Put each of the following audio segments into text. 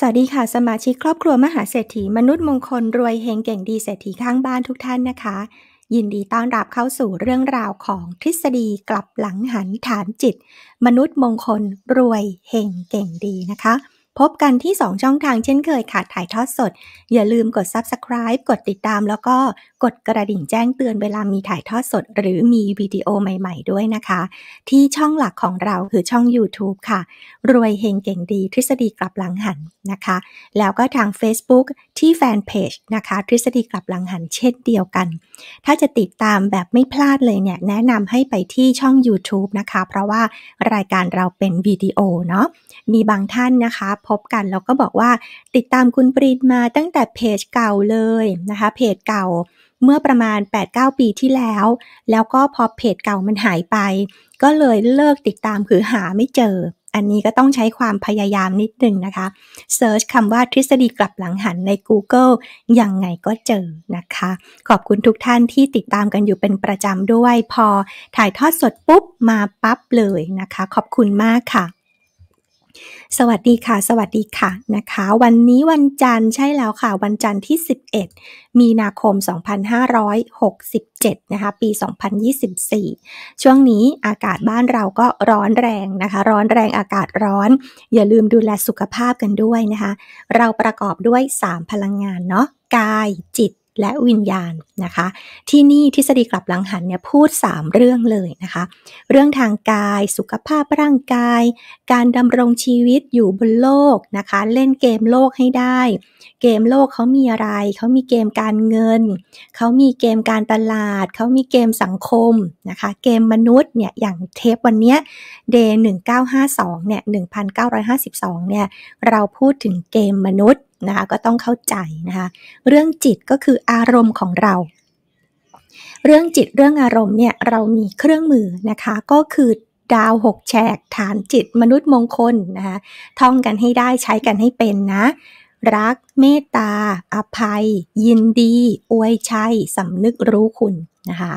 สวัสดีค่ะสมาชิกครอบครัวมหาเศรษฐีมนุษย์มงคล รวยเฮงเก่งดีเศรษฐีข้างบ้านทุกท่านนะคะ ยินดีต้อนรับเข้าสู่เรื่องราวของทฤษฎีกลับหลังหันฐานจิต มนุษย์มงคลรวยเฮงเก่งดีนะคะพบกันที่ 2 ช่องทางเช่นเคยค่ะ ถ่ายทอดสด อย่าลืมกด Subscribe กดติดตามแล้วก็กดกระดิ่งแจ้งเตือนเวลามีถ่ายทอดสด หรือมีวิดีโอใหม่ๆด้วยนะคะ ที่ช่องหลักของเราคือช่อง YouTube ค่ะ รวยเฮงเก่งดีทฤษฎีกลับหลังหันนะคะ แล้วก็ทาง Facebook ที่แฟนเพจนะคะทฤษฎีกลับหลังหันเช่นเดียวกัน ถ้าจะติดตามแบบไม่พลาดเลยเนี่ย แนะนำให้ไปที่ช่อง YouTube นะคะ เพราะว่ารายการเราเป็นวิดีโอเนาะมีบางท่านนะคะพบกันแล้วก็บอกว่าติดตามคุณปรีดมาตั้งแต่เพจเก่าเลยนะคะ เพจเก่าเมื่อประมาณ 8-9 ปีที่แล้ว แล้วก็พอเพจเก่ามันหายไป ก็เลยเลิกติดตามคือหาไม่เจอ อันนี้ก็ต้องใช้ความพยายามนิดนึงนะคะเซิร์ชคำว่าทฤษฎีกลับหลังหันใน Google ยังไงก็เจอนะคะ ขอบคุณทุกท่านที่ติดตามกันอยู่เป็นประจำด้วย พอถ่ายทอดสดปุ๊บมาปั๊บเลยนะคะ ขอบคุณมากค่ะสวัสดีค่ะ สวัสดีค่ะนะคะวันนี้วันจันทร์ใช่แล้วค่ะ วันจันทร์ที่ 11 มีนาคม 2567นะคะปี 2024 ช่วงนี้อากาศบ้านเราก็ร้อนแรงนะคะร้อนแรงอากาศร้อน อย่าลืมดูแลสุขภาพกันด้วยนะคะเราประกอบด้วย 3 พลังงานเนาะกายจิตและวิญญาณนะคะ ที่นี่ทฤษฎีกลับหลังหันเนี่ยพูด 3 เรื่องเลยนะคะ เรื่องทางกายสุขภาพร่างกาย การดำรงชีวิตอยู่บนโลกนะคะเล่นเกมโลกให้ได้ เกมโลกเขามีอะไร เขามีเกมการเงิน เขามีเกมการตลาด เขามีเกมสังคมนะคะเกมมนุษย์เนี่ยอย่างเทปวันนี้เดย์1952เนี่ย1952เนี่ยเราพูดถึงเกมมนุษย์นะคะก็ต้องเข้าใจนะคะ เรื่องจิตก็คืออารมณ์ของเรา เรื่องจิตเรื่องอารมณ์เนี่ยเรามีเครื่องมือนะคะ ก็คือดาวหกแฉก ฐานจิตมนุษย์มงคลนะคะท่องกันให้ได้ใช้กันให้เป็นนะรักเมตตา อภัย ยินดีอวยชัยสำนึกรู้คุณนะคะ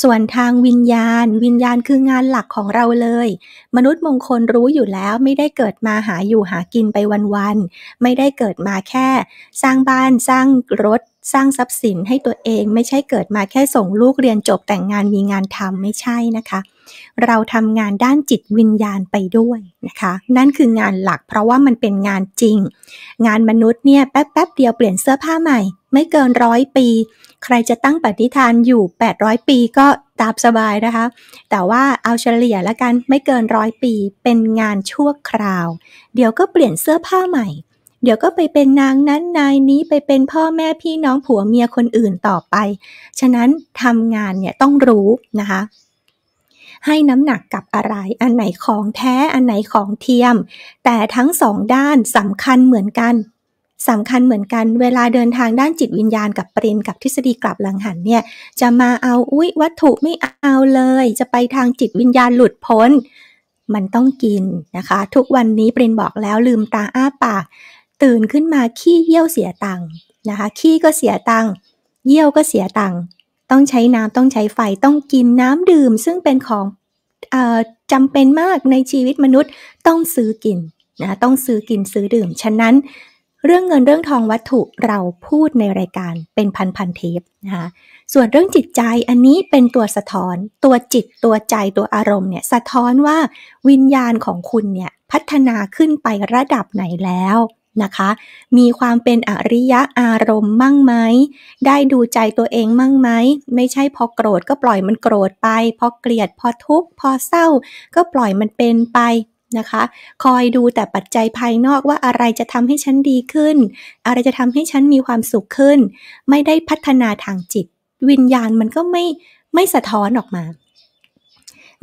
ส่วนทางวิญญาณ วิญญาณคืองานหลักของเราเลย มนุษย์มงคลรู้อยู่แล้วไม่ได้เกิดมาหาอยู่หากินไปวันๆไม่ได้เกิดมาแค่สร้างบ้านสร้างรถสร้างทรัพย์สินให้ตัวเองไม่ใช่เกิดมาแค่ส่งลูกเรียนจบแต่งงานมีงานทำไม่ใช่นะคะ เราทำงานด้านจิตวิญญาณไปด้วยนะคะ นั่นคืองานหลัก เพราะว่ามันเป็นงานจริง งานมนุษย์เนี่ยแป๊บๆเดียวเปลี่ยนเสื้อผ้าใหม่ ไม่เกินร้อยปี ใครจะตั้งปฏิทานอยู่ 800 ปีก็ตามสบายนะคะ แต่ว่าเอาเฉลี่ยละกันไม่เกินร้อยปีเป็นงานชั่วคราว เดี๋ยวก็เปลี่ยนเสื้อผ้าใหม่เดี๋ยวก็ไปเป็นนางนั้นนายนี้ไปเป็นพ่อแม่พี่น้อง ผัวเมียคนอื่นต่อไป ฉะนั้นทำงานเนี่ยต้องรู้นะคะ ให้น้ำหนักกับอะไร อันไหนของแท้ อันไหนของเทียม แต่ทั้งสองด้านสำคัญเหมือนกัน สำคัญเหมือนกัน เวลาเดินทางด้านจิตวิญญาณกับปรินกับทฤษฎีกลับหลังหันเนี่ย จะมาเอา อุ๊ยวัตถุไม่เอาเลย จะไปทางจิตวิญญาณหลุดพ้น มันต้องกินนะคะ ทุกวันนี้ปรินบอกแล้วลืมตาอ้าปากตื่นขึ้นมาขี้เยี่ยวเสียตังค์นะคะ ขี้ก็เสียตังค์เยี่ยวก็เสียตังค์ต้องใช้น้ำต้องใช้ไฟ ต้องกินน้ำดื่ม ซึ่งเป็นของจำเป็นมากในชีวิตมนุษย์ต้องซื้อกินนะต้องซื้อกินซื้อดื่ม ฉะนั้นเรื่องเงินเรื่องทองวัตถุเราพูดในรายการเป็นพันพันเทปนะคะส่วนเรื่องจิตใจอันนี้เป็นตัวสะท้อน ตัวจิตตัวใจตัวอารมณ์เนี่ยสะท้อนว่าวิญญาณของคุณเนี่ยพัฒนาขึ้นไประดับไหนแล้วนะคะ มีความเป็นอริยะอารมณ์มั่งไหมได้ดูใจตัวเองมั่งไหมไม่ใช่พอโกรธก็ปล่อยมันโกรธไป พอเกลียด พอทุกข์ พอเศร้า ก็ปล่อยมันเป็นไปนะคะ คอยดูแต่ปัจจัยภายนอกว่าอะไรจะทำให้ฉันดีขึ้น อะไรจะทำให้ฉันมีความสุขขึ้น ไม่ได้พัฒนาทางจิต วิญญาณมันก็ไม่ไม่สะท้อนออกมา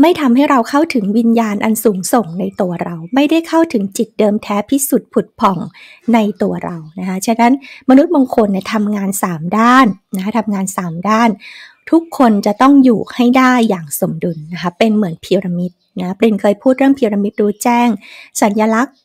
ไม่ทำให้เราเข้าถึงวิญญาณอันสูงส่งในตัวเรา ไม่ได้เข้าถึงจิตเดิมแท้พิสุทธิ์ผุดผ่องในตัวเรานะคะฉะนั้นมนุษย์มงคลเนี่ยทำงาน 3 ด้านนะคะทำงาน 3 ด้าน ทุกคนจะต้องอยู่ให้ได้อย่างสมดุลนะคะเป็นเหมือนพีระมิดนะเป็นเคยพูดเรื่องพีระมิดรู้แจ้งสัญญลักษณ์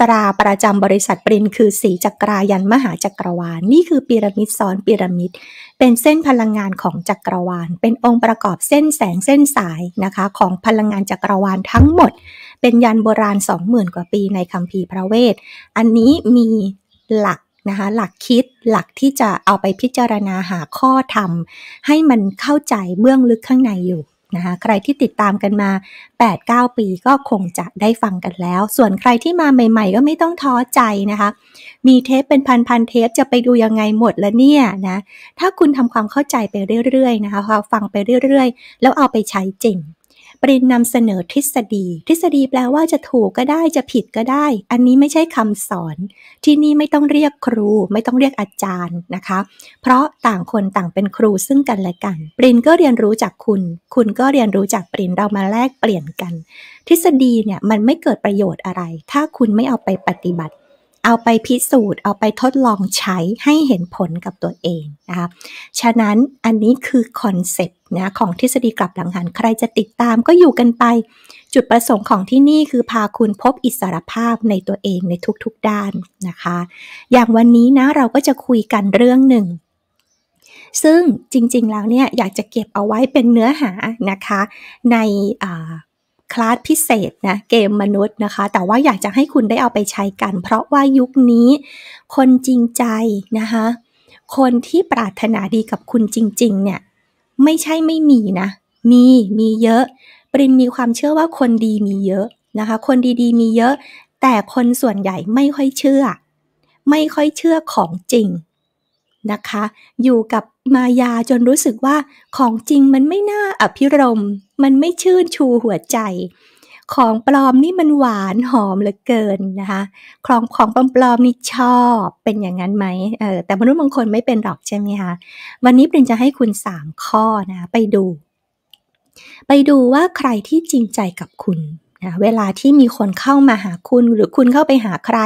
ตราประจำบริษัทปรินคือสีจักรายันมหาจักรวาล นี่คือปีระมิดซ้อนปีระมิดเป็นเส้นพลังงานของจักรวาล เป็นองค์ประกอบเส้นแสงเส้นสายนะคะของพลังงานจักรวาลทั้งหมดเป็นยันโบราณ20,000กว่าปีในคัมภีร์พระเวท อันนี้มีหลักนะคะหลักคิดหลักที่จะเอาไปพิจารณาหาข้อธรรมให้มันเข้าใจเบื้องลึกข้างในอยู่นะคะใครที่ติดตามกันมา 8-9 ปีก็คงจะได้ฟังกันแล้ว ส่วนใครที่มาใหม่ๆ ก็ไม่ต้องท้อใจนะคะ มีเทปเป็นพันๆเทป จะไปดูยังไงหมดแล้วเนี่ยนะ ถ้าคุณทำความเข้าใจไปเรื่อยๆ นะคะ ฟังไปเรื่อยๆ แล้วเอาไปใช้จริงปรินนำเสนอทฤษฎี ทฤษฎีแปลว่าจะถูกก็ได้ จะผิดก็ได้ อันนี้ไม่ใช่คำสอน ที่นี่ไม่ต้องเรียกครู ไม่ต้องเรียกอาจารย์นะคะ เพราะต่างคนต่างเป็นครูซึ่งกันและกัน ปรินก็เรียนรู้จากคุณ คุณก็เรียนรู้จากปริน เรามาแลกเปลี่ยนกัน ทฤษฎีเนี่ยมันไม่เกิดประโยชน์อะไร ถ้าคุณไม่เอาไปปฏิบัติเอาไปพิสูจน์เอาไปทดลองใช้ให้เห็นผลกับตัวเองนะคะฉะนั้นอันนี้คือคอนเซ็ปต์นะของทฤษฎีกลับหลังหัน ใครจะติดตามก็อยู่กันไปจุดประสงค์ของที่นี่คือ พาคุณพบอิสรภาพในตัวเองในทุกๆด้านนะคะ อย่างวันนี้นะเราก็จะคุยกันเรื่องหนึ่ง ซึ่งจริงๆแล้วเนี่ยอยากจะเก็บเอาไว้เป็นเนื้อหานะคะในคลาสพิเศษนะเกมมนุษย์นะคะ แต่ว่าอยากจะให้คุณได้เอาไปใช้กันเพราะว่ายุคนี้คนจริงใจนะคะคนที่ปรารถนาดีกับคุณจริงๆ เนี่ยไม่ใช่ไม่มีนะ มีมีเยอะ ปรินมีความเชื่อว่าคนดีมีเยอะนะคะ คนดีๆ มีเยอะ แต่คนส่วนใหญ่ไม่ค่อยเชื่อ ไม่ค่อยเชื่อของจริงนะคะ อยู่กับมายาจนรู้สึกว่าของจริงมันไม่น่าอภิรมมันไม่ชื่นชูหัวใจ ของปลอมนี่มันหวานหอมเหลือเกินนะคะของของปลอมๆนี่ชอบเป็นอย่างนั้นไหมเออแต่มนุษย์บางคนไม่เป็นหรอกใช่ไหมคะ วันนี้ปรินจะให้คุณ3ข้อนะไปดู ไปดูว่าใครที่จริงใจกับคุณนะเวลาที่มีคนเข้ามาหาคุณหรือคุณเข้าไปหาใคร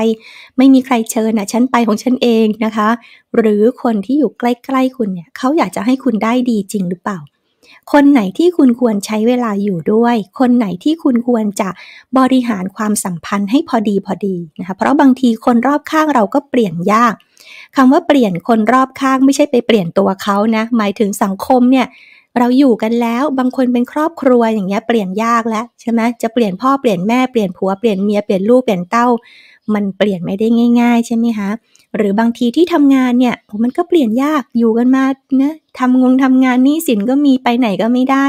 ไม่มีใครเชิญนะฉันไปของฉันเองนะคะ หรือคนที่อยู่ใกล้ๆคุณเนี่ยเขาอยากจะให้คุณได้ดีจริงหรือเปล่า คนไหนที่คุณควรใช้เวลาอยู่ด้วย คนไหนที่คุณควรจะบริหารความสัมพันธ์ให้พอดีพอดีนะคะเพราะบางทีคนรอบข้างเราก็เปลี่ยนยากคำว่าเปลี่ยนคนรอบข้าง ไม่ใช่ไปเปลี่ยนตัวเขานะหมายถึงสังคมเนี่ยเราอยู่กันแล้วบางคนเป็นครอบครัวอย่างเงี้ยเปลี่ยนยากแล้วใช่ไหมจะเปลี่ยนพ่อ เปลี่ยนแม่เปลี่ยนผัวเปลี่ยนเมียเปลี่ยนลูกเปลี่ยนเต้า มันเปลี่ยนไม่ได้ง่าย ๆ ใช่ไหมคะหรือบางทีที่ทำงานเนี่ย มันก็เปลี่ยนยากอยู่กันมานะทำงงทำงานนี่สินก็มีไปไหนก็ไม่ได้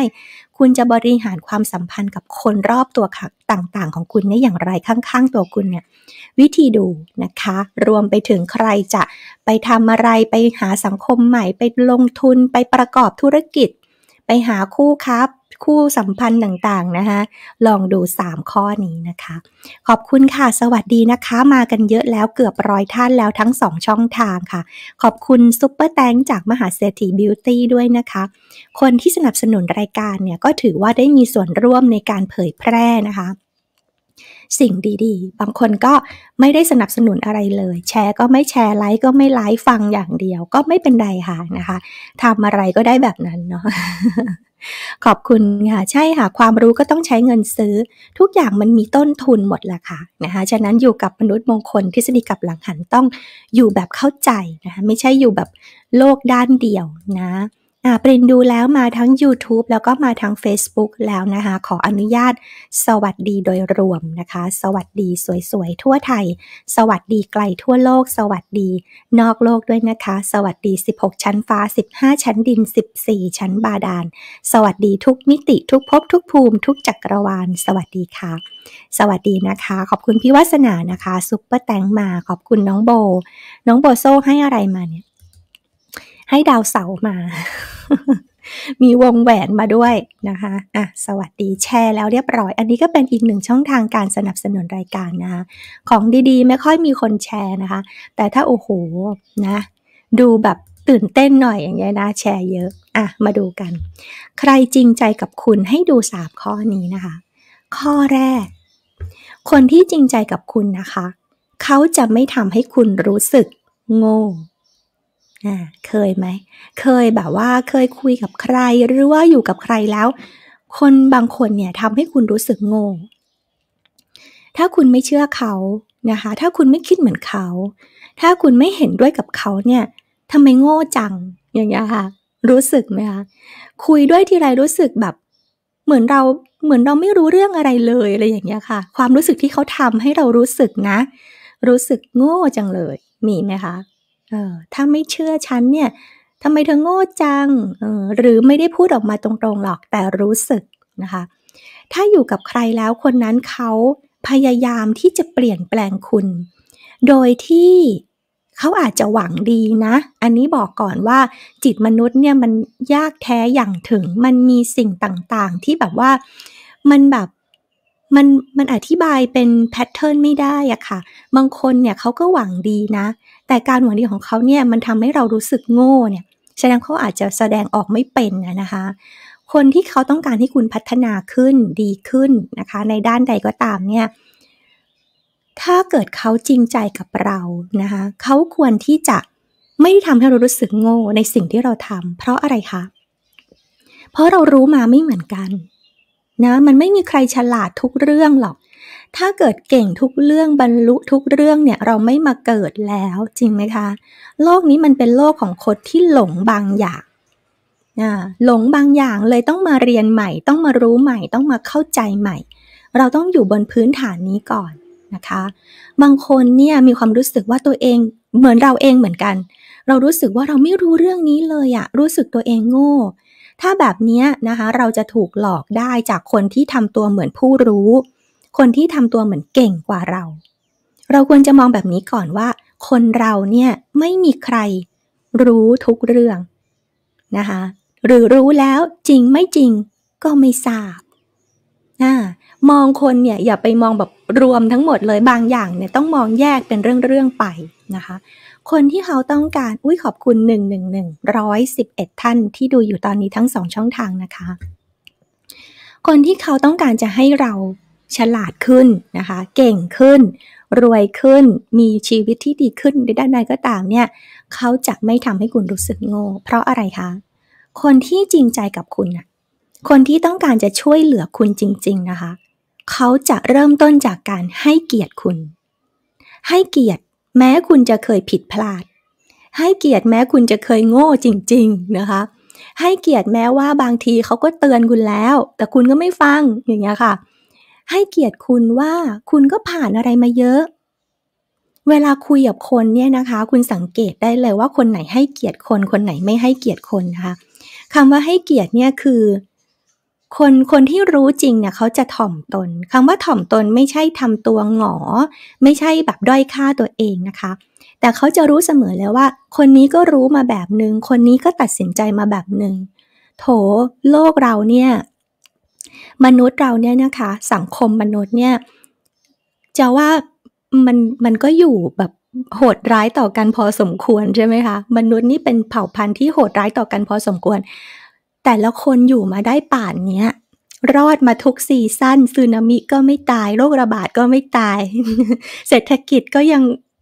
คุณจะบริหารความสัมพันธ์กับคนรอบตัวต่างๆ ของคุณไน้อย่างไรข้างๆ ตัวคุณเนี่ยวิธีดูนะคะ รวมไปถึงใครจะไปทำอะไรไปหาสังคมใหม่ไปลงทุนไปประกอบธุรกิจไปหาคู่ครับ คู่สัมพันธ์ต่างๆนะคะลองดู 3 ข้อนี้นะคะ ขอบคุณค่ะ สวัสดีนะคะ มากันเยอะแล้วเกือบร้อยท่านแล้วทั้ง 2 ช่องทางค่ะ ขอบคุณซุปเปอร์แตงจากมหาเศรษฐีบิวตี้ด้วยนะคะ คนที่สนับสนุนรายการเนี่ย ก็ถือว่าได้มีส่วนร่วมในการเผยแพร่นะคะสิ่งดีๆ บางคนก็ไม่ได้สนับสนุนอะไรเลย แชร์ก็ไม่แชร์ ไลค์ก็ไม่ไลค์ ฟังอย่างเดียว ก็ไม่เป็นไรค่ะนะคะ ทำอะไรก็ได้แบบนั้นเนาะ ขอบคุณค่ะ ใช่ค่ะ ความรู้ก็ต้องใช้เงินซื้อ ทุกอย่างมันมีต้นทุนหมดแหละค่ะนะคะฉะนั้นอยู่กับมนุษย์มงคลทฤษฎีกับหลังหันต้องอยู่แบบเข้าใจนะคะไม่ใช่อยู่แบบโลกด้านเดียวนะปรินดูแล้วมาทั้ง YouTube แล้วก็มาทั้ง Facebook แล้วนะคะ ขออนุญาต สวัสดีโดยรวมนะคะ สวัสดีสวยๆทั่วไทย สวัสดีไกลทั่วโลก สวัสดีนอกโลกด้วยนะคะ สวัสดี 16 ชั้นฟ้า 15 ชั้นดิน 14 ชั้นบาดาลสวัสดีทุกมิติทุกภพทุกภูมิทุกจักรวาล สวัสดีค่ะ สวัสดีนะคะ ขอบคุณพี่วัสนานะคะ ซุปเปอร์แตงมาขอบคุณน้องโบ น้องโบโซ่ให้อะไรมาเนี่ยให้ดาวเสาร์มา มีวงแหวนมาด้วยนะคะ อ่ะ สวัสดีแชร์แล้วเรียบร้อย อันนี้ก็เป็นอีกหนึ่งช่องทางการสนับสนุนรายการนะคะของดีๆ ไม่ค่อยมีคนแชร์นะคะ แต่ถ้า โอ้โหนะ ดูแบบตื่นเต้นหน่อยอย่างเงี้ยนะ แชร์เยอะ อ่ะ มาดูกัน ใครจริงใจกับคุณให้ดูสามข้อนี้นะคะ ข้อแรก คนที่จริงใจกับคุณนะคะ เขาจะไม่ทำให้คุณรู้สึกโง่เคยไหม เคยแบบว่าเคยคุยกับใครหรือว่าอยู่กับใครแล้ว คนบางคนเนี่ยทำให้คุณรู้สึกโง่ ถ้าคุณไม่เชื่อเขา นะคะ ถ้าคุณไม่คิดเหมือนเขา ถ้าคุณไม่เห็นด้วยกับเขาเนี่ยทำไมโง่จัง อย่างเงี้ยค่ะ รู้สึกไหมคะ คุยด้วยทีไรรู้สึกแบบ เหมือนเรา เหมือนเราไม่รู้เรื่องอะไรเลยอะไรอย่างเงี้ยค่ะ ความรู้สึกที่เขาทำให้เรารู้สึกนะ รู้สึกโง่จังเลย มีไหมคะออถ้าไม่เชื่อฉันเนี่ยทำไมเธอโง่จังออหรือไม่ได้พูดออกมาตรงๆหรอกแต่รู้สึกนะคะ ถ้าอยู่กับใครแล้วคนนั้นเขาพยายามที่จะเปลี่ยนแปลงคุณ โดยที่เขาอาจจะหวังดีนะ อันนี้บอกก่อนว่าจิตมนุษย์เนี่ยมันยากแท้อย่างถึงมันมีสิ่งต่างๆ ที่แบบว่ามันแบบมันมันอธิบายเป็นแพทเทิร์นไม่ได้อะค่ะบางคนเนี่ยเขาก็หวังดีนะแต่การหวังดีของเขาเนี่ยมันทำให้เรารู้สึกโง่เนี่ยแสดงเขาอาจจะแสดงออกไม่เป็นนะคะคนที่เขาต้องการให้คุณพัฒนาขึ้นดีขึ้นนะคะ ในด้านใดก็ตามเนี่ยถ้าเกิดเขาจริงใจกับเรานะคะเขาควรที่จะไม่ได้ทำให้เรารู้สึกโง่ในสิ่งที่เราทำเพราะอะไรคะเพราะเรารู้มาไม่เหมือนกันนะมันไม่มีใครฉลาดทุกเรื่องหรอก ถ้าเกิดเก่งทุกเรื่องบรรลุทุกเรื่องเนี่ย เราไม่มาเกิดแล้วจริงไหมคะ โลกนี้มันเป็นโลกของคนที่หลงบางอย่างนะหลงบางอย่างเลยต้องมาเรียนใหม่ต้องมารู้ใหม่ต้องมาเข้าใจใหม่ เราต้องอยู่บนพื้นฐานนี้ก่อนนะคะ บางคนเนี่ยมีความรู้สึกว่าตัวเองเหมือนเราเองเหมือนกัน เรารู้สึกว่าเราไม่รู้เรื่องนี้เลยอะรู้สึกตัวเองโง่ถ้าแบบนี้นะคะเราจะถูกหลอกได้จากคนที่ทำตัวเหมือนผู้รู้ คนที่ทำตัวเหมือนเก่งกว่าเรา เราควรจะมองแบบนี้ก่อนว่า คนเราเนี่ยไม่มีใครรู้ทุกเรื่องนะคะหรือรู้แล้วจริงไม่จริงก็ไม่ทราบนะมองคนเนี่ยอย่าไปมองแบบรวมทั้งหมดเลยบางอย่างเนี่ยต้องมองแยกเป็นเรื่องๆไปนะคะคนที่เขาต้องการอุ้ยขอบคุณ 1 1 1 1 1ดท่าน ที่ดูอยู่ตอนนี้ทั้งสองช่องทางนะคะคนที่เขาต้องการจะให้เราฉลาดขึ้นนะคะเก่งขึ้น รวยขึ้น มีชีวิตที่ดีขึ้นในด้านใดก็ตามเนี่ยเขาจะไม่ทำให้คุณรู้สึกโง่เพราะอะไรคะคนที่จริงใจกับคุณอะคนที่ต้องการจะช่วยเหลือคุณจริงๆนะคะเขาจะเริ่มต้นจากการให้เกียรติคุณ ให้เกียรติแม้คุณจะเคยผิดพลาด ให้เกียรติแม้คุณจะเคยโง่จริง ๆ นะคะ ให้เกียรติแม้ว่าบางทีเขาก็เตือนคุณแล้ว แต่คุณก็ไม่ฟังอย่างเงี้ยค่ะ ให้เกียรติคุณว่า คุณก็ผ่านอะไรมาเยอะ เวลาคุยกับคนเนี่ยนะคะ คุณสังเกตได้เลยว่าคนไหนให้เกียรติคน คนไหนไม่ให้เกียรติคนนะคะคำว่าให้เกียรติเนี่ยคือคนคนที่รู้จริงเนี่ยเขาจะถ่อมตน คำว่าถ่อมตนไม่ใช่ทำตัวหงอ ไม่ใช่แบบด้อยค่าตัวเองนะคะ แต่เขาจะรู้เสมอเลยวว่า คนนี้ก็รู้มาแบบหนึง่ง คนนี้ก็ตัดสินใจมาแบบหนึง่ง โถโลกเราเนี่ย มนุษย์เราเนี่ยนะคะ สังคมมนุษย์เนี่ยจะว่ามันมันก็อยู่แบบโหดร้ายต่อกันพอสมควรใช่ไหมคะ มนุษย์นี่เป็นเผ่าพันธุ์ที่โหดร้ายต่อกันพอสมควรแต่ละคนอยู่มาได้ป่านเนี้ย รอดมาทุกซีซั่นซึนามิก็ไม่ตาย โรคระบาดก็ไม่ตาย เศรษฐกิจก็ยัง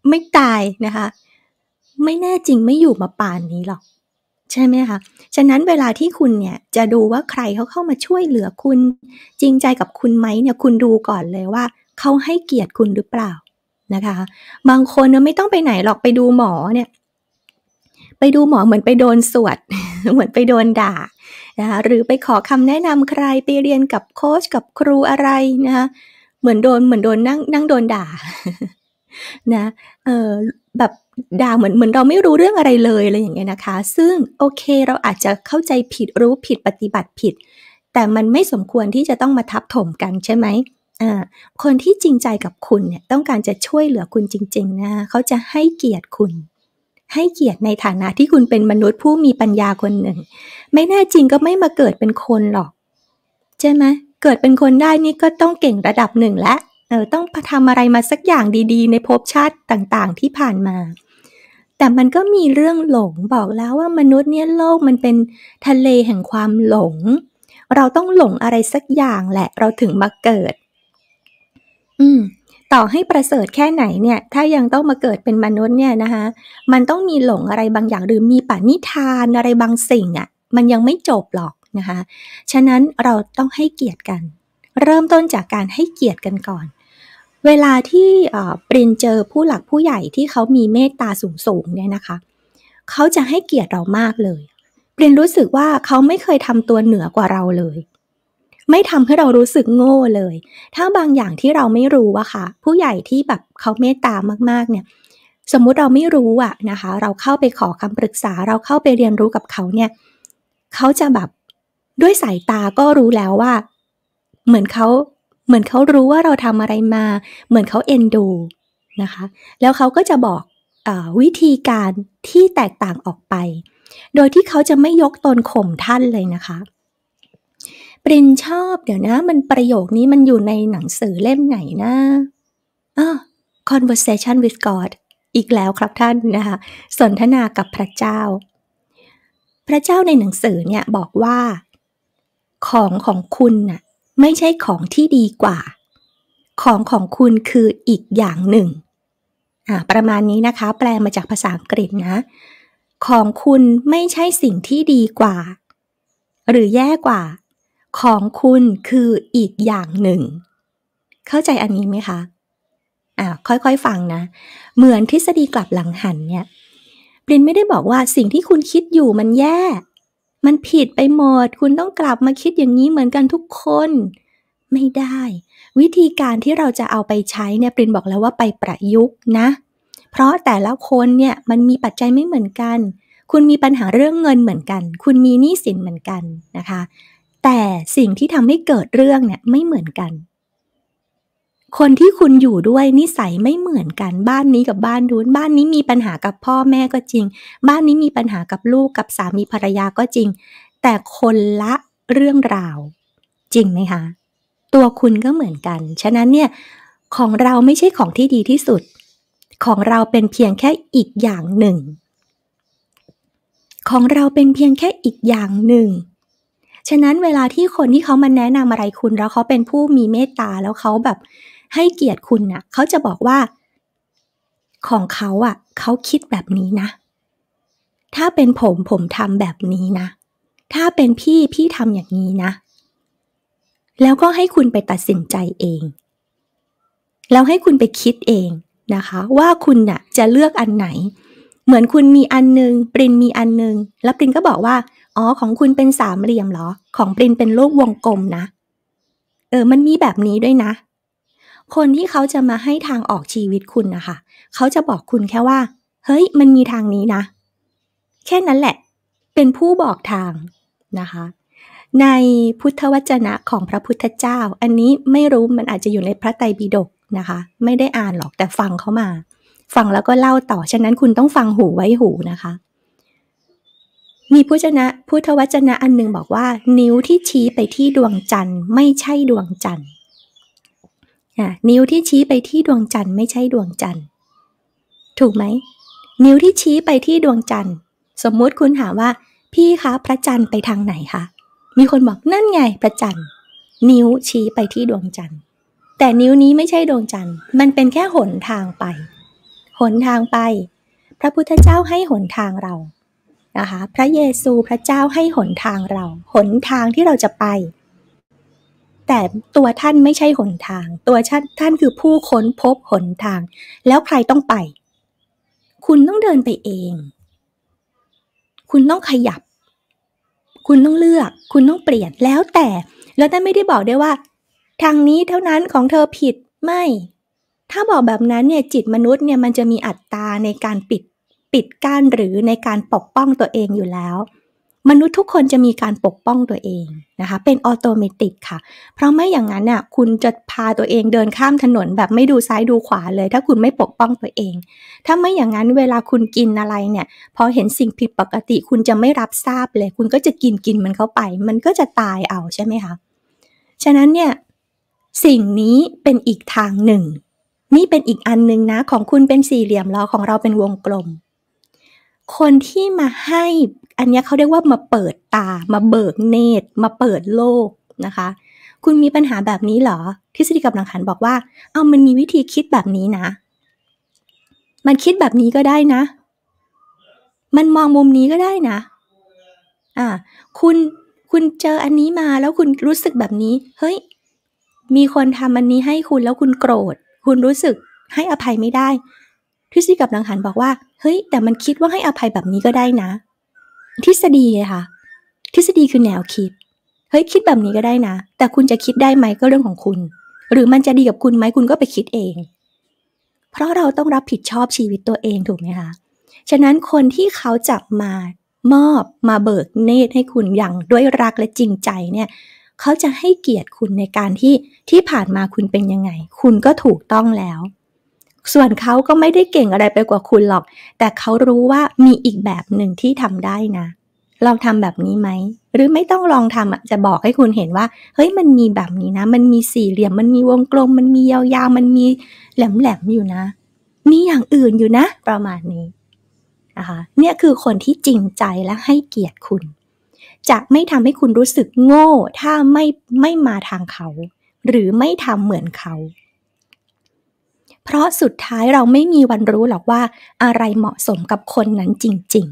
ไม่ตายนะคะ ไม่แน่จริงไม่อยู่มาป่านนี้หรอก ใช่ไหมคะฉะนั้นเวลาที่คุณเนี่ยจะดูว่าใครเขาเข้ามาช่วยเหลือคุณ จริงใจกับคุณไหมเนี่ย คุณดูก่อนเลยว่าเขาให้เกียรติคุณหรือเปล่านะคะ บางคนเนี่ยไม่ต้องไปไหนหรอกไปดูหมอเนี่ยไปดูหมอเหมือนไปโดนสวด เหมือนไปโดนด่านะคะหรือไปขอคำแนะนำใคร ไปเรียนกับโค้ชกับครูอะไรนะคะเหมือนโดน เหมือนโดนนั่งนั่งโดนด่า นะ เออแบบด่าเหมือน เหมือนเราไม่รู้เรื่องอะไรเลยอะไรอย่างเงี้ยนะคะ ซึ่งโอเคเราอาจจะเข้าใจผิดรู้ผิดปฏิบัติผิด แต่มันไม่สมควรที่จะต้องมาทับถมกันใช่ไหมอ่า คนที่จริงใจกับคุณเนี่ยต้องการจะช่วยเหลือคุณจริงๆ นะเขาจะให้เกียรติคุณให้เกียรติในฐานะที่คุณเป็นมนุษย์ผู้มีปัญญาคนหนึ่ง ไม่แน่จริงก็ไม่มาเกิดเป็นคนหรอก ใช่ไหมเกิดเป็นคนได้นี่ก็ต้องเก่งระดับหนึ่งและเออต้องทำอะไรมาสักอย่างดี ๆ ในภพชาติต่าง ๆ ที่ผ่านมา แต่มันก็มีเรื่องหลงบอกแล้วว่ามนุษย์เนี่ยโลกมันเป็นทะเลแห่งความหลง เราต้องหลงอะไรสักอย่างแหละ เราถึงมาเกิด อืมต่อให้ประเสริฐแค่ไหนเนี่ย ถ้ายังต้องมาเกิดเป็นมนุษย์เนี่ยนะคะมันต้องมีหลงอะไรบางอย่างหรือมีปณิธานอะไรบางสิ่งอะ่ะ มันยังไม่จบหรอกนะคะ ฉะนั้นเราต้องให้เกียรติกัน เริ่มต้นจากการให้เกียรติกันก่อน เวลาที่เปรินเจอผู้หลักผู้ใหญ่ที่เขามีเมตตาสูงสูงเนี่ยนะคะ เขาจะให้เกียรติเรามากเลย เปรินรู้สึกว่าเขาไม่เคยทำตัวเหนือกว่าเราเลยไม่ทำให้เรารู้สึกโง่เลย ถ้าบางอย่างที่เราไม่รู้อะค่ะ ผู้ใหญ่ที่แบบเขาเมตตามากๆ เนี่ย สมมุติเราไม่รู้อะนะคะ เราเข้าไปขอคำปรึกษา เราเข้าไปเรียนรู้กับเขาเนี่ย เขาจะแบบด้วยสายตาก็รู้แล้วว่า เหมือนเขาเหมือนเขารู้ว่าเราทำอะไรมา เหมือนเขาเอ็นดูนะคะ แล้วเขาก็จะบอกอวิธีการที่แตกต่างออกไป โดยที่เขาจะไม่ยกตนข่มท่านเลยนะคะปรินชอบเดี๋ยวนะ มันประโยคนี้มันอยู่ในหนังสือเล่มไหนนะอ๋อ conversation with God อีกแล้วครับท่านนะคะสนทนากับพระเจ้า พระเจ้าในหนังสือเนี่ย บอกว่า ของของคุณน่ะไม่ใช่ของที่ดีกว่า ของของคุณคืออีกอย่างหนึ่งอ่าประมาณนี้นะคะ แปลมาจากภาษาอังกฤษนะ ของคุณไม่ใช่สิ่งที่ดีกว่า หรือแย่กว่าของคุณคืออีกอย่างหนึ่ง เข้าใจอันนี้ไหมคะ อ่าค่อยๆฟังนะ เหมือนทฤษฎีกลับหลังหันเนี่ย ปรินไม่ได้บอกว่าสิ่งที่คุณคิดอยู่มันแย่ มันผิดไปหมด คุณต้องกลับมาคิดอย่างนี้เหมือนกันทุกคน ไม่ได้ วิธีการที่เราจะเอาไปใช้เนี่ย ปรินบอกแล้วว่าไปประยุกต์นะ เพราะแต่ละคนเนี่ยมันมีปัจจัยไม่เหมือนกัน คุณมีปัญหาเรื่องเงินเหมือนกัน คุณมีหนี้สินเหมือนกันนะคะแต่สิ่งที่ทำให้เกิดเรื่องเนี่ย ไม่เหมือนกัน คนที่คุณอยู่ด้วยนิสัยไม่เหมือนกัน บ้านนี้กับบ้านนู้น บ้านนี้มีปัญหากับพ่อแม่ก็จริง บ้านนี้มีปัญหากับลูกกับสามีภรรยาก็จริง แต่คนละเรื่องราว จริงไหมคะ ตัวคุณก็เหมือนกัน ฉะนั้นเนี่ย ของเราไม่ใช่ของที่ดีที่สุด ของเราเป็นเพียงแค่อีกอย่างหนึ่ง ของเราเป็นเพียงแค่อีกอย่างหนึ่งฉะนั้นเวลาที่คนที่เขามาแนะนำอะไรคุณ แล้วเขาเป็นผู้มีเมตตา แล้วเขาแบบให้เกียรติคุณนะ่ะ เขาจะบอกว่าของเขาอะ่ะ เขาคิดแบบนี้นะถ้าเป็นผมผมทำแบบนี้นะ ถ้าเป็นพี่พี่ทำอย่างนี้นะแล้วก็ให้คุณไปตัดสินใจเอง แล้วให้คุณไปคิดเองนะคะ ว่าคุณน่ะ จะเลือกอันไหน เหมือนคุณมีอันนึง ปรินมีอันนึง แล้วปรินก็บอกว่าอ๋อของคุณเป็นสามเหลี่ยมเหรอ ของปรินเป็นรูปวงกลมนะ เออ มันมีแบบนี้ด้วยนะ คนที่เขาจะมาให้ทางออกชีวิตคุณนะคะเขาจะบอกคุณแค่ว่า เฮ้ย มันมีทางนี้นะแค่นั้นแหละ เป็นผู้บอกทางนะคะ ในพุทธวจนะของพระพุทธเจ้า อันนี้ไม่รู้มันอาจจะอยู่ในพระไตรปิฎกนะคะ ไม่ได้อ่านหรอกแต่ฟังเขามา ฟังแล้วก็เล่าต่อฉะนั้นคุณต้องฟังหูไว้หูนะคะมีพุทธนะพุทธวจนะอันหนึ่งบอกว่า นิ้วที่ชี้ไปที่ดวงจันทร์ไม่ใช่ดวงจันทร์นิ้วที่ชี้ไปที่ดวงจันทร์ไม่ใช่ดวงจันทร์ ถูกไหม นิ้วที่ชี้ไปที่ดวงจันทร์ สมมุติคุณถามว่า พี่คะพระจันทร์ไปทางไหนคะมีคนบอกนั่นไงพระจันทร์ นิ้วชี้ไปที่ดวงจันทร์ แต่นิ้วนี้ไม่ใช่ดวงจันทร์ มันเป็นแค่หนทางไป หนทางไป พระพุทธเจ้าให้หนทางเรานะคะพระเยซูพระเจ้าให้หนทางเรา หนทางที่เราจะไป แต่ตัวท่านไม่ใช่หนทาง ตัวท่านท่านคือผู้ค้นพบหนทาง แล้วใครต้องไป คุณต้องเดินไปเอง คุณต้องขยับ คุณต้องเลือก คุณต้องเปลี่ยนแล้วแต่แล้วท่านไม่ได้บอกได้ว่า ทางนี้เท่านั้นของเธอผิดไม่ ถ้าบอกแบบนั้นเนี่ยจิตมนุษย์เนี่ยมันจะมีอัตตาในการปิดปิดกั้นหรือในการปกป้องตัวเองอยู่แล้ว มนุษย์ทุกคนจะมีการปกป้องตัวเองนะคะเป็นออโตเมติกค่ะ เพราะไม่อย่างนั้นน่ะคุณจะพาตัวเองเดินข้ามถนนแบบไม่ดูซ้ายดูขวาเลย ถ้าคุณไม่ปกป้องตัวเอง ถ้าไม่อย่างนั้นเวลาคุณกินอะไรเนี่ยพอเห็นสิ่งผิดปกติคุณจะไม่รับทราบเลย คุณก็จะกินกินมันเข้าไป มันก็จะตายเอาใช่ไหมคะฉะนั้นเนี่ยสิ่งนี้เป็นอีกทางหนึ่ง นี่เป็นอีกอันหนึ่งนะของคุณเป็นสี่เหลี่ยมล้อของเราเป็นวงกลมคนที่มาให้ อันนี้เขาเรียกว่ามาเปิดตามาเบิกเนตรมาเปิดโลกนะคะ คุณมีปัญหาแบบนี้เหรอ ทฤษฎีกับหลังขันบอกว่า เอามันมีวิธีคิดแบบนี้นะ มันคิดแบบนี้ก็ได้นะ มันมองมุมนี้ก็ได้นะ อ่าคุณคุณเจออันนี้มาแล้วคุณรู้สึกแบบนี้ เฮ้ย มีคนทำอันนี้ให้คุณแล้วคุณโกรธ คุณรู้สึกให้อภัยไม่ได้ทฤษฎีกับหลังหันบอกว่า เฮ้ย แต่มันคิดว่าให้อภัยแบบนี้ก็ได้นะ ทฤษฎีค่ะ ทฤษฎีคือแนวคิด เฮ้ยคิดแบบนี้ก็ได้นะ แต่คุณจะคิดได้ไหมก็เรื่องของคุณ หรือมันจะดีกับคุณไหมคุณก็ไปคิดเอง เพราะเราต้องรับผิดชอบชีวิตตัวเองถูกไหมคะฉะนั้นคนที่เขาจับมามอบมาเบิก เนตรให้คุณอย่างด้วยรักและจริงใจเนี่ย เขาจะให้เกียรติคุณในการที่ที่ผ่านมาคุณเป็นยังไง คุณก็ถูกต้องแล้วส่วนเขาก็ไม่ได้เก่งอะไรไปกว่าคุณหรอก แต่เขารู้ว่ามีอีกแบบหนึ่งที่ทำได้นะ ลองทำแบบนี้ไหม หรือไม่ต้องลองทำอ่ะ จะบอกให้คุณเห็นว่า เฮ้ย มันมีแบบนี้นะ มันมีสี่เหลี่ยม มันมีวงกลม มันมียาวๆ มันมีแหลมๆอยู่นะ มีอย่างอื่นอยู่นะ ประมาณนี้นะคะ เนี่ยคือคนที่จริงใจและให้เกียรติคุณ จะไม่ทำให้คุณรู้สึกโง่ ถ้าไม่ไม่มาทางเขา หรือไม่ทำเหมือนเขาเพราะสุดท้ายเราไม่มีวันรู้หรอกว่าอะไรเหมาะสมกับคนนั้นจริง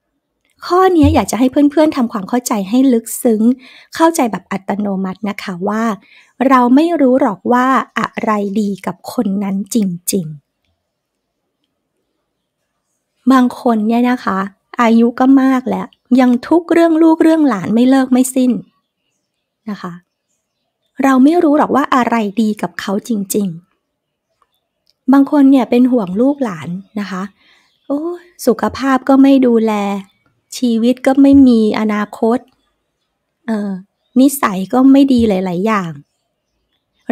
ๆ ข้อนี้อยากจะให้เพื่อนๆทำความเข้าใจให้ลึกซึ้ง เข้าใจแบบอัตโนมัตินะคะ ว่า เราไม่รู้หรอกว่าอะไรดีกับคนนั้นจริงๆ บางคนเนี่ยนะคะ อายุก็มากแล้ว ยังทุกเรื่องลูกเรื่องหลานไม่เลิกไม่สิ้นนะคะ เราไม่รู้หรอกว่าอะไรดีกับเขาจริงๆบางคนเนี่ยเป็นห่วงลูกหลานนะคะ โอ้สุขภาพก็ไม่ดูแล ชีวิตก็ไม่มีอนาคตเออนิสัยก็ไม่ดีหลาย ๆ อย่าง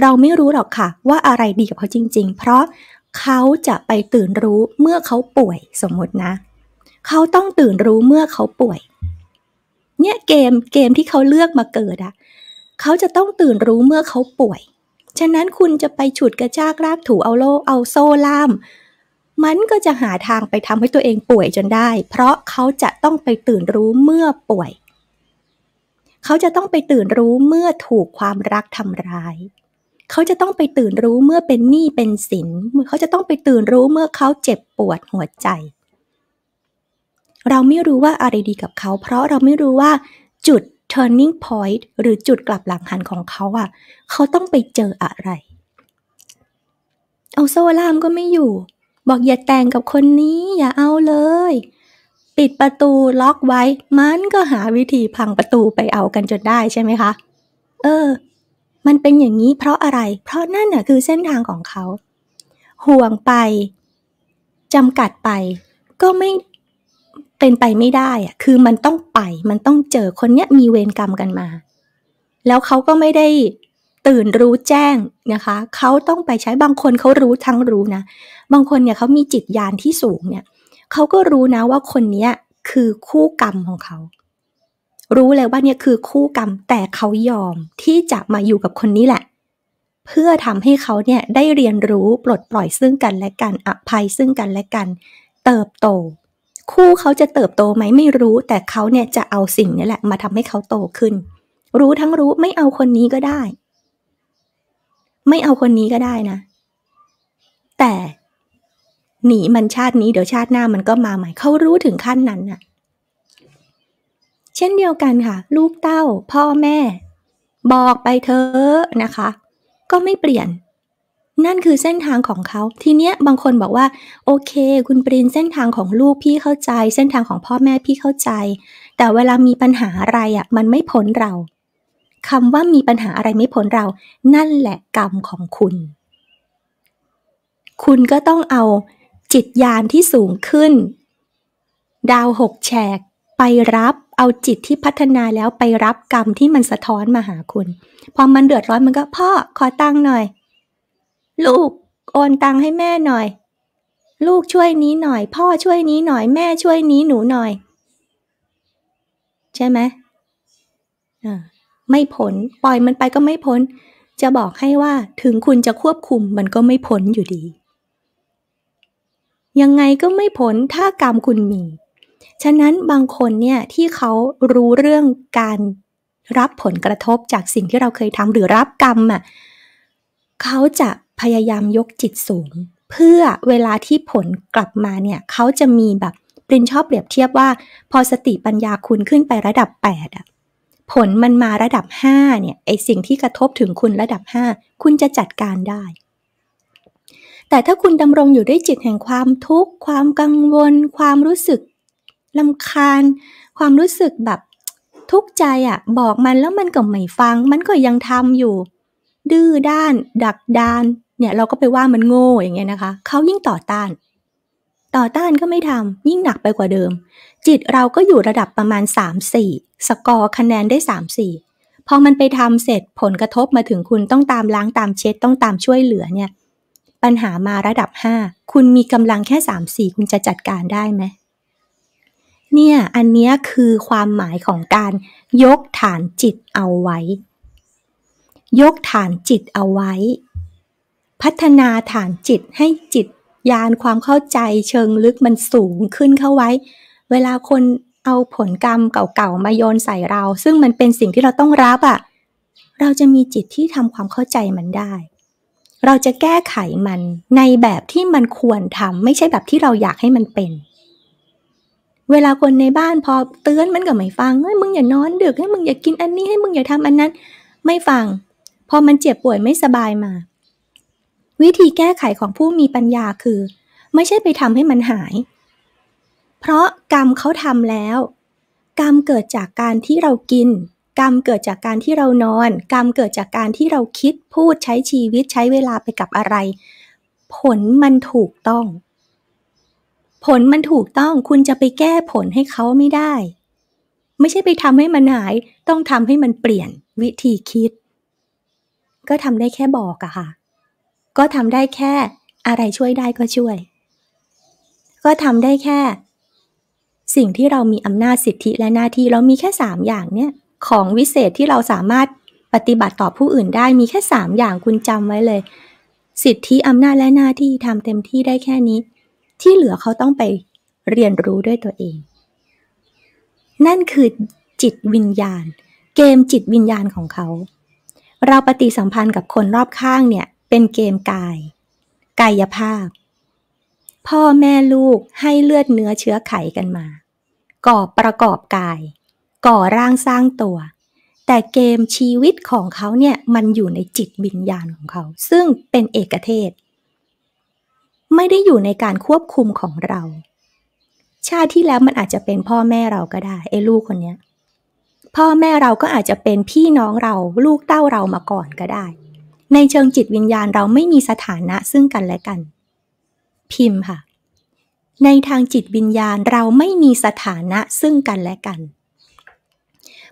เราไม่รู้หรอกค่ะ ว่าอะไรดีกับเขาจริง ๆ เพราะเขาจะไปตื่นรู้เมื่อเขาป่วยสมมตินะ เขาต้องตื่นรู้เมื่อเขาป่วย เนี่ยเกมเกมที่เขาเลือกมาเกิดอะเขาจะต้องตื่นรู้เมื่อเขาป่วยฉะนั้นคุณจะไปฉุดกระชากรากถูเอาโลเอาโซ่ล่าม มันก็จะหาทางไปทำให้ตัวเองป่วยจนได้ เพราะเขาจะต้องไปตื่นรู้เมื่อป่วย เขาจะต้องไปตื่นรู้เมื่อถูกความรักทำร้าย เขาจะต้องไปตื่นรู้เมื่อเป็นหนี้เป็นสินเขาจะต้องไปตื่นรู้เมื่อเขาเจ็บปวดหัวใจ เราไม่รู้ว่าอะไรดีกับเขาเพราะเราไม่รู้ว่าจุด turning point หรือจุดกลับหลังหันของเขาอะ่ะ เขาต้องไปเจออะไร เอาโซลามก็ไม่อยู่ บอกอย่าแต่งกับคนนี้อย่าเอาเลย ปิดประตูล็อกไว้ มันก็หาวิธีพังประตูไปเอากันจนได้ใช่ไหมคะ เออ มันเป็นอย่างนี้เพราะอะไร เพราะนั่นน่ะ คือเส้นทางของเขา ห่วงไป จำกัดไป ก็ไม่เป็นไปไม่ได้อะคือมันต้องไป มันต้องเจอคนเนี้ยมีเวรกรรมกันมา แล้วเขาก็ไม่ได้ตื่นรู้แจ้งนะคะ เขาต้องไปใช้บางคนเขารู้ทั้งรู้นะ บางคนเนี่ยเขามีจิตญาณที่สูงเนี่ย เขาก็รู้นะว่าคนเนี้ยคือคู่กรรมของเขา รู้เลยว่าเนี่ยคือคู่กรรม แต่เขายอมที่จะมาอยู่กับคนนี้แหละ เพื่อทำให้เขาเนี่ยได้เรียนรู้ปลดปล่อยซึ่งกัน และกันอภัยซึ่งกันและกัน เติบโตคู่เขาจะเติบโตไหมไม่รู้แต่เขาเนี่ยจะเอาสิ่งนี้แหละ มาทำให้เขาโตขึ้น รู้ทั้งรู้ไม่เอาคนนี้ก็ได้ ไม่เอาคนนี้ก็ได้นะแต่หนีมันชาตินี้ เดี๋ยวชาติหน้ามันก็มาใหม่เขารู้ถึงขั้นนั้นน่ะ เช่นเดียวกันค่ะลูกเต้าพ่อแม่ บอกไปเธอนะคะ ก็ไม่เปลี่ยนนั่นคือเส้นทางของเขา ทีเนี้ยบางคนบอกว่าโอเค คุณปรินเส้นทางของลูกพี่เข้าใจ เส้นทางของพ่อแม่พี่เข้าใจ แต่เวลามีปัญหาอะไรอะ่ะมันไม่พ้นเราคำว่ามีปัญหาอะไรไม่พ้นเรา นั่นแหละกรรมของคุณ คุณก็ต้องเอาจิตญาณที่สูงขึ้น ดาวหกแฉก ไปรับเอาจิตที่พัฒนาแล้วไปรับกรรมที่มันสะท้อนมาหาคุณ พอมันเดือดร้อนมันก็พ่อขอตั้งหน่อยลูกโอนตังให้แม่หน่อย ลูกช่วยนี้หน่อย พ่อช่วยนี้หน่อยแม่ช่วยนี้หนูหน่อย ใช่ไหมไม่ผลปล่อยมันไปก็ไม่พ้นจะบอกให้ว่าถึงคุณจะควบคุมมันก็ไม่พ้นอยู่ดี ยังไงก็ไม่พ้นถ้ากรรมคุณมี ฉะนั้นบางคนเนี่ยที่เขารู้เรื่องการรับผลกระทบจากสิ่งที่เราเคยทำหรือรับกรรมอ่ะเขาจะพยายามยกจิตสูง เพื่อเวลาที่ผลกลับมาเนี่ย เขาจะมีแบบปรินชอบเปรียบเทียบว่า พอสติปัญญาคุณขึ้นไประดับ8อ่ะผลมันมาระดับ 5เนี่ยไอสิ่งที่กระทบถึงคุณระดับ 5 คุณจะจัดการได้ แต่ถ้าคุณดำรงอยู่ด้วยจิตแห่งความทุกข์ความกังวล ความรู้สึกลำคาญ ความรู้สึกแบบทุกข์ใจอะ่ะบอกมันแล้วมันก็ไม่ฟัง มันก็ยังทำอยู่ดื้อด้าน ดักดานเนี่ยเราก็ไปว่ามันโง่อย่างเงี้ยนะคะ เขายิ่งต่อต้าน ต่อต้านก็ไม่ทำ ยิ่งหนักไปกว่าเดิม จิตเราก็อยู่ระดับประมาณ 3 4 สกอร์คะแนนได้ 3 4 พอมันไปทำเสร็จผลกระทบมาถึงคุณต้องตามล้างตามเช็ดต้องตามช่วยเหลือเนี่ย ปัญหามาระดับ 5 คุณมีกำลังแค่ 3 4 คุณจะจัดการได้ไหมเนี่ย อันนี้คือความหมายของการยกฐานจิตเอาไว้ยกฐานจิตเอาไว้ พัฒนาฐานจิตให้จิตยานความเข้าใจ เชิงลึกมันสูงขึ้นเข้าไว้ เวลาคนเอาผลกรรมเก่าๆ มาโยนใส่เรา ซึ่งมันเป็นสิ่งที่เราต้องรับอะ่ะ เราจะมีจิตที่ทำความเข้าใจมันได้ เราจะแก้ไขมันในแบบที่มันควรทำไม่ใช่แบบที่เราอยากให้มันเป็น เวลาคนในบ้านพอเตือนมันก็ไม่ฟังเฮ้ยมึงอย่านอนดึกให้มึงอย่ากินอันนี้ให้มึงอย่าทำอันนั้น ไม่ฟังพอมันเจ็บป่วยไม่สบายมา วิธีแก้ไขของผู้มีปัญญาคือ ไม่ใช่ไปทำให้มันหาย เพราะกรรมเขาทำแล้ว กรรมเกิดจากการที่เรากิน กรรมเกิดจากการที่เรานอน กรรมเกิดจากการที่เราคิด พูดใช้ชีวิตใช้เวลาไปกับอะไร ผลมันถูกต้อง ผลมันถูกต้อง คุณจะไปแก้ผลให้เขาไม่ได้ ไม่ใช่ไปทำให้มันหาย ต้องทำให้มันเปลี่ยนวิธีคิดก็ทำได้แค่บอกอะค่ะ ก็ทำได้แค่อะไรช่วยได้ก็ช่วย ก็ทำได้แค่ สิ่งที่เรามีอำนาจสิทธิและหน้าที่เรามีแค่สามอย่างเนี่ย ของวิเศษที่เราสามารถปฏิบัติต่อผู้อื่นได้มีแค่สามอย่างคุณจำไว้เลย สิทธิอำนาจและหน้าที่ทำเต็มที่ได้แค่นี้ ที่เหลือเขาต้องไปเรียนรู้ด้วยตัวเอง นั่นคือ จิตวิญญาณ เกมจิตวิญญาณของเขาเราปฏิสัมพันธ์กับคนรอบข้างเนี่ย เป็นเกมกายกายภาพ พ่อแม่ลูกให้เลือดเนื้อเชื้อไขกันมาก่อประกอบกาย ก่อร่างสร้างตัว แต่เกมชีวิตของเขาเนี่ยมันอยู่ในจิตวิญญาณของเขา ซึ่งเป็นเอกเทศ ไม่ได้อยู่ในการควบคุมของเรา ชาติที่แล้วมันอาจจะเป็นพ่อแม่เราก็ได้ไอ้ลูกคนเนี้ยพ่อแม่เราก็อาจจะเป็นพี่น้องเราลูกเต้าเรามาก่อนก็ได้ ในเชิงจิตวิญญาณเราไม่มีสถานะซึ่งกันและกัน พิมพ์ค่ะ ในทางจิตวิญญาณเราไม่มีสถานะซึ่งกันและกัน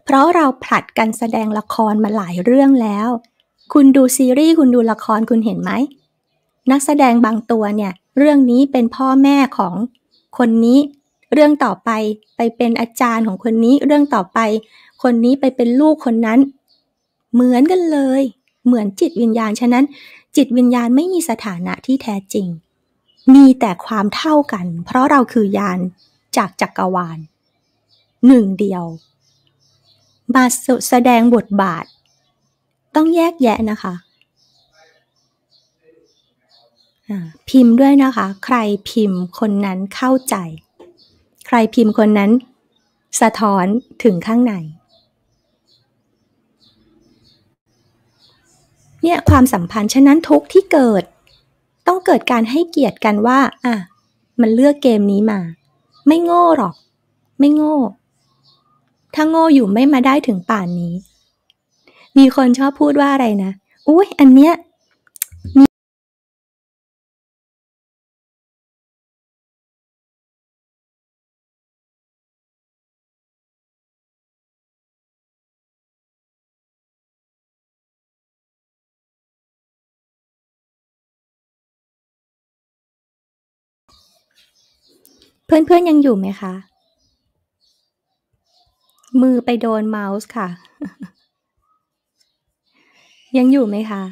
เพราะเราผลัดกันแสดงละครมาหลายเรื่องแล้ว คุณดูซีรีส์คุณดูละครคุณเห็นไหมนักแสดงบางตัวเนี่ย เรื่องนี้เป็นพ่อแม่ของคนนี้ เรื่องต่อไป ไปเป็นอาจารย์ของคนนี้เรื่องต่อไปคนนี้ไปเป็นลูกคนนั้น เหมือนกันเลย เหมือนจิตวิญญาณ ฉะนั้น จิตวิญญาณไม่มีสถานะที่แท้จริง มีแต่ความเท่ากัน เพราะเราคือยานจากจักรวาล หนึ่งเดียวมาแสดงบทบาท ต้องแยกแยะนะคะ พิมพ์ด้วยนะคะ ใครพิมพ์คนนั้นเข้าใจ ใครพิมพ์คนนั้น สะท้อนถึงข้างในเนี่ยความสัมพันธ์ฉะนั้นทุกที่เกิด ต้องเกิดการให้เกียรติกันว่าอ่ะมันเลือกเกมนี้มา ไม่โง่หรอก ไม่โง่ ถ้าโง่อยู่ไม่มาได้ถึงป่านนี้ มีคนชอบพูดว่าอะไรนะ อุ้ยอันเนี้ยเพื่อนๆยังอยู่ไหมคะ มือไปโดนเมาส์ค่ะ ยังอยู่ไหมคะร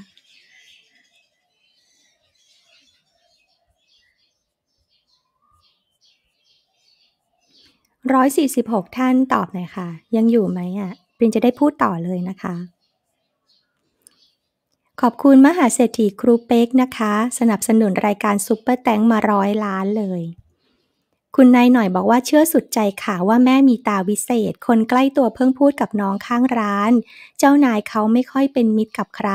้อยสี่สิบหกท่านตอบหน่อยค่ะ ยังอยู่ไหมอ่ะปรินจะได้พูดต่อเลยนะคะ ขอบคุณมหาเศรษฐีครูเป็กนะคะ สนับสนุนรายการซุปเปอร์แตงมาร้อยล้านเลยคุณนายหน่อยบอกว่าเชื่อสุดใจค่ะว่าแม่มีตาวิเศษ คนใกล้ตัวเพิ่งพูดกับน้องข้างร้าน เจ้านายเขาไม่ค่อยเป็นมิตรกับใคร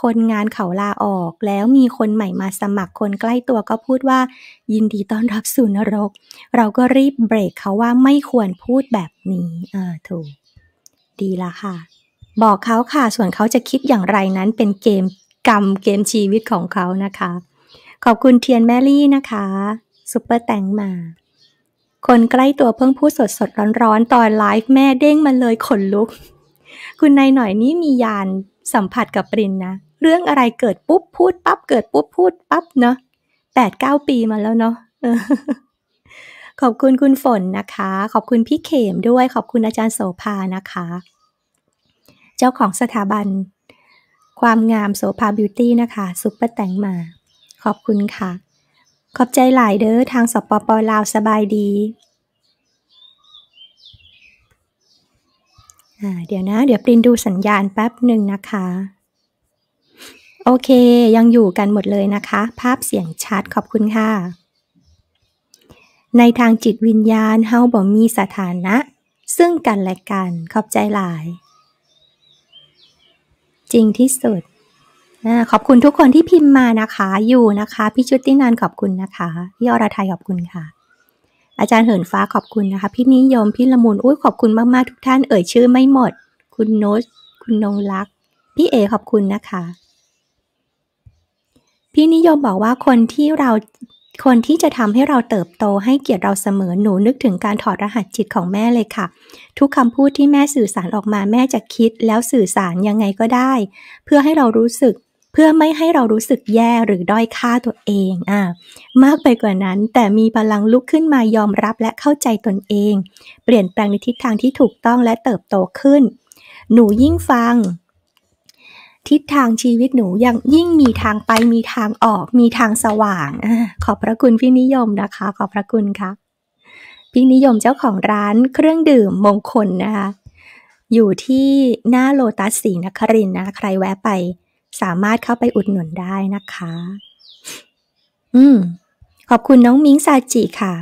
คนงานเขาลาออกแล้วมีคนใหม่มาสมัคร คนใกล้ตัวก็พูดว่า ยินดีต้อนรับสุนรก เราก็รีบเบรกเขาว่าไม่ควรพูดแบบนี้อ่าถูกดีละค่ะ บอกเขาค่ะส่วนเขาจะคิดอย่างไรนั้น เป็นเกมกรรมเกมชีวิตของเขานะคะขอบคุณเทียนแมรี่นะคะซูเปอร์แตงมา คนใกล้ตัวเพิ่งพูดสดสดร้อนๆตอนไลฟ์แม่เด้งมันเลยขนลุก คุณนายหน่อยนี่มียานสัมผัสกับปรินนะเรื่องอะไรเกิดปุ๊บพูดปั๊บเกิดปุ๊บพูดปั๊บเนาะแปดเก้าปีมาแล้วเนาะขอบคุณคุณฝนนะคะ ขอบคุณพี่เขมด้วย ขอบคุณอาจารย์โสภานะคะ เจ้าของสถาบัน ความงามโสภาบิวตี้นะคะซุปเปอร์แตงมา ขอบคุณค่ะขอบใจหลายเด้อทางสปปลาว สบายดี เดี๋ยวนะ เดี๋ยวปรินดูสัญญาณแป๊บหนึ่งนะคะ โอเคยังอยู่กันหมดเลยนะคะ ภาพเสียงชัดขอบคุณค่ะ ในทางจิตวิญญาณเฮาบอกมีสถานะซึ่งกันและกันขอบใจหลาย จริงที่สุดขอบคุณทุกคนที่พิมพ์มานะคะอยู่นะคะ พี่ชุตินันขอบคุณนะคะ พี่อรทัยขอบคุณค่ะ อาจารย์เหินฟ้าขอบคุณนะคะ พี่นิยม พี่ละมุนอุ้ยขอบคุณมากๆทุกท่าน เอ่ยชื่อไม่หมด คุณโนชคุณนงรักพี่เอขอบคุณนะคะ พี่นิยมบอกว่าคนที่เรา คนที่จะทำให้เราเติบโตให้เกียรติเราเสมอ หนูนึกถึงการถอดรหัสจิตของแม่เลยค่ะ ทุกคำพูดที่แม่สื่อสารออกมาแม่จะคิดแล้วสื่อสารยังไงก็ได้ เพื่อให้เรารู้สึกเพื่อไม่ให้เรารู้สึกแย่หรือด้อยค่าตัวเอง อ่า มากไปกว่านั้น แต่มีพลังลุกขึ้นมายอมรับและเข้าใจตนเอง เปลี่ยนแปลงในทิศทางที่ถูกต้องและเติบโตขึ้น หนูยิ่งฟัง ทิศทางชีวิตหนูยังยิ่งมีทางไป มีทางออก มีทางสว่างอขอบพระคุณพี่นิยมนะคะ ขอบพระคุณค่ะ พี่นิยมเจ้าของร้านเครื่องดื่มมงคลนะคะ อยู่ที่หน้าโลตัสสีนครินนะ ใครแวะไปสามารถเข้าไปอุดหนุนได้นะคะ อืมขอบคุณน้องมิงซาจิค่ะ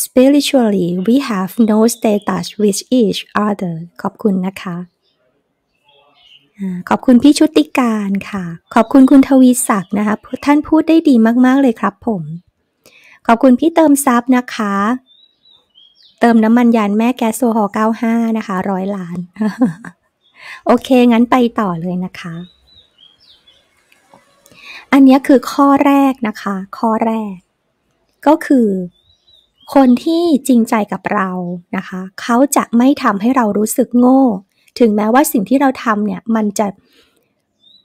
Spiritually we have no status with each other ขอบคุณนะคะ ขอบคุณพี่ชุติการค่ะ ขอบคุณคุณทวีศักดิ์นะคะ ท่านพูดได้ดีมาก ๆเลยครับผม ขอบคุณพี่เติมซับนะคะ เติมน้ำมันยานแม่แก๊สโซฮอ95 นะคะ ร้อยล้าน โอเค งั้นไปต่อเลยนะคะอันนี้คือข้อแรกนะคะ ข้อแรก ก็คือคนที่จริงใจกับเรานะคะ เขาจะไม่ทำให้เรารู้สึกโง่ ถึงแม้ว่าสิ่งที่เราทำเนี่ยมันจะ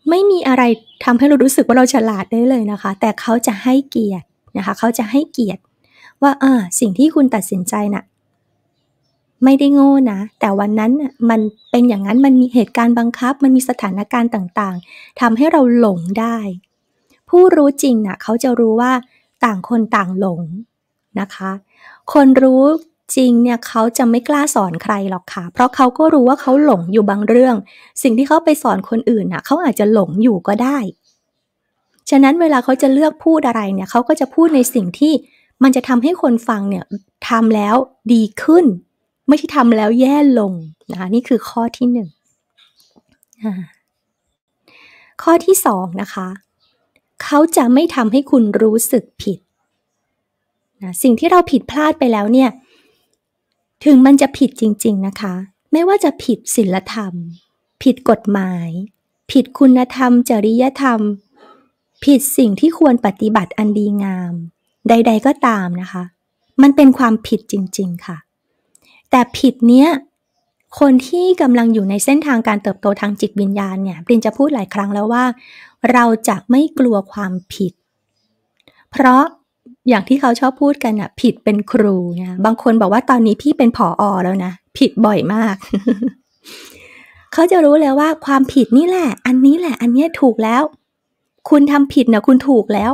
ไม่มีอะไรทำให้เรารู้สึกว่าเราฉลาดได้เลยนะคะ แต่เขาจะให้เกียรตินะคะ เขาจะให้เกียรติว่าเออสิ่งที่คุณตัดสินใจนะ่ะไม่ได้โง่นะ แต่วันนั้นมันเป็นอย่างนั้น มันมีเหตุการณ์บังคับ มันมีสถานการณ์ต่าง ๆ ทำให้เราหลงได้ผู้รู้จริงนะ่ะเขาจะรู้ว่าต่างคนต่างหลงนะคะ คนรู้จริงเนี่ยเขาจะไม่กล้าสอนใครหรอกค่ะ เพราะเขาก็รู้ว่าเขาหลงอยู่บางเรื่อง สิ่งที่เขาไปสอนคนอื่นน่ะ เขาอาจจะหลงอยู่ก็ได้ฉะนั้นเวลาเขาจะเลือกพูดอะไรเนี่ย เขาก็จะพูดในสิ่งที่มันจะทำให้คนฟังเนี่ยทำแล้วดีขึ้น ไม่ใช่ทำแล้วแย่ลงนะคะนี่คือข้อที่หนึ่งข้อที่สองนะคะเขาจะไม่ทำให้คุณรู้สึกผิดนะสิ่งที่เราผิดพลาดไปแล้วเนี่ย ถึงมันจะผิดจริงๆนะคะ ไม่ว่าจะผิดศีลธรรม ผิดกฎหมาย ผิดคุณธรรม จริยธรรม ผิดสิ่งที่ควรปฏิบัติอันดีงาม ใดๆก็ตามนะคะ มันเป็นความผิดจริงๆค่ะ แต่ผิดเนี้ยคนที่กำลังอยู่ในเส้นทางการเติบโตทางจิตวิญญาณเนี่ยปรินจะพูดหลายครั้ง แล้วว่า เราจะไม่กลัวความผิด เพราะอย่างที่เขาชอบพูดกันอะผิดเป็นครูนะบางคนบอกว่าตอนนี้พี่เป็นผออแล้วนะผิดบ่อยมากเขาจะรู้แลวว่า ความผิดนี่แหละ อันนี้แหละ อันนี้ถูกแล้ว คุณทำผิดนะคุณถูกแล้ว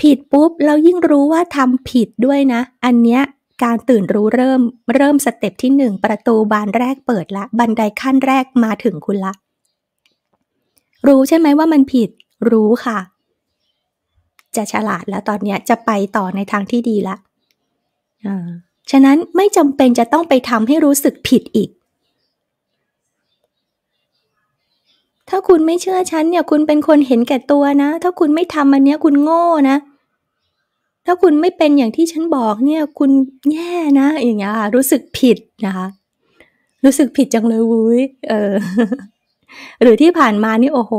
ผิดปุ๊บเรายิ่งรู้ว่าทำผิดด้วยนะอันเนี้ยการตื่นรู้เริ่ม เริ่มสเต็ปที่หนึ่งประตูบานแรกเปิดละ บันไดขั้นแรกมาถึงคุณละ รู้ใช่ไหมว่ามันผิด รู้ค่ะ จะฉลาดแล้วตอนนี้จะไปต่อในทางที่ดีละฉะนั้นไม่จำเป็นจะต้องไปทำให้รู้สึกผิดอีก ถ้าคุณไม่เชื่อฉันเนี่ยคุณเป็นคนเห็นแก่ตัวนะ ถ้าคุณไม่ทำอันเนี้ยคุณโง่นะถ้าคุณไม่เป็นอย่างที่ฉันบอกเนี่ย คุณแย่นะ อย่างเงี้ยรู้สึกผิดนะคะ รู้สึกผิดจังเลยวุ้ยเออหรือที่ผ่านมานี่โอ้โห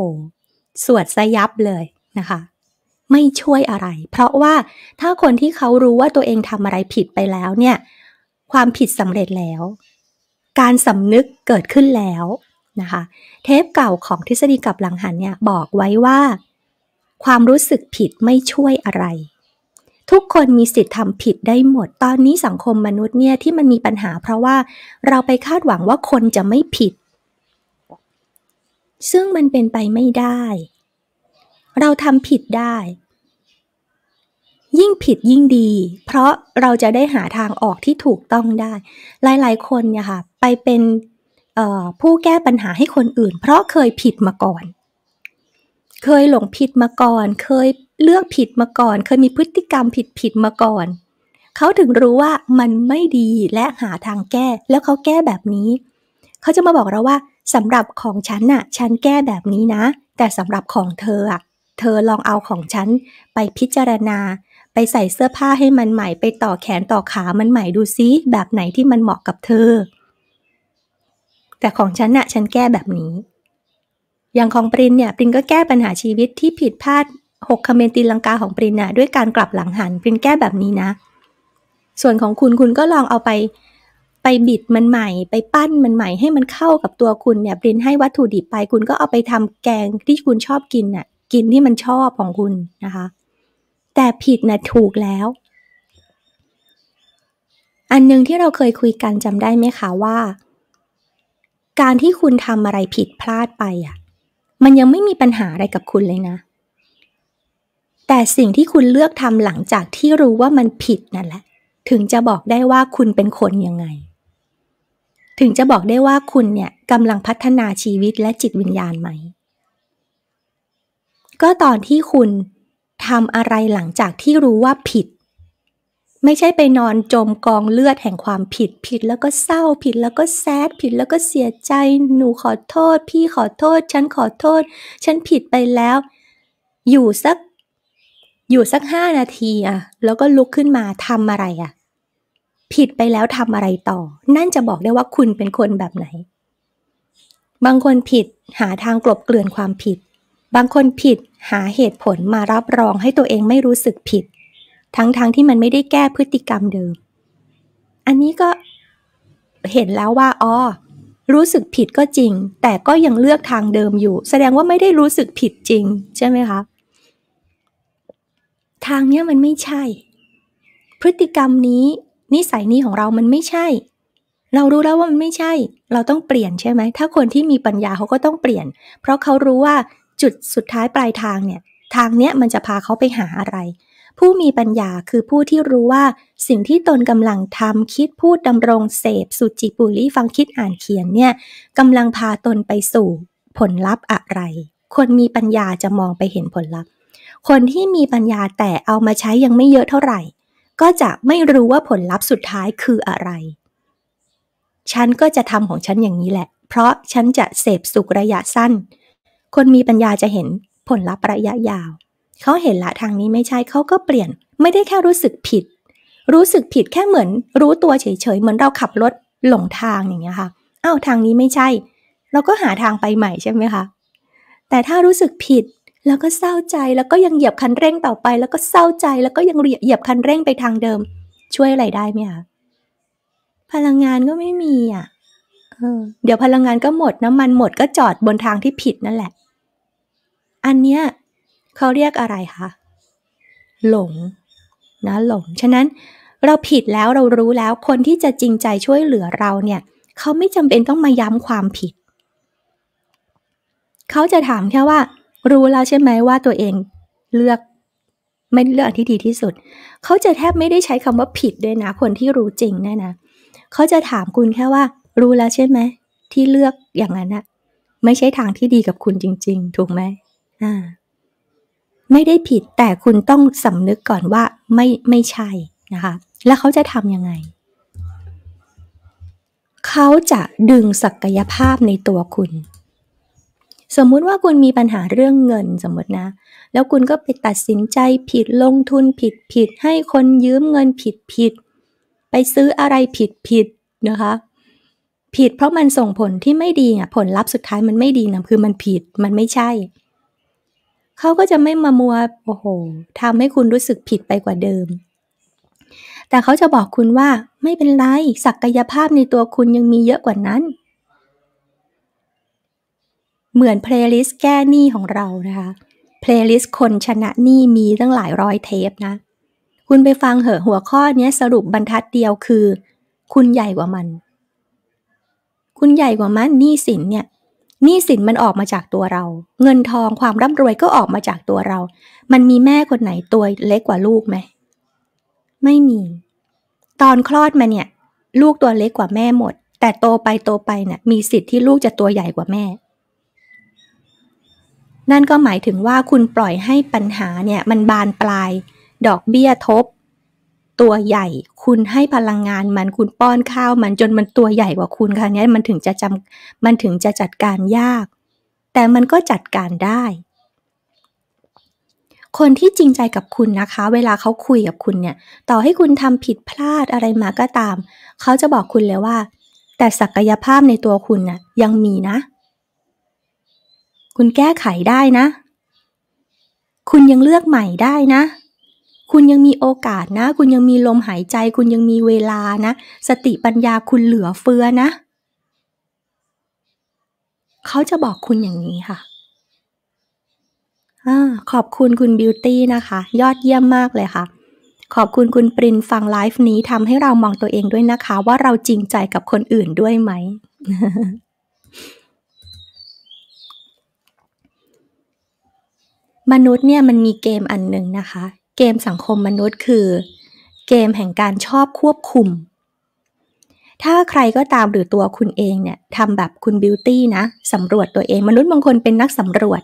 สวดสยับเลยนะคะ ไม่ช่วยอะไร เพราะว่าถ้าคนที่เขารู้ว่าตัวเองทำอะไรผิดไปแล้ว เนี่ย ความผิดสำเร็จแล้ว การสำนึกเกิดขึ้นแล้วนะคะ เทปเก่าของทฤษฎีกับหลังหันเนี่ย บอกไว้ว่าความรู้สึกผิดไม่ช่วยอะไรทุกคนมีสิทธิ์ทำผิดได้หมด ตอนนี้สังคมมนุษย์เนี่ยที่มันมีปัญหาเพราะว่าเราไปคาดหวังว่าคนจะไม่ผิด ซึ่งมันเป็นไปไม่ได้ เราทำผิดได้ ยิ่งผิดยิ่งดี เพราะเราจะได้หาทางออกที่ถูกต้องได้ หลายๆ คนเนี่ยค่ะไปเป็นผู้แก้ปัญหาให้คนอื่น เพราะเคยผิดมาก่อน เคยหลงผิดมาก่อนเคยเลือกผิดมาก่อน เคยมีพฤติกรรมผิดผิดมาก่อน เขาถึงรู้ว่ามันไม่ดีและหาทางแก้ แล้วเขาแก้แบบนี้ เขาจะมาบอกเราว่าสำหรับของฉันน่ะ ฉันแก้แบบนี้นะ แต่สำหรับของเธออ่ะเธอลองเอาของฉันไปพิจารณา ไปใส่เสื้อผ้าให้มันใหม่ ไปต่อแขนต่อขามันใหม่ดูซิแบบไหนที่มันเหมาะกับเธอ แต่ของฉันน่ะ ฉันแก้แบบนี้ อย่างของปรินเนี่ยปรินก็แก้ปัญหาชีวิตที่ผิดพลาดหกคเมนตีลังกาของปรินน่ะด้วยการกลับหลังหัน ปรินแก้แบบนี้นะ ส่วนของคุณคุณก็ลองเอาไปไปบิดมันใหม่ ไปปั้นมันใหม่ให้มันเข้ากับตัวคุณเนี่ยปรินให้วัตถุดิบไป คุณก็เอาไปทำแกงที่คุณชอบกินน่ะกินที่มันชอบของคุณนะคะ แต่ผิดนะ่ะถูกแล้ว อันนึงที่เราเคยคุยกันจำได้ไหมคะว่า การที่คุณทำอะไรผิดพลาดไปอ่ะ มันยังไม่มีปัญหาอะไรกับคุณเลยนะแต่สิ่งที่คุณเลือกทำหลังจากที่รู้ว่ามันผิดนั่นแหละ ถึงจะบอกได้ว่าคุณเป็นคนยังไง ถึงจะบอกได้ว่าคุณเนี่ยกำลังพัฒนาชีวิตและจิตวิญญาณไหม ก็ตอนที่คุณทำอะไรหลังจากที่รู้ว่าผิด ไม่ใช่ไปนอนจมกองเลือดแห่งความผิด ผิดแล้วก็เศร้าผิดแล้วก็แซด ผิดแล้วก็เสียใจ หนูขอโทษ พี่ขอโทษ ฉันขอโทษ ฉันผิดไปแล้ว อยู่สักอยู่ สักห้านาทีอะแล้วก็ลุกขึ้นมาทำอะไรอะผิดไปแล้วทำอะไรต่อ นั่นจะบอกได้ว่าคุณเป็นคนแบบไหน บางคนผิด หาทางกลบเกลื่อนความผิด บางคนผิดหาเหตุผลมารับรองให้ตัวเองไม่รู้สึกผิด ทั้งๆทที่มันไม่ได้แก้พฤติกรรมเดิม อันนี้ก็เห็นแล้วว่าอ๋อรู้สึกผิดก็จริง แต่ก็ยังเลือกทางเดิมอยู่ แสดงว่าไม่ได้รู้สึกผิดจริงใช่ไหมคะทางเนี้ยมันไม่ใช่ พฤติกรรมนี้นิสัยนี้ของเรามันไม่ใช่ เรารู้แล้วว่ามันไม่ใช่ เราต้องเปลี่ยนใช่ไหม ถ้าคนที่มีปัญญาเขาก็ต้องเปลี่ยน เพราะเขารู้ว่าจุดสุดท้ายปลายทางเนี่ย ทางเนี้ยมันจะพาเขาไปหาอะไร ผู้มีปัญญาคือผู้ที่รู้ว่า สิ่งที่ตนกำลังทำคิดพูดดำรงเสพ สุจิปุริฟังคิดอ่านเขียนเนี่ยกำลังพาตนไปสู่ ผลลัพธ์อะไร คนมีปัญญาจะมองไปเห็นผลลัพธ์คนที่มีปัญญาแต่เอามาใช้ยังไม่เยอะเท่าไหร่ ก็จะไม่รู้ว่าผลลัพธ์สุดท้ายคืออะไร ฉันก็จะทำของฉันอย่างนี้แหละ เพราะฉันจะเสพสุขระยะสั้น คนมีปัญญาจะเห็นผลลัพธ์ระยะยาว เขาเห็นละทางนี้ไม่ใช่เขาก็เปลี่ยน ไม่ได้แค่รู้สึกผิด รู้สึกผิดแค่เหมือนรู้ตัวเฉยๆเหมือนเราขับรถหลงทางอย่างเงี้ยค่ะอ้าวทางนี้ไม่ใช่ เราก็หาทางไปใหม่ใช่ไหมคะ แต่ถ้ารู้สึกผิดแล้วก็เศร้าใจแล้วก็ยังเหยียบคันเร่งต่อไป แล้วก็เศร้าใจ แล้วก็ยังเหยียบคันเร่งไปทางเดิม ช่วยอะไรได้ไหมคะพลังงานก็ไม่มีอ่ะเดี๋ยวพลังงานก็หมด น้ำมันหมดก็จอดบนทางที่ผิดนั่นแหละ อันเนี้ยเขาเรียกอะไรคะ หลงนะ หลง ฉะนั้นเราผิดแล้วเรารู้แล้ว คนที่จะจริงใจช่วยเหลือเราเนี่ย เขาไม่จำเป็นต้องมาย้ำความผิด เขาจะถามแค่ว่ารู้แล้วใช่ไหมว่าตัวเองเลือก ไม่เลือกที่ดีที่สุด เขาจะแทบไม่ได้ใช้คำว่าผิดด้วยนะคนที่รู้จริงเนี่ยนะเขาจะถามคุณแค่ว่า รู้แล้วใช่ไหมที่เลือกอย่างนั้นนะไม่ใช่ทางที่ดีกับคุณจริง ๆ ถูกไหมอ่าไม่ได้ผิดแต่คุณต้องสำนึกก่อนว่าไม่ไม่ใช่นะคะ แล้วเขาจะทำยังไง เขาจะดึงศักยภาพในตัวคุณสมมุติว่าคุณมีปัญหาเรื่องเงินสมมตินะ แล้วคุณก็ไปตัดสินใจผิดลงทุนผิดผิด ให้คนยืมเงินผิดผิดไปซื้ออะไรผิดผิดนะคะ ผิดเพราะมันส่งผลที่ไม่ดีอ่ะผลลัพธ์สุดท้ายมันไม่ดีนะคือมันผิดมันไม่ใช่ เขาก็จะไม่มามัว โอ้โหทำให้คุณรู้สึกผิดไปกว่าเดิม แต่เขาจะบอกคุณว่าไม่เป็นไรศักยภาพในตัวคุณยังมีเยอะกว่านั้นเหมือนเพลย์ลิสต์แก้หนี้ของเรานะคะ เพลย์ลิสต์คนชนะหนี้มี ตั้งหลายร้อยเทปนะ คุณไปฟังเหอะหัวข้อนี้สรุปบรรทัดเดียวคือ คุณใหญ่ กว่ามัน คุณใหญ่ กว่ามันหนี้สิน เนี่ยหนี้สิน มันออกมาจากตัวเรา เงินทองความร่ำรวยก็ออกมาจากตัวเรา มันมีแม่คนไหนตัวเล็กกว่าลูกไหมไม่มี ตอนคลอดมาเนี่ย ลูกตัวเล็กกว่าแม่หมด แต่โตไปโตไปเนี่ยมีสิทธิ์ที่ลูกจะตัวใหญ่กว่าแม่นั่นก็หมายถึงว่าคุณปล่อยให้ปัญหาเนี่ย มันบานปลาย ดอกเบี้ยทบ ตัวใหญ่ คุณให้พลังงานมันคุณป้อนข้าว มันจนมันตัวใหญ่กว่าคุณค่ะเนี้ยมันถึงจะจำมันถึงจะจัดการยาก แต่มันก็จัดการได้ คนที่จริงใจกับคุณนะคะ เวลาเขาคุยกับคุณเนี่ย ต่อให้คุณทำผิดพลาดอะไรมาก็ตาม เขาจะบอกคุณเลยว่า แต่ศักยภาพในตัวคุณนะ่ะยังมีนะเคุณแก้ไขได้นะ คุณยังเลือกใหม่ได้นะ คุณยังมีโอกาสนะ คุณยังมีลมหายใจ คุณยังมีเวลานะ สติปัญญาคุณเหลือเฟือนะ เขาจะบอกคุณอย่างนี้ค่ะอขอบคุณคุณบิวตี้นะคะยอดเยี่ยมมากเลยค่ะ ขอบคุณคุณปรินฟังไลฟ์นี้ทำให้เรามองตัวเองด้วยนะคะ ว่าเราจริงใจกับคนอื่นด้วยไหมมนุษย์เนี่ยมันมีเกมอันหนึ่งนะคะ เกมสังคมมนุษย์คือ เกมแห่งการชอบควบคุม ถ้าใครก็ตามหรือตัวคุณเองเนี่ยทำแบบคุณบิวตี้นะสำรวจตัวเองมนุษย์บางคนเป็นนักสำรวจ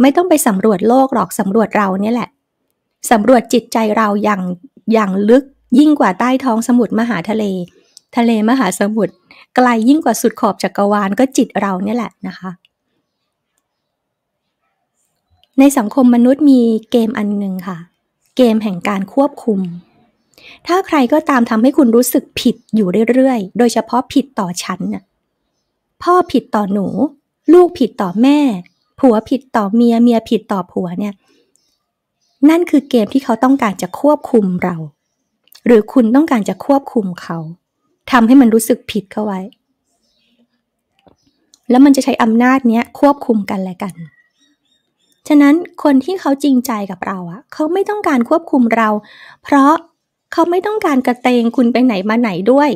ไม่ต้องไปสำรวจโลกหรอกสำรวจเราเนี่ยแหละสำรวจจิตใจเราอย่างอย่างลึกยิ่งกว่าใต้ท้องสมุทรมหาทะเล ทะเลมหาสมุทรไกลยิ่งกว่าสุดขอบจักกรวาลก็จิตเราเนี่ยแหละนะคะในสังคมมนุษย์มีเกมอันหนึ่งค่ะ เกมแห่งการควบคุม ถ้าใครก็ตามทำให้คุณรู้สึกผิดอยู่เรื่อยๆโดยเฉพาะผิดต่อฉันน่ะพ่อผิดต่อหนู ลูกผิดต่อแม่ ผัวผิดต่อเมียเมียผิดต่อผัวเนี่ย นั่นคือเกมที่เขาต้องการจะควบคุมเรา หรือคุณต้องการจะควบคุมเขาทำให้มันรู้สึกผิดเข้าไว้ แล้วมันจะใช้อำนาจเนี้ยควบคุมกันอะไรกันฉะนั้นคนที่เขาจริงใจกับเราอะเขาไม่ต้องการควบคุมเรา เพราะเขาไม่ต้องการกระเตงคุณไปไหนมาไหนด้วย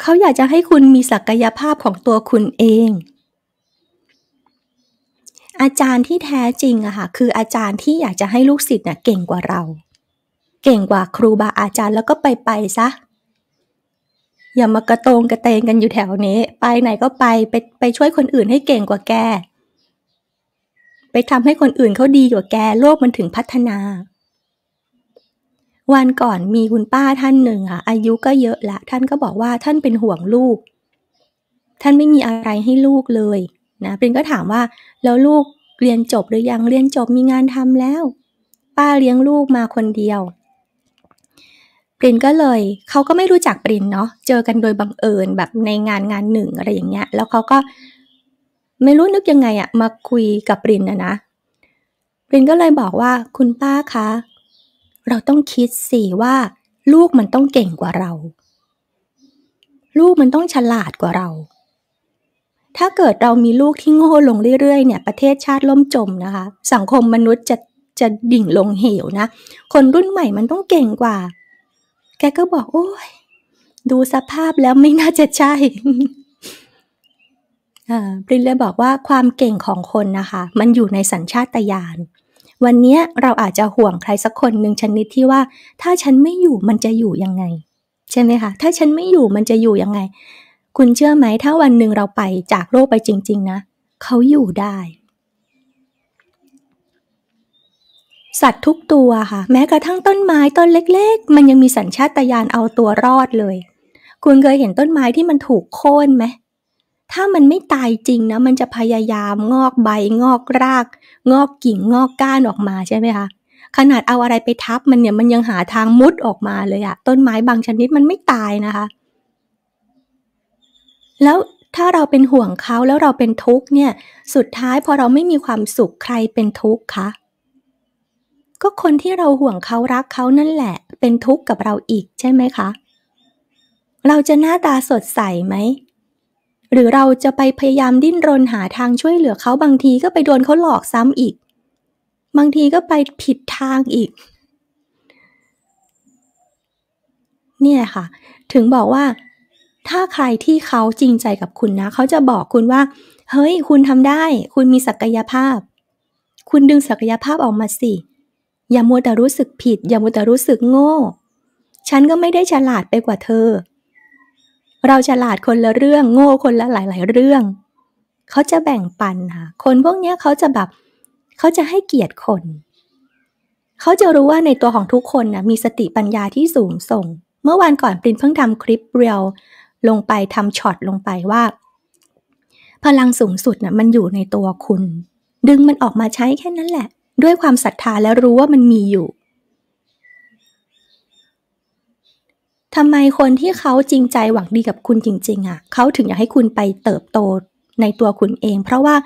เขาอยากจะให้คุณมีศักยภาพของตัวคุณเอง อาจารย์ที่แท้จริงอะค่ะคืออาจารย์ที่อยากจะให้ลูกศิษย์เน่ะเก่งกว่าเรา เก่งกว่าครูบาอาจารย์แล้วก็ไปไปซะอย่ามากระโตงกระเตงกันอยู่แถวนี้ ไปไหนก็ไปไปไปช่วยคนอื่นให้เก่งกว่าแก ไปทำให้คนอื่นเขาดีกว่าแก โลกมันถึงพัฒนา วันก่อนมีคุณป้าท่านหนึ่งอะอายุก็เยอะละ ท่านก็บอกว่าท่านเป็นห่วงลูก ท่านไม่มีอะไรให้ลูกเลยนะปรินก็ถามว่าแล้วลูกเรียนจบหรือยังเรียนจบมีงานทำแล้ว ป้าเลี้ยงลูกมาคนเดียวปรินก็เลยเขาก็ไม่รู้จักปรินเนาะเจอกันโดยบังเอิญแบบในงานงานหนึ่งอะไรอย่างเงี้ย แล้วเขาก็ไม่รู้นึกยังไงอะมาคุยกับปรินนะนะปรินก็เลยบอกว่า คุณป้าคะ เราต้องคิดสิว่า ลูกมันต้องเก่งกว่าเรา ลูกมันต้องฉลาดกว่าเรา ถ้าเกิดเรามีลูกที่โง่ลงเรื่อยๆเนี่ย ประเทศชาติล่มจมนะคะ สังคมมนุษย์จะจะดิ่งลงเหวนะ คนรุ่นใหม่มันต้องเก่งกว่าแกก็บอก โอ้ย ดูสภาพแล้วไม่น่าจะใช่ปริเลยบอกว่าความเก่งของคนนะคะ มันอยู่ในสัญชาตญาณวันนี้เราอาจจะห่วงใครสักคนหนึ่งชนิดที่ว่า ถ้าฉันไม่อยู่มันจะอยู่ยังไง ใช่ไหมคะ ถ้าฉันไม่อยู่มันจะอยู่ยังไง คุณเชื่อไหมถ้าวันหนึ่งเราไปจากโลกไปจริง ๆ นะเขาอยู่ได้สัตว์ทุกตัวค่ะ แม้กระทั่งต้นไม้ต้นเล็กๆมันยังมีสัญชาตญาณเอาตัวรอดเลย คุณเคยเห็นต้นไม้ที่มันถูกโค่นไหมถ้ามันไม่ตายจริงนะ มันจะพยายามงอกใบงอกราก งอกกิ่งงอกก้านออกมาใช่ไหมคะขนาดเอาอะไรไปทับมันเนี่ยมันยังหาทางมุดออกมาเลยอะต้นไม้บางชนิดมันไม่ตายนะคะ แล้วถ้าเราเป็นห่วงเขาแล้วเราเป็นทุกข์เนี่ย สุดท้ายพอเราไม่มีความสุขใครเป็นทุกข์คะก็คนที่เราห่วงเขารักเขานั่นแหละเป็นทุกข์กับเราอีกใช่ไหมคะเราจะหน้าตาสดใสไหมหรือเราจะไปพยายามดิ้นรนหาทางช่วยเหลือเขาบางทีก็ไปโดนเขาหลอกซ้ำอีก บางทีก็ไปผิดทางอีก เนี่ยค่ะ ถึงบอกว่า ถ้าใครที่เขาจริงใจกับคุณนะเขาจะบอกคุณว่า เฮ้ย คุณทำได้ คุณมีศักยภาพ คุณดึงศักยภาพออกมาสิอย่ามัวแต่รู้สึกผิด อย่ามัวแต่รู้สึกโง่ ฉันก็ไม่ได้ฉลาดไปกว่าเธอ เราฉลาดคนละเรื่องโง่คนละหลายๆ เรื่องเขาจะแบ่งปันค่ะคนพวกนี้เขาจะแบบเขาจะให้เกียรติคนเขาจะรู้ว่าในตัวของทุกคนนะมีสติปัญญาที่สูงส่ง เมื่อวานก่อนปรินเพิ่งทำคลิปเรียวลงไปทำช็อตลงไปว่า พลังสูงสุดนะ่ะมันอยู่ในตัวคุณ ดึงมันออกมาใช้แค่นั้นแหละด้วยความศรัทธาและรู้ว่ามันมีอยู่ ทำไมคนที่เขาจริงใจหวังดีกับคุณจริง ๆอะ่ะ เขาถึงอยากให้คุณไปเติบโตในตัวคุณเอง เพราะว่า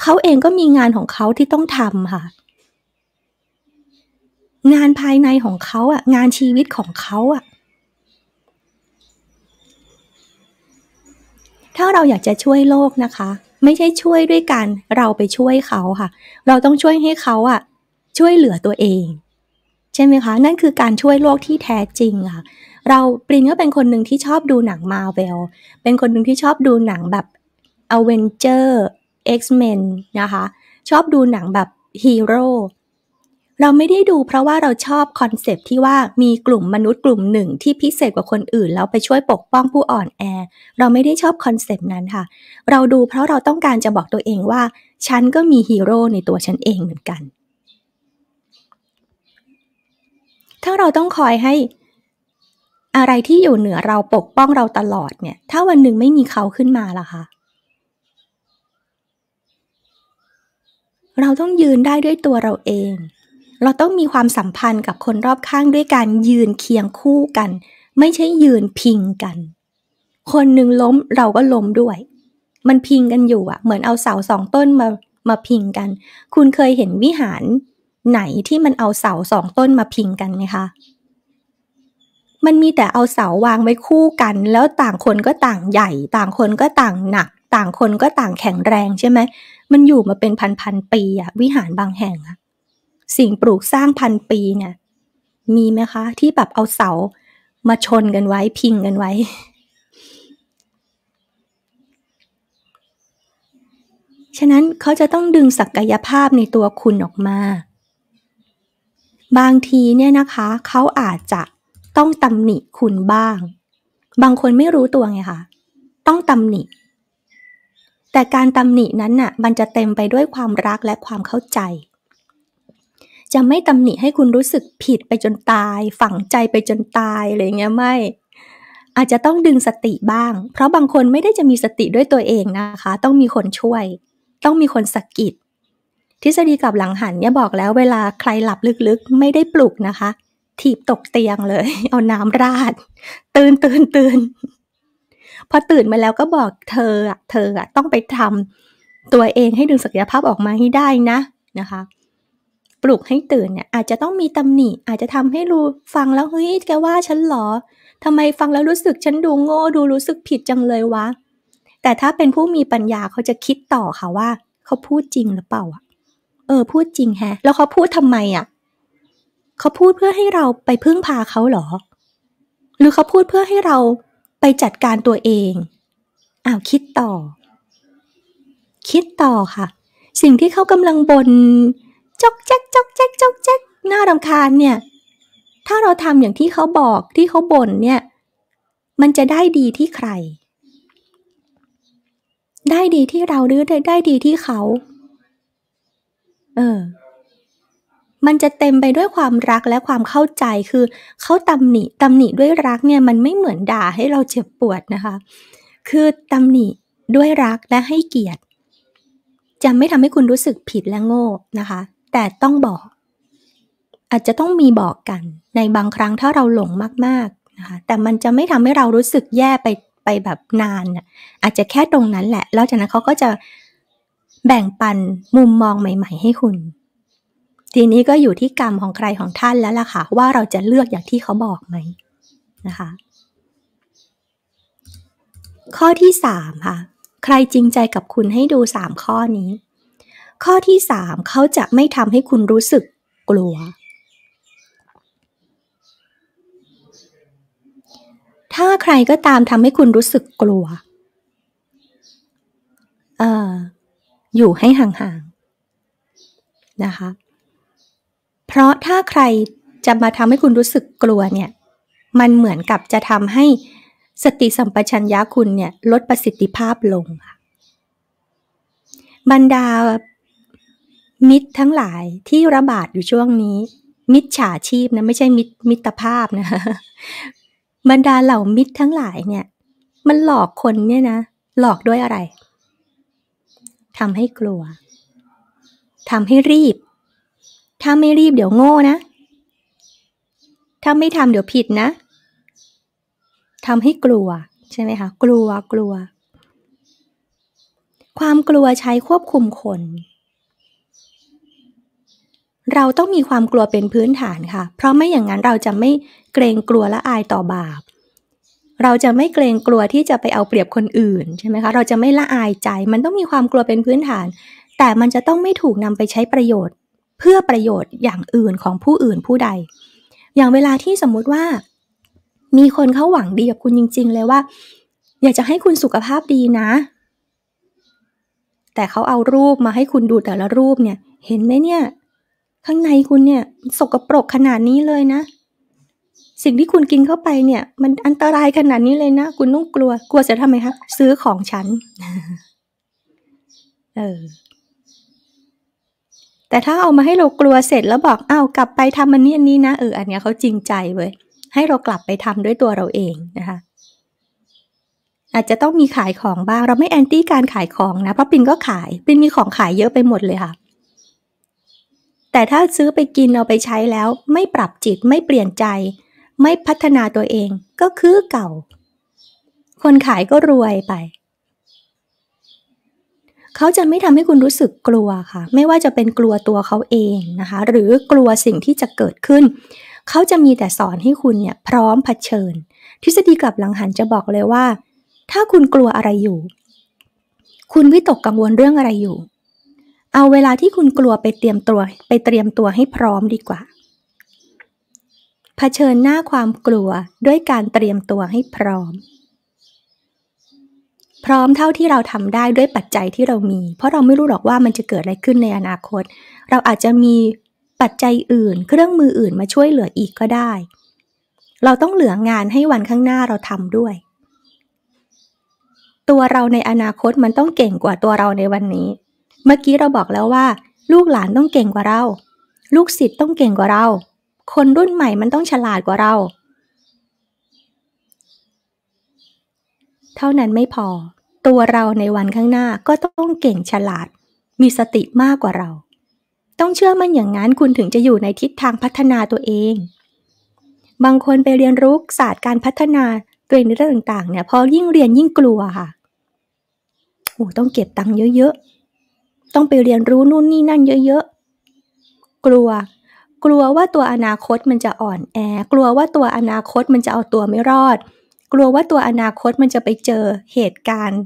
เขาเองก็มีงานของเขาที่ต้องทำค่ะ งานภายในของเขาอะ่ะงานชีวิตของเขาอะ่ะ ถ้าเราอยากจะช่วยโลกนะคะไม่ใช่ช่วยด้วยการเราไปช่วยเขาค่ะเราต้องช่วยให้เขาอะช่วยเหลือตัวเอง ใช่ไหมคะ นั่นคือการช่วยโลกที่แท้จริงค่ะเราปรินก็เป็นคนหนึ่งที่ชอบดูหนังมาเวลเป็นคนหนึ่งที่ชอบดูหนังแบบอเวนเจอร์เอ็กซ์เมนนะคะ ชอบดูหนังแบบฮีโร่เราไม่ได้ดูเพราะว่าเราชอบคอนเซปที่ว่ามีกลุ่มมนุษย์กลุ่มหนึ่งที่พิเศษกว่าคนอื่นแล้วไปช่วยปกป้องผู้อ่อนแอเราไม่ได้ชอบคอนเซปนั้นค่ะ เราดูเพราะเราต้องการจะบอกตัวเองว่าฉันก็มีฮีโร่ในตัวฉันเองเหมือนกันถ้าเราต้องคอยให้อะไรที่อยู่เหนือเราปกป้องเราตลอดเนี่ยถ้าวันหนึ่งไม่มีเขาขึ้นมาล่ะคะเราต้องยืนได้ด้วยตัวเราเองเราต้องมีความสัมพันธ์กับคนรอบข้างด้วยการยืนเคียงคู่กัน ไม่ใช่ยืนพิงกัน คนหนึ่งล้มเราก็ล้มด้วย มันพิงกันอยู่อะเหมือนเอาเสาสองต้นมามาพิงกัน คุณเคยเห็นวิหารไหนที่มันเอาเสาสองต้นมาพิงกันไหมคะมันมีแต่เอาเสาวางไว้คู่กัน แล้วต่างคนก็ต่างใหญ่ ต่างคนก็ต่างหนัก ต่างคนก็ต่างแข็งแรงใช่ไหมมันอยู่มาเป็นพันๆปีอะวิหารบางแห่งอะสิ่งปลูกสร้างพันปีเนี่ย มีไหมคะ ที่แบบเอาเสามาชนกันไว้พิงกันไว้ ฉะนั้นเขาจะต้องดึงศักยภาพในตัวคุณออกมา บางทีเนี่ยนะคะ เขาอาจจะต้องตำหนิคุณบ้าง บางคนไม่รู้ตัวไงคะต้องตำหนิ แต่การตำหนินั้นน่ะมันจะเต็มไปด้วยความรักและความเข้าใจจะไม่ตำหนิให้คุณรู้สึกผิดไปจนตาย ฝังใจไปจนตายอะไรเงี้ยไม่ อาจจะต้องดึงสติบ้าง เพราะบางคนไม่ได้จะมีสติด้วยตัวเองนะคะ ต้องมีคนช่วยต้องมีคนสะกกิดทฤษฎีกับหลังหันเนี่ยบอกแล้ว เวลาใครหลับลึกๆไม่ได้ปลุกนะคะ ถีบตกเตียงเลยเอาน้ำราดตื่นตื่นตื่นพอตื่นมาแล้วก็บอกเธอเธอต้องไปทำตัวเองให้ดึงศักยภาพออกมาให้ได้นะนะคะลุกให้ตื่นเนี่ยอาจจะต้องมีตำหนิ อาจจะทำให้รู้ฟังแล้วเฮ้ยแกว่า ฉันหรอทำไมฟังแล้วรู้สึกฉันดูโง่ ดูรู้สึกผิดจังเลยวะแต่ถ้าเป็นผู้มีปัญญาเขาจะคิดต่อค่ะว่า เขาพูดจริงหรือเปล่าเออ พูดจริงแฮะ แล้วเขาพูดทำไมอะ่ะ เขาพูดเพื่อให้เราไปพึ่งพาเขาหรอ หรือเขาพูดเพื่อให้เราไปจัดการตัวเองอ้าวคิดต่อ คิดต่อค่ะ สิ่งที่เขากำลังบนจกแจ๊กจกแจ๊กจกแจ๊กน่ารำคาญเนี่ย ถ้าเราทำอย่างที่เขาบอกที่เขาบ่นเนี่ย มันจะได้ดีที่ใคร ได้ดีที่เราหรือได้ดีที่เขาเออ มันจะเต็มไปด้วยความรักและความเข้าใจคือ เขาตำหนิตำหนิด้วยรักเนี่ย มันไม่เหมือนด่าให้เราเจ็บปวดนะคะ คือตำหนิด้วยรักและให้เกียรติ จะไม่ทำให้คุณรู้สึกผิดและโง่นะคะแต่ต้องบอก อาจจะต้องมีบอกกันในบางครั้งถ้าเราหลงมากๆนะคะแต่มันจะไม่ทำให้เรารู้สึกแย่ไปไปแบบนาน อาจจะแค่ตรงนั้นแหละแล้วจากนั้นเขาก็จะแบ่งปันมุมมองใหม่ ๆ ให้คุณ ทีนี้ก็อยู่ที่กรรมของใครของท่านแล้วล่ะค่ะว่าเราจะเลือกอย่างที่เขาบอกไหมนะคะข้อที่สามค่ะใครจริงใจกับคุณให้ดูสามข้อนี้ข้อที่สามเขาจะไม่ทำให้คุณรู้สึกกลัว ถ้าใครก็ตามทำให้คุณรู้สึกกลัวเอ่ออยู่ให้ห่างๆนะคะ เพราะถ้าใครจะมาทำให้คุณรู้สึกกลัวเนี่ย มันเหมือนกับจะทำให้สติสัมปชัญญะคุณเนี่ยลดประสิทธิภาพลงบรรดามิตรทั้งหลายที่ระบาดอยู่ช่วงนี้ มิตรฉาชีพนะ ไม่ใช่มิตรมิตรภาพนะบรรดาเหล่ามิตรทั้งหลายเนี่ย มันหลอกคนเนี่ยนะหลอกด้วยอะไรทำให้กลัวทำให้รีบ ถ้าไม่รีบเดี๋ยวโง่นะ ถ้าไม่ทำเดี๋ยวผิดนะทำให้กลัวใช่ไหมคะ กลัวกลัว ความกลัวใช้ควบคุมคนเราต้องมีความกลัวเป็นพื้นฐานค่ะ เพราะไม่อย่างนั้นเราจะไม่เกรงกลัวและอายต่อบาป เราจะไม่เกรงกลัวที่จะไปเอาเปรียบคนอื่นใช่ไหมคะ เราจะไม่ละอายใจ มันต้องมีความกลัวเป็นพื้นฐาน แต่มันจะต้องไม่ถูกนำไปใช้ประโยชน์เพื่อประโยชน์อย่างอื่นของผู้อื่นผู้ใด อย่างเวลาที่สมมุติว่า มีคนเขาหวังดีกับคุณจริงๆเลยว่าอยากจะให้คุณสุขภาพดีนะ แต่เขาเอารูปมาให้คุณดูแต่ละรูปเนี่ย เห็นไหมเนี่ยข้างในคุณเนี่ยสกปรกขนาดนี้เลยนะสิ่งที่คุณกินเข้าไปเนี่ย มันอันตรายขนาดนี้เลยนะคุณต้องกลัวกลัวจะทำไมคะซื้อของฉันเออ แต่ถ้าเอามาให้เรากลัวเสร็จแล้วบอกอ้าวกลับไปทำมันนี่อันนี้นะเอออันเนี้ยเขาจริงใจเว้ยให้เรากลับไปทำด้วยตัวเราเองนะคะ อาจจะต้องมีขายของบ้างเราไม่แอนตี้การขายของนะเพราะปินก็ขายปินมีของขายเยอะไปหมดเลยค่ะแต่ถ้าซื้อไปกินเอาไปใช้แล้วไม่ปรับจิตไม่เปลี่ยนใจ ไม่พัฒนาตัวเองก็คือเก่า คนขายก็รวยไปเขาจะไม่ทำให้คุณรู้สึกกลัวค่ะ ไม่ว่าจะเป็นกลัวตัวเขาเองนะคะหรือกลัวสิ่งที่จะเกิดขึ้น เขาจะมีแต่สอนให้คุณเนี่ยพร้อมเผชิญ ทฤษฎีกลับหลังหันจะบอกเลยว่า ถ้าคุณกลัวอะไรอยู่ คุณวิตกกังวลเรื่องอะไรอยู่เอาเวลาที่คุณกลัวไปเตรียมตัวไปเตรียมตัวให้พร้อมดีกว่าเผชิญหน้าความกลัวด้วยการเตรียมตัวให้พร้อม พร้อมเท่าที่เราทำได้ด้วยปัจจัยที่เรามี เพราะเราไม่รู้หรอกว่ามันจะเกิดอะไรขึ้นในอนาคต เราอาจจะมีปัจจัยอื่น เครื่องมืออื่นมาช่วยเหลืออีกก็ได้ เราต้องเหลืองานให้วันข้างหน้าเราทำด้วย ตัวเราในอนาคตมันต้องเก่งกว่าตัวเราในวันนี้เมื่อกี้เราบอกแล้วว่า ลูกหลานต้องเก่งกว่าเรา ลูกศิษย์ต้องเก่งกว่าเรา คนรุ่นใหม่มันต้องฉลาดกว่าเรา เท่านั้นไม่พอ ตัวเราในวันข้างหน้าก็ต้องเก่งฉลาด มีสติมากกว่าเรา ต้องเชื่อมันอย่างนั้น คุณถึงจะอยู่ในทิศทางพัฒนาตัวเอง บางคนไปเรียนรู้ศาสตร์การพัฒนาตัวเองในเรื่องต่างๆเนี่ยพอยิ่งเรียนยิ่งกลัวค่ะโอ้ต้องเก็บตังค์เยอะๆต้องไปเรียนรู้นู่นนี่นั่นเยอะๆ กลัว กลัวว่าตัวอนาคตมันจะอ่อนแอ กลัวว่าตัวอนาคตมันจะเอาตัวไม่รอด กลัวว่าตัวอนาคตมันจะไปเจอเหตุการณ์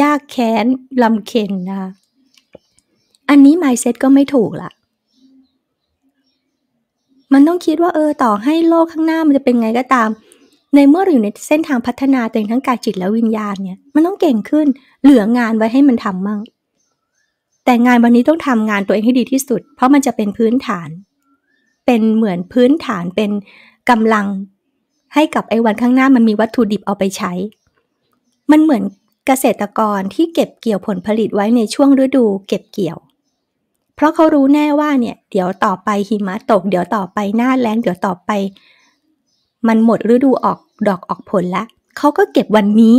ยากแค้นลำเค็นนะ อันนี้ mindset ก็ไม่ถูกละ มันต้องคิดว่าเออต่อให้โลกข้างหน้ามันจะเป็นไงก็ตาม ในเมื่อเราอยู่ในเส้นทางพัฒนาตัวเองทั้งกายจิตและวิญญาณเนี่ย มันต้องเก่งขึ้น เหลืองานไว้ให้มันทำมั่งแต่งานวันนี้ต้องทำงานตัวเองให้ดีที่สุด เพราะมันจะเป็นพื้นฐาน เป็นเหมือนพื้นฐานเป็นกำลังให้กับไอ้วันข้างหน้ามันมีวัตถุดิบเอาไปใช้ มันเหมือนเกษตรกรที่เก็บเกี่ยวผลผลิตไว้ในช่วงฤดู เก็บเกี่ยว เพราะเขารู้แน่ว่าเนี่ย เดี๋ยวต่อไปหิมะตกเดี๋ยวต่อไปหน้าแล้งเดี๋ยวต่อไป มันหมดฤดูออกดอกออกผลละ เขาก็เก็บวันนี้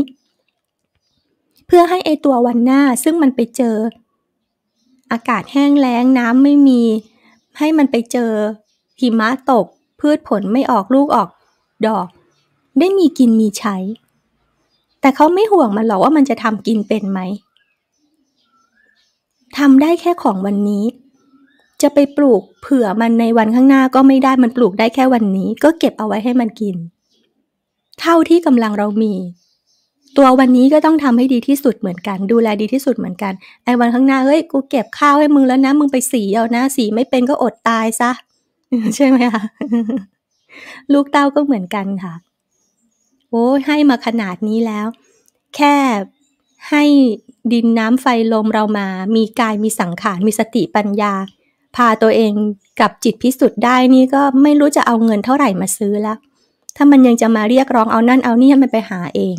เพื่อให้ไอตัววันหน้าซึ่งมันไปเจออากาศแห้งแล้งน้ำไม่มี ให้มันไปเจอหิมะตก พืชผลไม่ออกลูกออกดอก ได้มีกินมีใช้ แต่เขาไม่ห่วงมันหรอกว่ามันจะทำกินเป็นไหมทำได้แค่ของวันนี้ จะไปปลูกเผื่อมันในวันข้างหน้าก็ไม่ได้มันปลูกได้แค่วันนี้ ก็เก็บเอาไว้ให้มันกิน เท่าที่กำลังเรามีตัววันนี้ก็ต้องทำให้ดีที่สุดเหมือนกัน ดูแลดีที่สุดเหมือนกัน ไอ้วันข้างหน้า เฮ้ย กูเก็บข้าวให้มึงแล้วนะ มึงไปสีเอานะ สีไม่เป็นก็อดตายซะ ใช่ไหมคะลูกเต้าก็เหมือนกันค่ะ โอ้ให้มาขนาดนี้แล้ว แค่ให้ดินน้ำไฟลมเรามา มีกาย มีสังขาร มีสติปัญญา พาตัวเองกับจิตพิสุทธิ์ได้นี่ก็ไม่รู้จะเอาเงินเท่าไหร่มาซื้อแล้วถ้ามันยังจะมาเรียกร้องเอานั่นเอานี่ให้มันไปหาเอง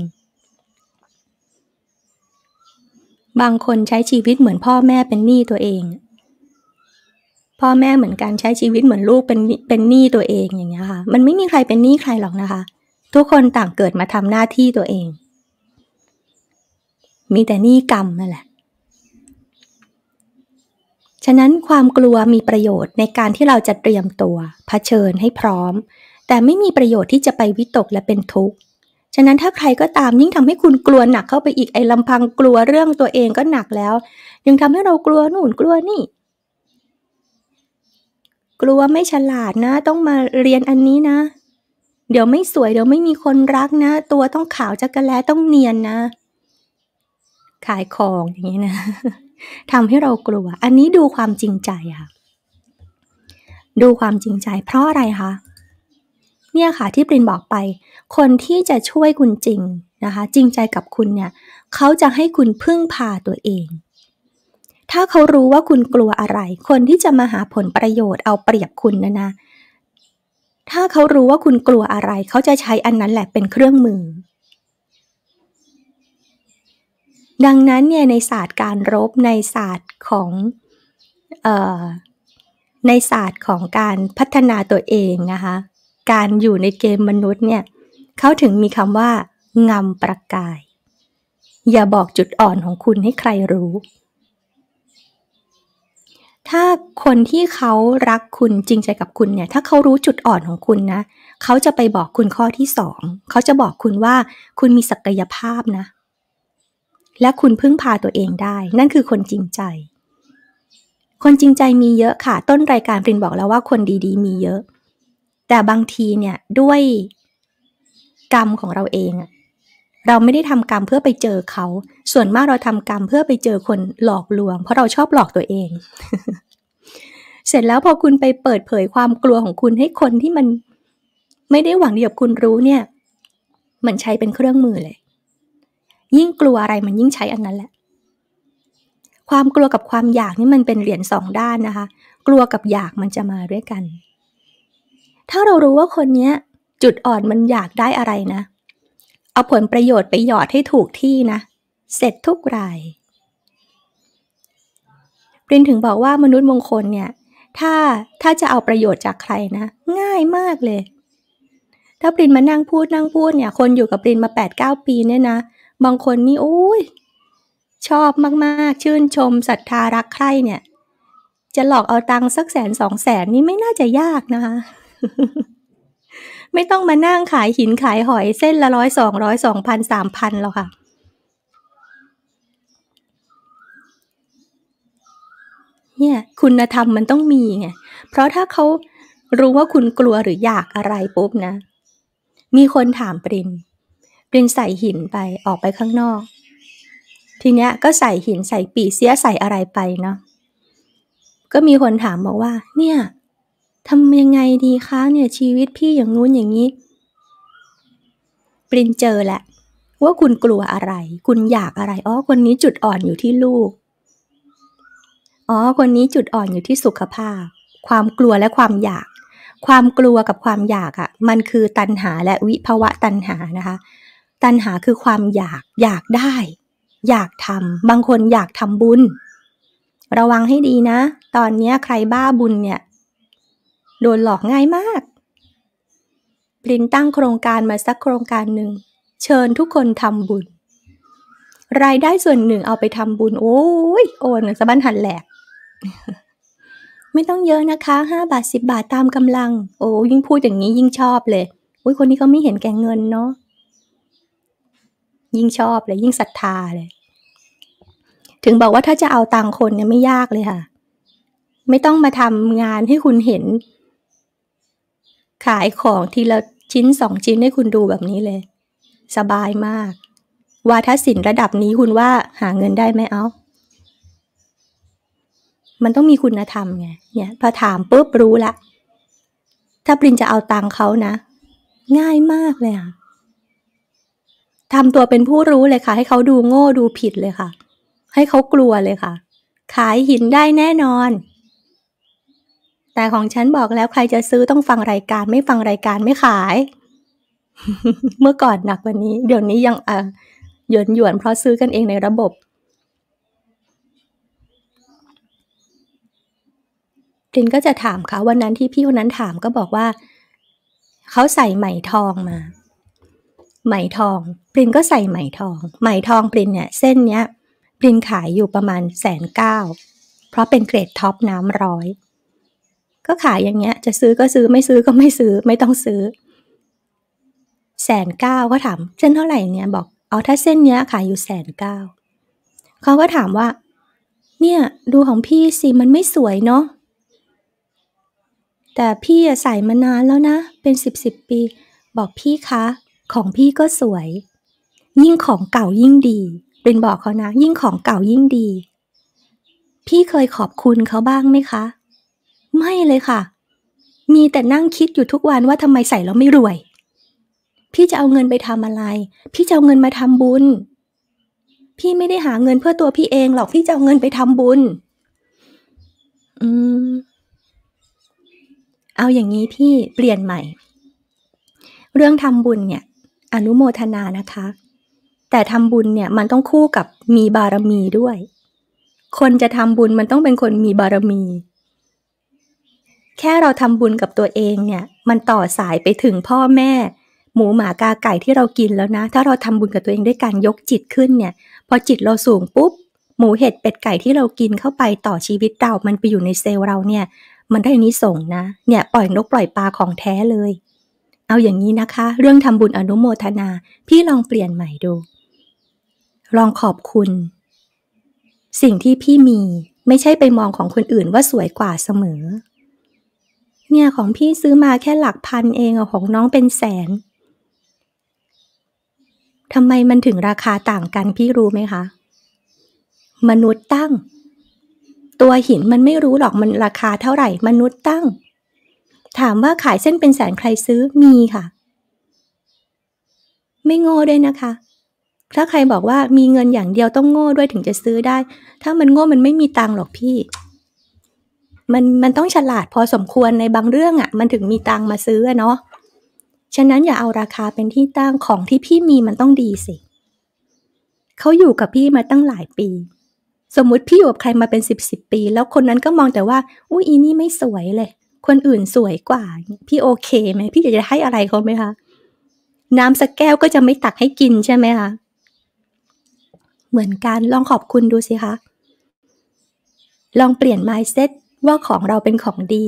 บางคนใช้ชีวิตเหมือนพ่อแม่เป็นหนี้ตัวเอง พ่อแม่เหมือนกันใช้ชีวิตเหมือนลูกเป็นเป็นหนี้ตัวเองอย่างเงี้ยค่ะ มันไม่มีใครเป็นหนี้ใครหรอกนะคะ ทุกคนต่างเกิดมาทำหน้าที่ตัวเอง มีแต่หนี้กรรมนั่นแหละ ฉะนั้นความกลัวมีประโยชน์ในการที่เราจะเตรียมตัวเผชิญให้พร้อม แต่ไม่มีประโยชน์ที่จะไปวิตกและเป็นทุกข์ฉะนั้นถ้าใครก็ตามยิ่งทำให้คุณกลัวหนัก เข้าไปอีกไอ้ลำพังกลัวเรื่องตัวเองก็หนักแล้ว ยังทำให้เรากลัวนู่นกลัวนี่ กลัวไม่ฉลาดนะต้องมาเรียนอันนี้นะ เดี๋ยวไม่สวย เดี๋ยวไม่มีคนรักนะตัวต้องขาวจักระแลต้องเนียนนะ ขายของอย่างนี้นะทำให้เรากลัว อันนี้ดูความจริงใจค่ะดูความจริงใจ เพราะอะไรคะเนี่ยค่ะที่ปรินบอกไป คนที่จะช่วยคุณจริงนะคะ จริงใจกับคุณเนี่ย เขาจะให้คุณพึ่งพาตัวเอง ถ้าเขารู้ว่าคุณกลัวอะไรคนที่จะมาหาผลประโยชน์เอาเปรียบคุณนะนะ ถ้าเขารู้ว่าคุณกลัวอะไรเขาจะใช้อันนั้นแหละเป็นเครื่องมือ ดังนั้นเนี่ยในศาสตร์การรบในศาสตร์ของในศาสตร์ของการพัฒนาตัวเองนะคะการอยู่ในเกมมนุษย์เนี่ย เขาถึงมีคำว่างำประกาย อย่าบอกจุดอ่อนของคุณให้ใครรู้ ถ้าคนที่เขารักคุณจริงใจกับคุณเนี่ย ถ้าเขารู้จุดอ่อนของคุณนะเขาจะไปบอกคุณข้อที่สอง เขาจะบอกคุณว่าคุณมีศักยภาพนะ และคุณพึ่งพาตัวเองได้นั่นคือคนจริงใจ คนจริงใจมีเยอะค่ะต้นรายการปรินบอกแล้วว่าคนดีๆ มีเยอะแต่บางทีเนี่ยด้วย กรรมของเราเองเราไม่ได้ทำกรรมเพื่อไปเจอเขา ส่วนมากเราทำกรรมเพื่อไปเจอคนหลอกลวง เพราะเราชอบหลอกตัวเอง เสร็จแล้วพอคุณไปเปิดเผยความกลัวของคุณให้คนที่มัน ไม่ได้หวังดีกับคุณรู้เนี่ย มันใช้เป็นเครื่องมือเลย ยิ่งกลัวอะไรมันยิ่งใช้อันนั้นแหละ ความกลัวกับความอยากนี่มันเป็นเหรียญสองด้านนะคะ กลัวกับอยากมันจะมาด้วยกันถ้าเรารู้ว่าคนเนี้ยจุดอ่อนมันอยากได้อะไรนะ เอาผลประโยชน์ไปหยอดให้ถูกที่นะ เสร็จทุกรายปรินถึงบอกว่ามนุษย์มงคลเนี่ย ถ้าถ้าจะเอาประโยชน์จากใครนะ ง่ายมากเลย ถ้าปรินมานั่งพูดนั่งพูดเนี่ยคนอยู่กับปรินมา8ปดเก้าปีเนี่ยนะบางคนนี่โอ้ยชอบมากๆ ชื่นชมศรัทธารักใคร่เนี่ย จะหลอกเอาตังค์สักแสนสองแสนนี่ไม่น่าจะยากนะคะไม่ต้องมานั่งขายหินขายหอยเส้นละร้อยสองร้อยสองพันสามพันหรอกค่ะ เนี่ยคุณธรรมมันต้องมีไงเพราะถ้าเขารู้ว่าคุณกลัวหรืออยากอะไรปุ๊บนะมีคนถามปรินปรินใส่หินไปออกไปข้างนอก ทีเนี้ยก็ใส่หินใส่ปีเสียใส่อะไรไปเนาะก็มีคนถามบอกว่า เนี่ยทำยังไงดีคะ เนี่ยชีวิตพี่อย่างงู้นอย่างนี้ปรินเจอแหละ ว่าคุณกลัวอะไร คุณอยากอะไรอ๋อคนนี้จุดอ่อนอยู่ที่ลูกอ๋อคนนี้จุดอ่อนอยู่ที่สุขภาพ ความกลัวและความอยาก ความกลัวกับความอยากอะ่ะมันคือตัณหาและวิภวะตัณหานะคะ ตัณหาคือความอยาก อยากได้ อยากทำบางคนอยากทำบุญ ระวังให้ดีนะตอนนี้ใครบ้าบุญเนี่ยโดนหลอกง่ายมากปรินตั้งโครงการมาสักโครงการหนึ่ง เชิญทุกคนทำบุญ รายได้ส่วนหนึ่งเอาไปทำบุญ โอ้ย โอนสะบั้นหันแหลกไม่ต้องเยอะนะคะ ห้าบาทสิบบาทตามกำลัง โอ้ยิ่งพูดอย่างนี้ยิ่งชอบเลย อุ้ยคนนี้เขาไม่เห็นแก่เงินเนาะ ยิ่งชอบเลย ยิ่งศรัทธาเลย ถึงบอกว่าถ้าจะเอาตังคนเนี่ยไม่ยากเลยค่ะ ไม่ต้องมาทำงานให้คุณเห็นขายของทีละชิ้นสองชิ้นให้คุณดูแบบนี้เลย สบายมาก วาทศิลป์ระดับนี้คุณว่าหาเงินได้ไหมเอามันต้องมีคุณธรรมไงเนี่ยพอถามปุ๊บรู้ละถ้าปรินจะเอาตังเขานะ ง่ายมากเลยอะทำตัวเป็นผู้รู้เลยค่ะ ให้เขาดูโง่ดูผิดเลยค่ะ ให้เขากลัวเลยค่ะ ขายหินได้แน่นอนแต่ของฉันบอกแล้วใครจะซื้อต้องฟังรายการไม่ฟังรายการไม่ขาย เมื่อก่อนหนักกว่านี้ เดี๋ยวนี้ยังเออยนหยวนเพราะซื้อกันเองในระบบจินก็จะถามเขาวันนั้นที่พี่คนนั้นถามก็บอกว่า เขาใส่ไหมทองมา ไหมทองปรินก็ใส่ไหมทอง ไหมทองปรินเนี่ยเส้นเนี้ยปรินขายอยู่ประมาณแสนเก้าเพราะเป็นเกรดท็อปน้ำร้อยก็ขายอย่างเงี้ยจะซื้อก็ซื้อไม่ซื้อก็ไม่ซื้อไม่ต้องซื้อแสนเก้าก็ถามเส้นเท่าไหร่เนี่ยบอกเอาถ้าเส้นเนี้ยขายอยู่แสนเก้าเขาก็ถามว่า เนี่ยดูของพี่สิมันไม่สวยเนาะแต่พี่ใส่มานานแล้วนะ เป็นสิบสิบปี บอกพี่คะ ของพี่ก็สวย ยิ่งของเก่ายิ่งดี เป็นบอกเขานะ ยิ่งของเก่ายิ่งดี พี่เคยขอบคุณเขาบ้างไหมคะไม่เลยค่ะ มีแต่นั่งคิด อยู่ทุกวันว่าทำไมใส่แล้วไม่รวย พี่จะเอาเงินไปทำอะไร พี่จะเอาเงินมาทำบุญ พี่ไม่ได้หาเงินเพื่อตัวพี่เองหรอก พี่จะเอาเงินไปทำบุญ อืม เอาอย่างนี้พี่เปลี่ยนใหม่ เรื่องทำบุญเนี่ย อนุโมทนานะคะ แต่ทำบุญเนี่ย มันต้องคู่กับมีบารมีด้วย คนจะทำบุญมันต้องเป็นคนมีบารมีแค่เราทำบุญกับตัวเองเนี่ย มันต่อสายไปถึงพ่อแม่ หมูหมากาไก่ที่เรากินแล้วนะ ถ้าเราทำบุญกับตัวเองด้วยการยกจิตขึ้นเนี่ย พอจิตเราสูงปุ๊บ หมูเห็ดเป็ดไก่ที่เรากินเข้าไปต่อชีวิตเรา มันไปอยู่ในเซลล์เราเนี่ย มันได้นี้ส่งนะ เนี่ยปล่อยนกปล่อยปลาของแท้เลย เอาอย่างนี้นะคะ เรื่องทำบุญอนุโมทนา พี่ลองเปลี่ยนใหม่ดู ลองขอบคุณ สิ่งที่พี่มี ไม่ใช่ไปมองของคนอื่นว่าสวยกว่าเสมอเนี่ย ของพี่ซื้อมาแค่หลักพันเองอะของน้องเป็นแสน ทำไมมันถึงราคาต่างกันพี่รู้ไหมคะ มนุษย์ตั้ง ตัวหินมันไม่รู้หรอกมันราคาเท่าไหร่ มนุษย์ตั้ง ถามว่าขายเส้นเป็นแสนใครซื้อมีค่ะ ไม่โง่ด้วยนะคะ ถ้าใครบอกว่ามีเงินอย่างเดียวต้องโง่ด้วยถึงจะซื้อได้ ถ้ามันโง่มันไม่มีตังหรอกพี่มันมันต้องฉลาดพอสมควรในบางเรื่องอะ่ะ มันถึงมีตังมาซื้อเนาะ ฉะนั้นอย่าเอาราคาเป็นที่ตั้งของที่พี่มีมันต้องดีสิเขาอยู่กับพี่มาตั้งหลายปี สมมุติพี่อยู่กับใครมาเป็นสิบสิบปี แล้วคนนั้นก็มองแต่ว่า อุ้ยอีนี่ไม่สวยเลยคนอื่นสวยกว่า พี่โอเคไหมพี่อยากจะให้อะไรเขาไหมคะน้ำสักแก้วก็จะไม่ตักให้กินใช่ไหมคะเหมือนกันลองขอบคุณดูสิคะลองเปลี่ยน mindset ว่าของเราเป็นของดี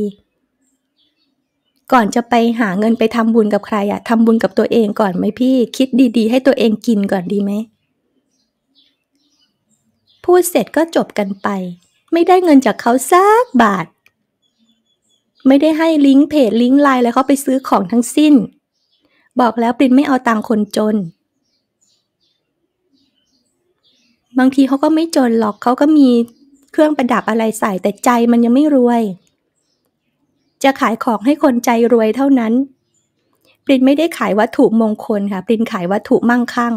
ก่อนจะไปหาเงินไปทำบุญกับใครอะทำบุญกับตัวเองก่อนไหมพี่คิดดีๆให้ตัวเองกินก่อนดีไหมพูดเสร็จก็จบกันไป ไม่ได้เงินจากเขาสักบาท ไม่ได้ให้ลิงก์เพจลิงก์ไลน์แล้วเขาไปซื้อของทั้งสิ้น บอกแล้วปรินไม่เอาตังคนจน บางทีเขาก็ไม่จนหรอกเขาก็มีเครื่องประดับอะไรใส่ แต่ใจมันยังไม่รวย จะขายของให้คนใจรวยเท่านั้นปรินไม่ได้ขายวัตถุมงคลค่ะปรินขายวัตถุมั่งคั่ง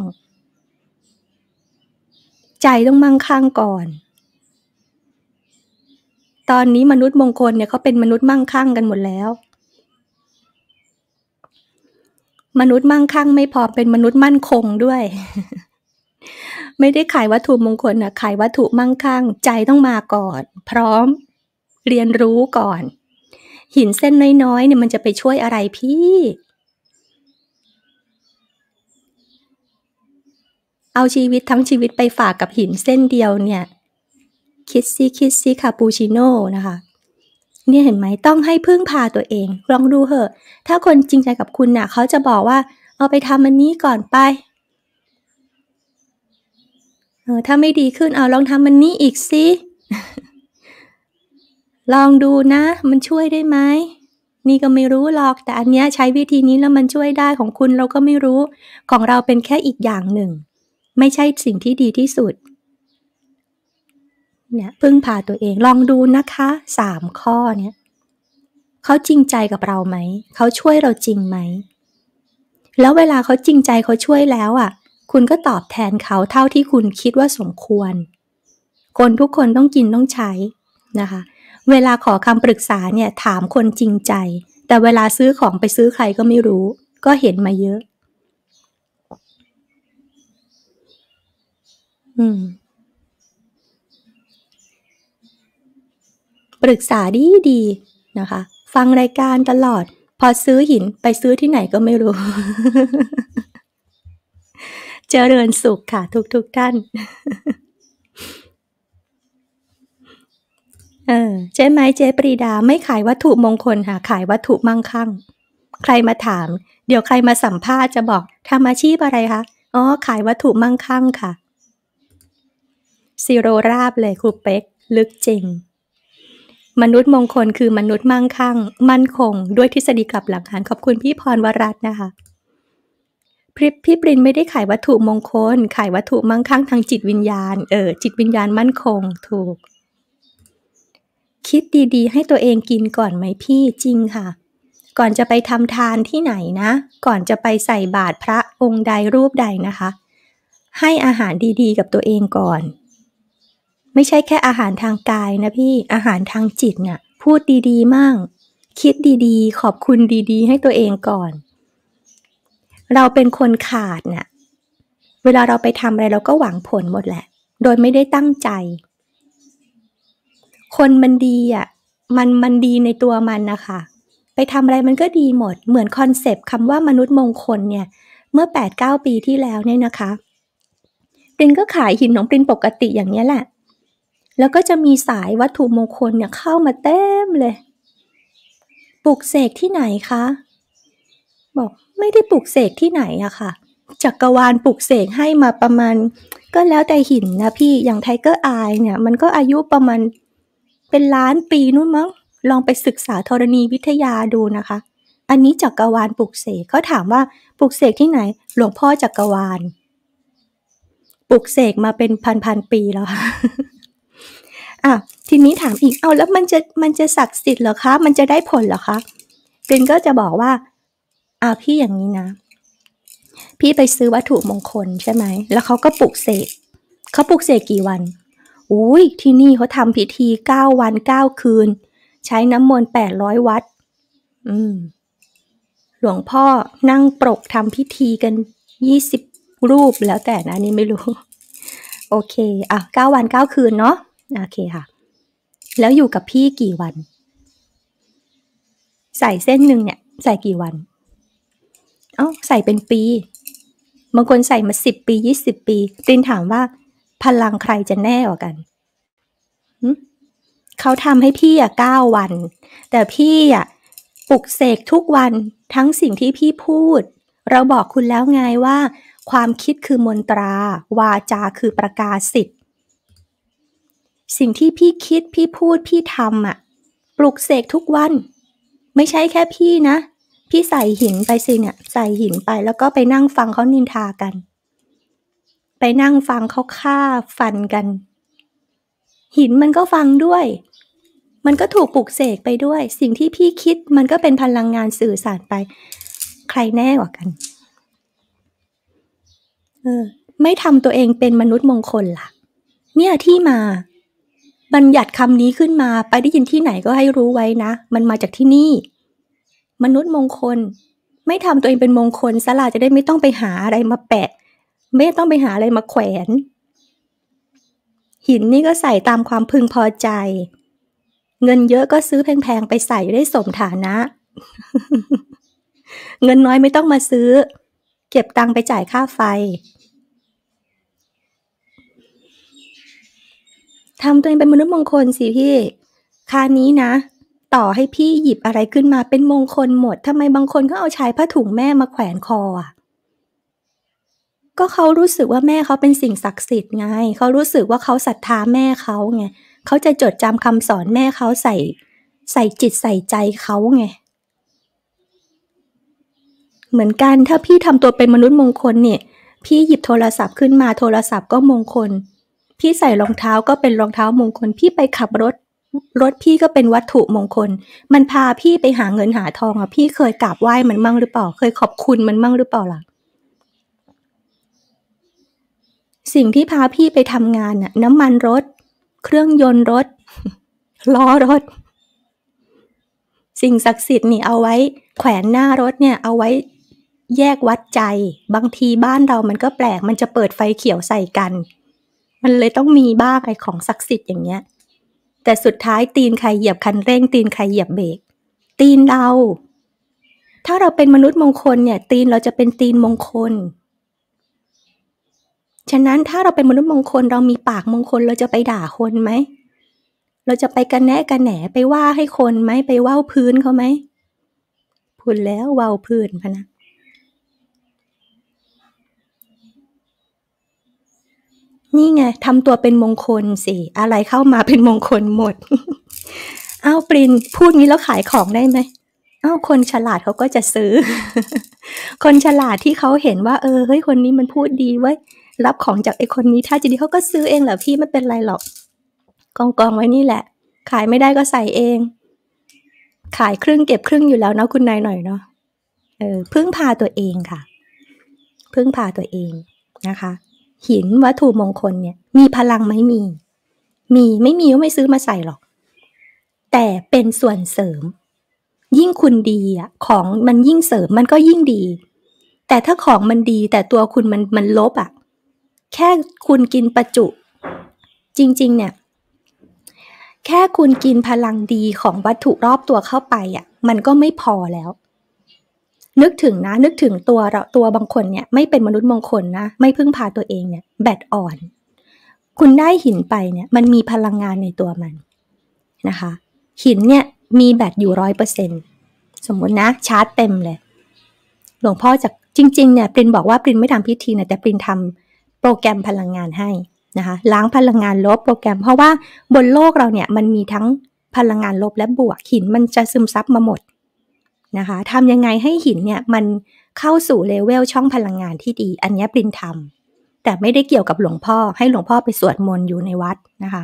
ใจต้องมั่งคั่งก่อน ตอนนี้มนุษย์มงคลเนี่ยเขาเป็นมนุษย์มั่งคั่งกันหมดแล้ว มนุษย์มั่งคั่ง ไม่พอเป็นมนุษย์มั่นคงด้วยไม่ได้ขายวัตถุมงคลนะขายวัตถุมั่งคั่งใจต้องมาก่อน พร้อม เรียนรู้ก่อน หินเส้นน้อยๆเนี่ยมันจะไปช่วยอะไรพี่ เอาชีวิตทั้งชีวิตไปฝากกับหินเส้นเดียวเนี่ยคิดซิคิดซิคาปูชิโน่นะคะเนี่ยเห็นไหมต้องให้พึ่งพาตัวเอง ลองดูเหอะ ถ้าคนจริงใจกับคุณนะ่ะ เขาจะบอกว่าเอาไปทำอันนี้ก่อนไปเออ ถ้าไม่ดีขึ้นเอาลองทำมันนี้อีกสิ ลองดูนะ มันช่วยได้ไหม นี่ก็ไม่รู้หรอกแต่อันเนี้ยใช้วิธีนี้ แล้ว มันช่วยได้ของคุณเราก็ไม่รู้ของเราเป็นแค่อีกอย่างหนึ่ง ไม่ใช่สิ่งที่ดีที่สุด เนี่ยพึ่งพาตัวเองลองดูนะคะสามข้อเนี้ย เขาจริงใจกับเราไหม เขาช่วยเราจริงไหม แล้วเวลาเขาจริงใจเขาช่วยแล้วอะ่ะคุณก็ตอบแทนเขาเท่าที่คุณคิดว่าสมควร คนทุกคนต้องกินต้องใช้นะคะ เวลาขอคำปรึกษา เนี่ย ถามคนจริงใจ แต่เวลาซื้อของไปซื้อใครก็ไม่รู้ ก็เห็นมาเยอะ อืม ปรึกษาดีดีนะคะ ฟังรายการตลอด พอซื้อหินไปซื้อที่ไหนก็ไม่รู้เจริญสุขค่ะ ทุกทุกท่าน เออใช่ไหมเจ๊ ปรีดา ไม่ขายวัตถุมงคลค่ะขายวัตถุมั่งคั่ง ใครมาถาม เดี๋ยวใครมาสัมภาษณ์จะบอกทำอาชีพอะไรคะอ๋อขายวัตถุมั่งคั่งค่ะซีโรราบเลยครูเป็กลึกจริง มนุษย์มงคลคือมนุษย์มั่งคั่ง มั่นคง ด้วยทฤษฎีกลับหลังหันขอบคุณพี่พรวรัตน์นะคะพี่ปรินไม่ได้ขายวัตถุมงคลขายวัตถุมั่งคั่งทางจิตวิญญาณเออจิตวิญญาณมั่นคงถูก คิดดีๆ ให้ตัวเองกินก่อนไหมพี่จริงค่ะ ก่อนจะไปทำทานที่ไหนนะ ก่อนจะไปใส่บาตรพระองค์ใดรูปใดนะคะ ให้อาหารดีๆ กับตัวเองก่อน ไม่ใช่แค่อาหารทางกายนะพี่อาหารทางจิตเนี่ยพูดดีๆมั่งคิดดีๆ ขอบคุณดีๆ ให้ตัวเองก่อนเราเป็นคนขาดเนะ่ะเวลาเราไปทำอะไรเราก็หวังผลหมดแหละ โดยไม่ได้ตั้งใจ คนมันดีอะ่ะมันมันดีในตัวมันนะคะ ไปทำอะไรมันก็ดีหมด เหมือนคอนเซปต์คำว่ามนุษย์มงคลเนี่ย เมื่อ8าปีที่แล้วเนี่ยนะคะปรินก็ขายหินของปรินปกติอย่างนี้แหละ แล้วก็จะมีสายวัตถุมงคลเนี่ยเข้ามาเต็มเลย ปลุกเสกที่ไหนคะบอกไม่ได้ปลูกเสกที่ไหนอะค่ะจักรวาลปลูกเสกให้มาประมาณก็แล้วแต่หินนะพี่อย่างไทเกอร์อายเนี่ย มันก็อายุประมาณเป็นล้านปีนู่นมั้งลองไปศึกษาธรณีวิทยาดูนะคะ อันนี้จักรวาลปลูกเสกเขาถามว่าปลูกเสกที่ไหน หลวงพ่อจักรวาลปลูกเสกมาเป็นพันพันปีแล้วอ่ะทีนี้ถามอีกเอาแล้วมันจะมันจะศักดิ์สิทธิ์เหรอคะมันจะได้ผลเหรอคะเกนก็จะบอกว่าอาพี่อย่างนี้นะพี่ไปซื้อวัตถุมงคลใช่ไหมแล้วเขาก็ปลุกเสกเขาปลุกเสกกี่วันอุ้ยที่นี่เขาทำพิธีเก้าวันเก้าคืน ใช้น้ำมนต์แปดร้อยวัด อืม หลวงพ่อนั่งปรกทำพิธีกันยี่สิบรูปแล้วแต่นะนี่ไม่รู้ โอเคอ่ะเก้าวันเก้าคืนเนาะโอเคค่ะ แล้วอยู่กับพี่กี่วัน ใส่เส้นหนึ่งเนี่ย ใส่กี่วันเอา้าใส่เป็นปีบางคนใส่มาสิบปียี่สิบปี ตินถามว่า พลังใครจะแน่กว่ากันเขาทำให้พี่อ่ะเก้าวัน แต่พี่อ่ะ ปลุกเสกทุกวันทั้งสิ่งที่พี่พูด เราบอกคุณแล้วไงว่า ความคิดคือมนตรา วาจาคือประกาศสิทธิ์สิ่งที่พี่คิดพี่พูดพี่ทำอ่ะ ปลุกเสกทุกวัน ไม่ใช่แค่พี่นะพี่ใส่หินไปสิเนี่ย ใส่หินไปแล้วก็ไปนั่งฟังเขานินทากัน ไปนั่งฟังเขาฆ่าฟันกัน หินมันก็ฟังด้วย มันก็ถูกปลุกเสกไปด้วย สิ่งที่พี่คิดมันก็เป็นพลังงานสื่อสารไป ใครแน่กว่ากัน เออ ไม่ทำตัวเองเป็นมนุษย์มงคลละ่ะ เนี่ยที่มาบัญญัติคำนี้ขึ้นมาไปได้ยินที่ไหนก็ให้รู้ไว้นะ มันมาจากที่นี่มนุษย์มงคลไม่ทำตัวเองเป็นมงคล สลาจะได้ไม่ต้องไปหาอะไรมาแปะ ไม่ต้องไปหาอะไรมาแขวน หินนี่ก็ใส่ตามความพึงพอใจ เงินเยอะก็ซื้อแพงๆ ไปใส่ได้สมฐานะ เงินน้อยไม่ต้องมาซื้อ เก็บตังไปจ่ายค่าไฟทำตัวเองเป็นมนุษย์มงคลสิพี่คานี้นะต่อให้พี่หยิบอะไรขึ้นมาเป็นมงคลหมด ทำไมบางคนก็เอาชายผ้าถุงแม่มาแขวนคออ่ะ ก็เขารู้สึกว่าแม่เขาเป็นสิ่งศักดิ์สิทธิ์ไงเขารู้สึกว่าเขาศรัทธาแม่เขาไงเขาจะจดจำคำสอนแม่เขาใส่ใส่จิตใส่ใจเขาไง เหมือนกันถ้าพี่ทำตัวเป็นมนุษย์มงคลเนี่ย พี่หยิบโทรศัพท์ขึ้นมาโทรศัพท์ก็มงคล พี่ใส่รองเท้าก็เป็นรองเท้ามงคล พี่ไปขับรถรถพี่ก็เป็นวัตถุมงคล มันพาพี่ไปหาเงินหาทองอ่ะพี่เคยกราบไหว้ มันมั่งหรือเปล่า เคยขอบคุณมันมั่งหรือเปล่าล่ะ สิ่งที่พาพี่ไปทำงานน่ะ น้ำมันรถ เครื่องยนต์รถ ล้อรถ สิ่งศักดิ์สิทธิ์นี่เอาไว้ แขวนหน้ารถเนี่ย เอาไว้แยกวัดใจ บางทีบ้านเรามันก็แปลก มันจะเปิดไฟเขียวใส่กัน มันเลยต้องมีบ้างไอ้ของศักดิ์สิทธิ์อย่างเงี้ยแต่สุดท้ายตีนใครเหยียบคันเร่งตีนใครเหยียบเบรกตีนเราถ้าเราเป็นมนุษย์มงคลเนี่ย ตีนเราจะเป็นตีนมงคล ฉะนั้นถ้าเราเป็นมนุษย์มงคลเรามีปากมงคลเราจะไปด่าคนไหม เราจะไปกันแนะกันแหนไปว่าให้คนไหมไปว่าพื้นเขาไหมพูดแล้วว่าพื้นพนะนี่ไงทำตัวเป็นมงคลสิ อะไรเข้ามาเป็นมงคลหมด เอาปรินพูดงี้แล้วขายของได้ไหม เอาคนฉลาดเขาก็จะซื้อ คนฉลาดที่เขาเห็นว่า เออเฮ้ยคนนี้มันพูดดีไว้รับของจากไอคนนี้ถ้าจะดีเขาก็ซื้อเองแหละพี่ไม่เป็นไรหรอกกองกองไว้นี่แหละ ขายไม่ได้ก็ใส่เอง ขายครึ่งเก็บครึ่งอยู่แล้วเนาะคุณนายหน่อยเนาะเออพึ่งพาตัวเองค่ะพึ่งพาตัวเองนะคะหินวัตถุมงคลเนี่ย มีพลังไหมมี มีไม่มีก็ไม่ซื้อมาใส่หรอก แต่เป็นส่วนเสริม ยิ่งคุณดีอ่ะ ของมันยิ่งเสริมมันก็ยิ่งดี แต่ถ้าของมันดีแต่ตัวคุณมันมันลบอ่ะ แค่คุณกินประจุ จริงๆ เนี่ย แค่คุณกินพลังดีของวัตถุรอบตัวเข้าไปอ่ะ มันก็ไม่พอแล้วนึกถึงนะนึกถึงตัวเราตัวบางคนเนี่ยไม่เป็นมนุษย์มงคลนะไม่พึ่งพาตัวเองเนี่ยแบตอ่อน คุณได้หินไปเนี่ยมันมีพลังงานในตัวมันนะคะหินเนี่ยมีแบตอยู่ร้อยเปอร์เซ็นสมมตินะชาร์จเต็มเลยหลวงพ่อจากจริง ๆเนี่ยปรินบอกว่าปรินไม่ทำพิธีนะแต่ปรินทำโปรแกรมพลังงานให้นะคะล้างพลังงานลบโปรแกรม เพราะว่าบนโลกเราเนี่ยมันมีทั้งพลังงานลบและบวก หินมันจะซึมซับมาหมดนะคะทำยังไงให้หินเนี่ยมันเข้าสู่เลเวลช่องพลังงานที่ดีอันนี้ปรินทำแต่ไม่ได้เกี่ยวกับหลวงพ่อให้หลวงพ่อไปสวดมนต์อยู่ในวัดนะคะ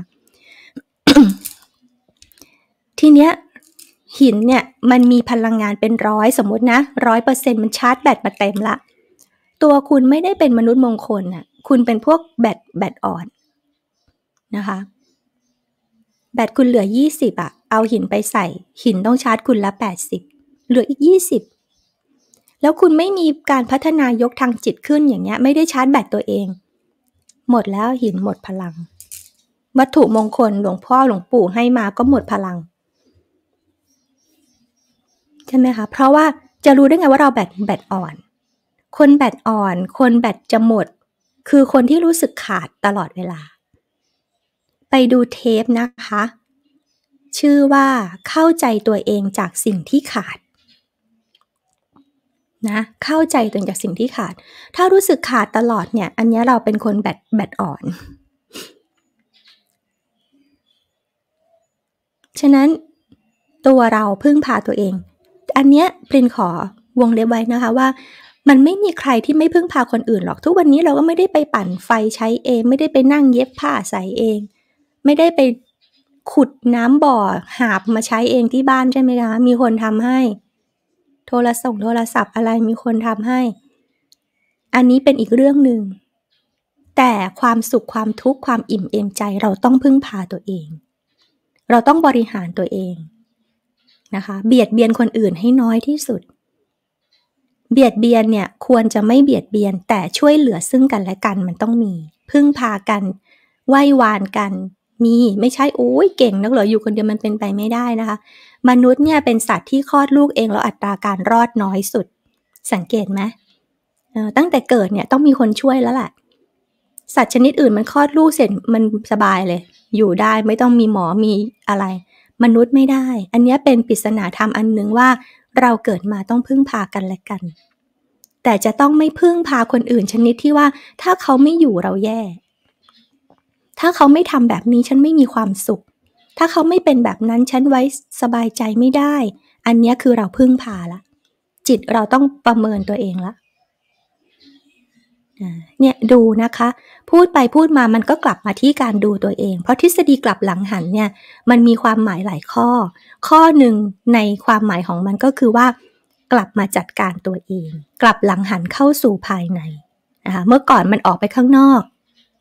ทีเนี้ยหินเนี่ยมันมีพลังงานเป็นร้อยสมมตินะร้อยเปอร์เซ็นมันชาร์จแบตมาเต็มละตัวคุณไม่ได้เป็นมนุษย์มงคลน่ะคุณเป็นพวกแบตแบตอ่อนนะคะแบตคุณเหลือยี่สิบอะเอาหินไปใส่ หินต้องชาร์จคุณละแปดสิบเหลืออีก20 แล้วคุณไม่มีการพัฒนายกทางจิตขึ้นอย่างเงี้ย ไม่ได้ชาร์จแบตตัวเอง หมดแล้วหินหมดพลัง วัตถุมงคลหลวงพ่อหลวงปู่ให้มาก็หมดพลัง ใช่ไหมคะ เพราะว่าจะรู้ได้ไงว่าเราแบตแบตอ่อน คนแบตอ่อน คนแบตจะหมด คือคนที่รู้สึกขาดตลอดเวลา ไปดูเทปนะคะ ชื่อว่าเข้าใจตัวเองจากสิ่งที่ขาดนะเข้าใจตัวเองจากสิ่งที่ขาด ถ้ารู้สึกขาดตลอดเนี่ยอันนี้เราเป็นคนแบตแบตอ่อน ฉะนั้นตัวเราพึ่งพาตัวเอง อันเนี้ยปรินขอวงเล็บไว้นะคะว่า มันไม่มีใครที่ไม่พึ่งพาคนอื่นหรอกทุกวันนี้เราก็ไม่ได้ไปปั่นไฟใช้เอง ไม่ได้ไปนั่งเย็บผ้าใส่เอง ไม่ได้ไปขุดน้ำบ่อหาบมาใช้เองที่บ้านใช่ไหมคะมีคนทำให้โทรส่งโทรศัพท์อะไรมีคนทำให้ อันนี้เป็นอีกเรื่องหนึ่ง แต่ความสุขความทุกข์ความอิ่มเอมใจเราต้องพึ่งพาตัวเอง เราต้องบริหารตัวเองนะคะ เบียดเบียนคนอื่นให้น้อยที่สุด เบียดเบียนเนี่ยควรจะไม่เบียดเบียนแต่ช่วยเหลือซึ่งกันและกันมันต้องมี พึ่งพากัน ไหว้วานกันมีไม่ใช่โอ้ยเก่งนักเหรออยู่คนเดียวมันเป็นไปไม่ได้นะคะ มนุษย์เนี่ยเป็นสัตว์ที่คลอดลูกเอง แล้วอัตราการรอดน้อยสุด สังเกตไหมตั้งแต่เกิดเนี่ยต้องมีคนช่วยแล้วแหละ สัตว์ชนิดอื่นมันคลอดลูกเสร็จมันสบายเลย อยู่ได้ไม่ต้องมีหมอมีอะไร มนุษย์ไม่ได้ อันนี้เป็นปริศนาธรรมอันหนึ่งว่าเราเกิดมาต้องพึ่งพากันและกัน แต่จะต้องไม่พึ่งพาคนอื่น ชนิดที่ว่าถ้าเขาไม่อยู่เราแย่ถ้าเขาไม่ทำแบบนี้ฉันไม่มีความสุข ถ้าเขาไม่เป็นแบบนั้นฉันไว้สบายใจไม่ได้ อันนี้คือเราพึ่งพาละ จิตเราต้องประเมินตัวเองละ เนี่ยดูนะคะ พูดไปพูดมามันก็กลับมาที่การดูตัวเอง เพราะทฤษฎีกลับหลังหันเนี่ย มันมีความหมายหลายข้อ ข้อหนึ่งในความหมายของมันก็คือว่า กลับมาจัดการตัวเอง กลับหลังหันเข้าสู่ภายในนะคะ เมื่อก่อนมันออกไปข้างนอก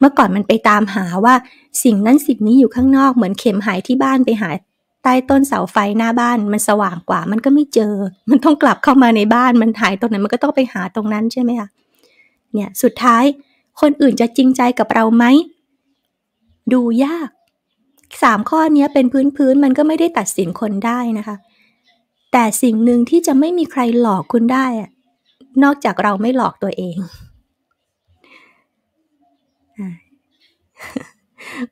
เมื่อก่อนมันไปตามหาว่า สิ่งนั้นสิ่งนี้อยู่ข้างนอกเหมือนเข็มหายที่บ้านไปหาใต้ต้นเสาไฟหน้าบ้าน มันสว่างกว่า มันก็ไม่เจอ มันต้องกลับเข้ามาในบ้านมันหายตรงไหนมันก็ต้องไปหาตรงนั้นใช่ไหมคะเนี่ยสุดท้าย คนอื่นจะจริงใจกับเราไหมดูยากสามข้อนี้เป็นพื้นพื้นมันก็ไม่ได้ตัดสินคนได้นะคะ แต่สิ่งหนึ่งที่จะไม่มีใครหลอกคุณได้นอกจากเราไม่หลอกตัวเอง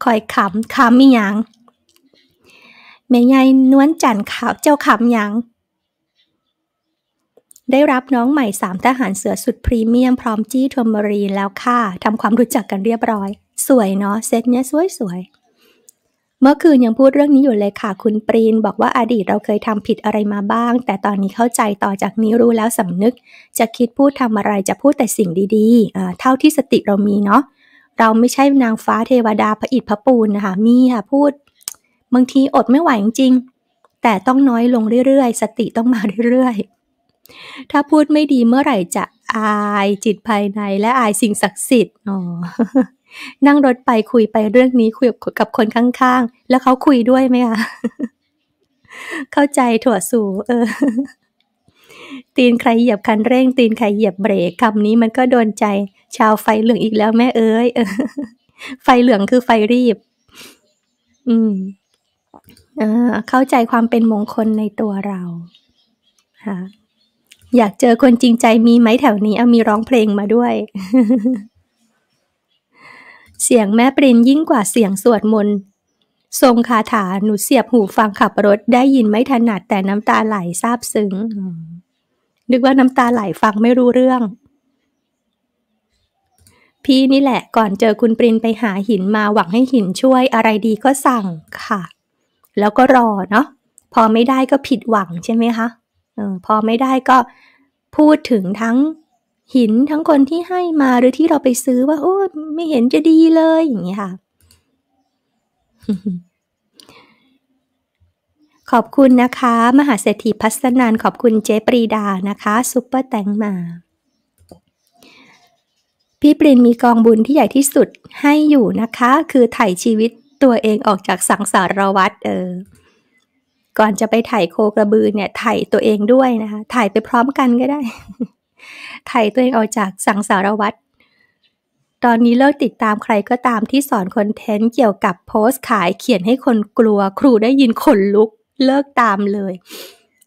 คอยขำขำมีหยังแม่ยายนวลจันทร์ขาวเจ้าขำหยัง ได้รับน้องใหม่สามทหารเสือสุดพรีเมียมพร้อมจี้ทอมบรีแล้วค่ะทำความรู้จักกันเรียบร้อย สวยเนาะเซตเนี้ยสวยสวย เมื่อคืนยังพูดเรื่องนี้อยู่เลยค่ะคุณปรีนบอกว่าอาดีตเราเคยทำผิดอะไรมาบ้าง แต่ตอนนี้เข้าใจต่อจากนี้รู้แล้วสำนึก จะคิดพูดทำอะไรจะพูดแต่สิ่งดีๆเท่าที่สติเรามีเนาะเราไม่ใช่นางฟ้าเทวดาพระอิฐพระปูนนะคะมีค่ะพูดบางทีอดไม่ไหวจริงๆแต่ต้องน้อยลงเรื่อยๆ สติต้องมาเรื่อยๆ ถ้าพูดไม่ดีเมื่อไหร่จะอายจิตภายในและอายสิ่งศักดิ์สิทธิ์อ๋อนั่งรถไปคุยไปเรื่องนี้ คุยกับคนข้างๆ แล้วเขาคุยด้วยไหมคะ เข้าใจถั่วสูเออตีนใครเหยียบคันเร่งตีนใครเหยียบเบรก คำนี้มันก็โดนใจ ชาวไฟเหลืองอีกแล้วแม่เอ้ยไฟเหลืองคือไฟรีบ อืมเข้าใจความเป็นมงคลในตัวเราฮะอยากเจอคนจริงใจมีไหมแถวนี้เอามีร้องเพลงมาด้วย เสียงแม่ปรินยิ่งกว่าเสียงสวดมนต์ทรงคาถาหนูเสียบหูฟังขับรถ ได้ยินไม่ถนัดแต่น้ำตาไหลซาบซึ้งนึกว่าน้ำตาไหลฟังไม่รู้เรื่อง พี่นี่แหละ ก่อนเจอคุณปรินไปหาหินมาหวังให้หินช่วยอะไรดีก็สั่งค่ะ แล้วก็รอเนาะ พอไม่ได้ก็ผิดหวังใช่ไหมคะออ พอไม่ได้ก็พูดถึงทั้งหินทั้งคนที่ให้มาหรือที่เราไปซื้อว่าโอ้ไม่เห็นจะดีเลยอย่างนี้ค่ะขอบคุณนะคะ มหาเศรษฐีพัฒนานขอบคุณเจ๊ปรีดานะคะซุปเปอร์แตงมาพี่ปรินมีกองบุญที่ใหญ่ที่สุดให้อยู่นะคะ คือถ่ายชีวิตตัวเองออกจากสังสารวัฏเออ ก่อนจะไปถ่ายโคกระบือเนี่ยถ่ายตัวเองด้วยนะคะ ถ่ายไปพร้อมกันก็ได้ ถ่ายตัวเองออกจากสังสารวัฏตอนนี้เลิกติดตามใครก็ตามที่สอนคอนเทนต์เกี่ยวกับ โพสต์ขายเขียนให้คนกลัวครูได้ยินขนลุกเลิกตามเลย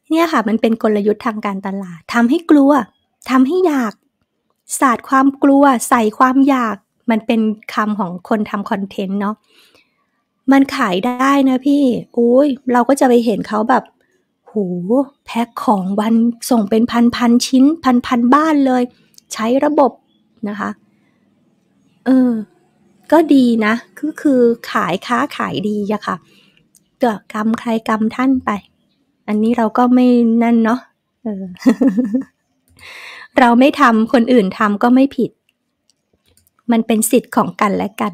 เนี่ยค่ะ มันเป็นกลยุทธ์ทางการตลาดทำให้กลัวทำให้อยากศาสตร์ความกลัวใส่ความอยากมันเป็นคำของคนทำคอนเทนต์เนาะมันขายได้นะพี่อุ้ยเราก็จะไปเห็นเขาแบบ หูแพ็คของวันส่งเป็นพันพันชิ้นพันพันบ้านเลย ใช้ระบบนะคะเออก็ดีนะก็คือขายค้าขายดีอะค่ะกดกรรมใครกรรมท่านไป อันนี้เราก็ไม่นั่นเนาะเออเราไม่ทำคนอื่นทำก็ไม่ผิด มันเป็นสิทธิ์ของกันและกัน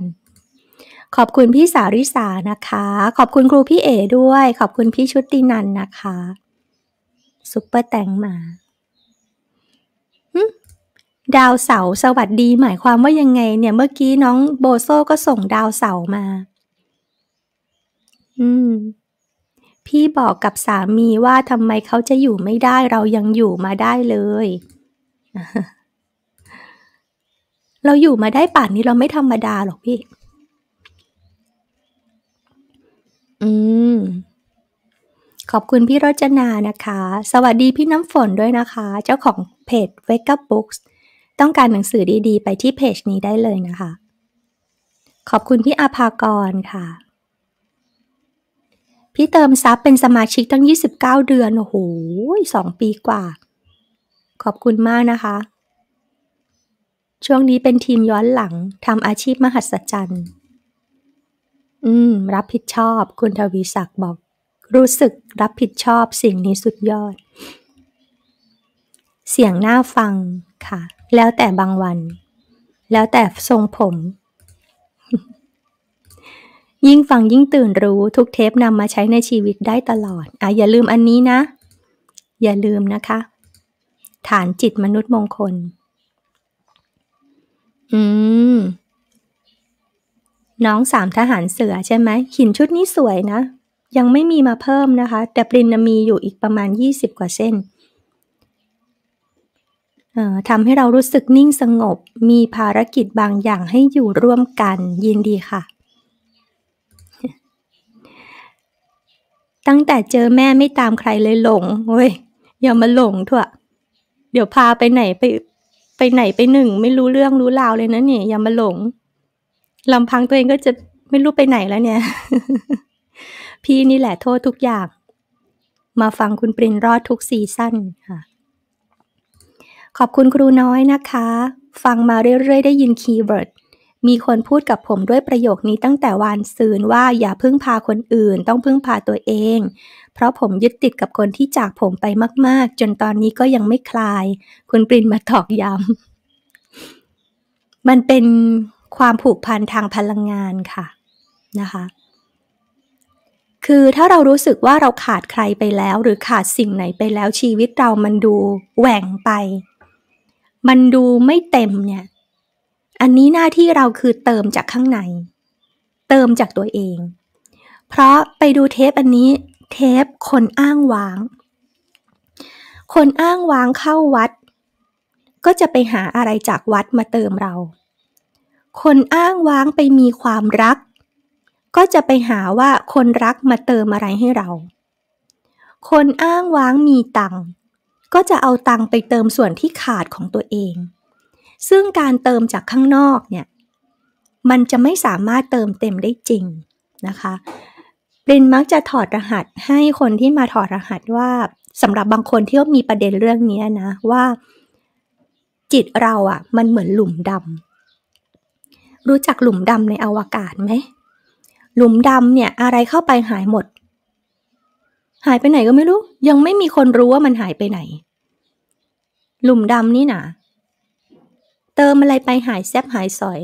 ขอบคุณพี่สาริสานะคะ ขอบคุณครูพี่เอด้วย ขอบคุณพี่ชุตินันนะคะ ซุปเปอร์แตงมา ดาวเสาสวัสดี หมายความว่ายังไงเนี่ยเมื่อกี้น้องโบโซก็ส่งดาวเสามาอืมพี่บอกกับสามีว่าทำไมเขาจะอยู่ไม่ได้เรายังอยู่มาได้เลย เราอยู่มาได้ป่านนี้เราไม่ธรรมดาหรอกพี่อืมขอบคุณพี่รจนานะคะ สวัสดีพี่น้ำฝนด้วยนะคะ เจ้าของเพจ Wake Up Books ต้องการหนังสือดีๆ ไปที่เพจนี้ได้เลยนะคะ ขอบคุณพี่อาภากรค่ะพี่เติมซับเป็นสมาชิกตั้ง 29 เดือน โอ้โหสองปีกว่า ขอบคุณมากนะคะ ช่วงนี้เป็นทีมย้อนหลังทำอาชีพมหัศจรรย์ อืม รับผิดชอบคุณทวีศักดิ์บอก รู้สึกรับผิดชอบสิ่งนี้สุดยอด เสียงหน้าฟังค่ะ แล้วแต่บางวัน แล้วแต่ทรงผมยิ่งฟังยิ่งตื่นรู้ทุกเทปนำมาใช้ในชีวิตได้ตลอดอ่ะอย่าลืมอันนี้นะ อย่าลืมนะคะ ฐานจิตมนุษย์มงคล อืมน้องสามทหารเสือใช่ไหมหินชุดนี้สวยนะ ยังไม่มีมาเพิ่มนะคะ แต่ปรินมีอยู่อีกประมาณยี่สิบกว่าเส้นทำให้เรารู้สึกนิ่งสงบมีภารกิจบางอย่างให้อยู่ร่วมกันยินดีค่ะตั้งแต่เจอแม่ไม่ตามใครเลยหลงเว้ยอย่ามาหลงเถอะเดี๋ยวพาไปไหนไป ไปไหนไปหนึ่ง ไม่รู้เรื่องรู้ราวเลยนะนี่อย่ามาหลง ลำพังตัวเองก็จะไม่รู้ไปไหนแล้วเนี่ย พี่นี่แหละโทษทุกอย่าง มาฟังคุณปรินรอดทุกซีซั่นค่ะ ขอบคุณครูน้อยนะคะ ฟังมาเรื่อยๆได้ยินคีย์เวิร์ดมีคนพูดกับผมด้วยประโยคนี้ตั้งแต่วันซืนว่าอย่าพึ่งพาคนอื่น ต้องพึ่งพาตัวเอง เพราะผมยึดติดกับคนที่จากผมไปมากๆ จนตอนนี้ก็ยังไม่คลาย คุณปรินมาตอกย้ำมันเป็นความผูกพันทางพลังงานค่ะ นะคะคือถ้าเรารู้สึกว่าเราขาดใครไปแล้ว หรือขาดสิ่งไหนไปแล้วชีวิตเรามันดูแหว่งไป มันดูไม่เต็มเนี่ยอันนี้หน้าที่เราคือเติมจากข้างใน เติมจากตัวเอง เพราะไปดูเทปอันนี้ เทป คนอ้างว้าง คนอ้างว้างเข้าวัด ก็จะไปหาอะไรจากวัดมาเติมเรา คนอ้างว้างไปมีความรัก ก็จะไปหาว่าคนรักมาเติมอะไรให้เรา คนอ้างว้างมีตังก็จะเอาตังไปเติมส่วนที่ขาดของตัวเองซึ่งการเติมจากข้างนอกเนี่ย มันจะไม่สามารถเติมเต็มได้จริงนะคะรินมักจะถอดรหัสให้คนที่มาถอดรหัสว่าสำหรับบางคนที่มีประเด็นเรื่องนี้นะว่า จิตเราอะ่ะ มันเหมือนหลุมดำรู้จักหลุมดำในอวกาศไหมหลุมดำเนี่ยอะไรเข้าไปหายหมด หายไปไหนก็ไม่รู้ ยังไม่มีคนรู้ว่ามันหายไปไหน หลุมดำนี่นะเติมอะไรไปหายแซบหายสอย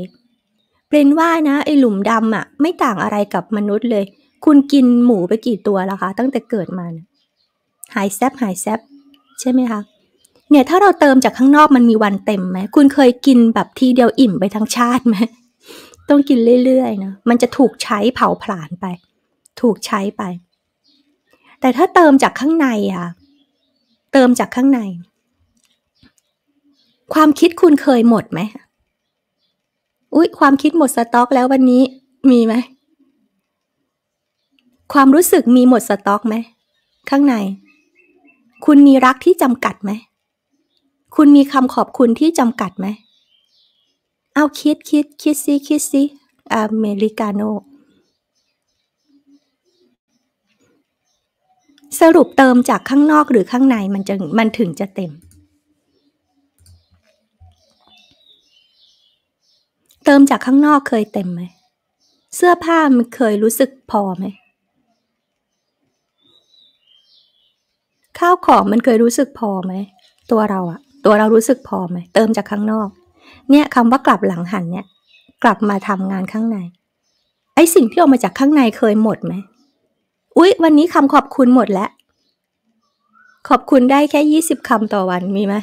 เปรนว่านะไอหลุมดำอะ่ะไม่ต่างอะไรกับมนุษย์เลย คุณกินหมูไปกี่ตัวแล้วคะ ตั้งแต่เกิดมานะหายแซบหายแซบใช่ไหมคะ เนี่ยถ้าเราเติมจากข้างนอกมันมีวันเต็มไหมคุณเคยกินแบบทีเดียวอิ่ม ไปทั้งชาติไหมต้องกินเรื่อยๆนะมันจะถูกใช้เผาผลาญไป ถูกใช้ไป แต่ถ้าเติมจากข้างในอะเติมจากข้างในความคิดคุณเคยหมดไหมอุ๊ย ความคิดหมดสต็อกแล้ววันนี้ มีไหม ความรู้สึกมีหมดสต็อกไหมข้างใน คุณมีรักที่จำกัดไหม คุณมีคำขอบคุณที่จำกัดไหม เอาคิดคิดคิดซิคิดซิอเมริกาโนสรุปเติมจากข้างนอกหรือข้างในมันจะมันถึงจะเต็มเติมจากข้างนอกเคยเต็มไหม เสื้อผ้ามันเคยรู้สึกพอไหม ข้าวของมันเคยรู้สึกพอไหม ตัวเราอะตัวเรารู้สึกพอไหม เติมจากข้างนอก เนี่ยคำว่ากลับหลังหันเนี่ย กลับมาทำงานข้างใน ไอสิ่งที่ออกมาจากข้างในเคยหมดไหมอุ๊ย วันนี้คำขอบคุณหมดแล้วขอบคุณได้แค่ยี่สิบคำต่อวันมีไหม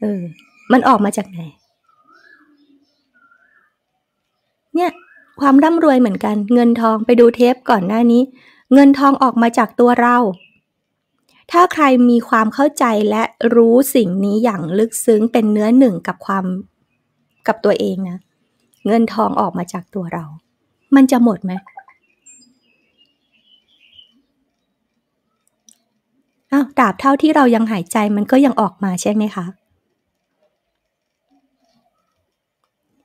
เออมันออกมาจากไหนเนี่ยความร่ำรวยเหมือนกัน เงินทองไปดูเทปก่อนหน้านี้ เงินทองออกมาจากตัวเรา ถ้าใครมีความเข้าใจและรู้สิ่งนี้อย่างลึกซึ้งเป็นเนื้อหนึ่งกับความกับตัวเองนะ เงินทองออกมาจากตัวเรา มันจะหมดไหมอ้าวตราบเท่าที่เรายังหายใจมันก็ยังออกมาใช่ไหมคะ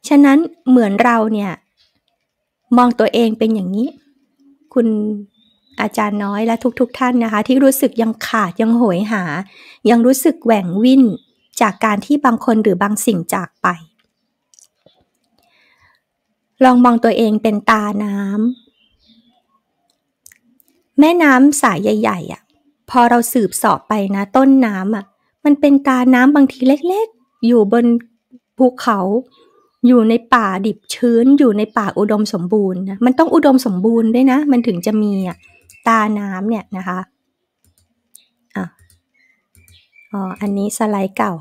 ฉะนั้นเหมือนเราเนี่ย มองตัวเองเป็นอย่างนี้ คุณอาจารย์น้อยและทุกๆทท่านนะคะ ที่รู้สึกยังขาดยังโหยหา ยังรู้สึกแหว่งวิ่นจากการที่บางคนหรือบางสิ่งจากไป ลองมองตัวเองเป็นตาน้ำแม่น้ำสายใหญ่ๆอะ่ะพอเราสืบสอบไปนะ ต้นน้ำอะ่ะมันเป็นตาน้ำบางทีเล็กๆ อยู่บนภูเขาอยู่ในป่าดิบชื้นอยู่ในป่าอุดมสมบูรณ์นะมันต้องอุดมสมบูรณ์ด้วยนะ มันถึงจะมีอ่ะตาน้ำเนี่ยนะคะอ่ะอ๋ออันนี้สไลด์เก่า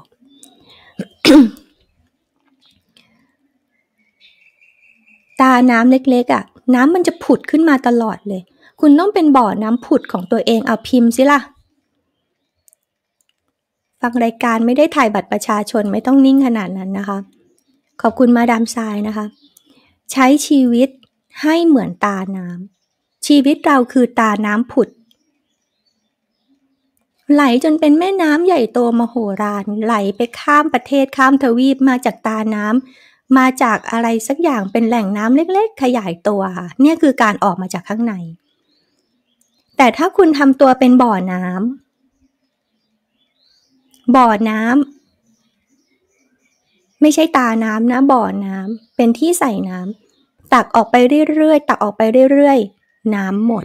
ตาน้ำเล็กๆอะ่ะน้ำมันจะผุดขึ้นมาตลอดเลย คุณต้องเป็นบ่อน้ำผุดของตัวเองเอาพิมพ์สิล่ะฟังรายการไม่ได้ถ่ายบัตรประชาชนไม่ต้องนิ่งขนาดนั้นนะคะขอบคุณมาดามทรายนะคะ ใช้ชีวิตให้เหมือนตาน้ำชีวิตเราคือตาน้ำผุด ไหลจนเป็นแม่น้ำใหญ่โตมโหฬารไหลไปข้ามประเทศข้ามทวีปมาจากตาน้ำมาจากอะไรสักอย่างเป็นแหล่งน้ำเล็กๆ ขยายตัว เนี่ยคือการออกมาจากข้างใน แต่ถ้าคุณทำตัวเป็นบ่อน้ำบ่อน้ำไม่ใช่ตาน้ำนะบ่อน้ำเป็นที่ใส่น้ำตักออกไปเรื่อยๆตักออกไปเรื่อยๆ น้ำหมด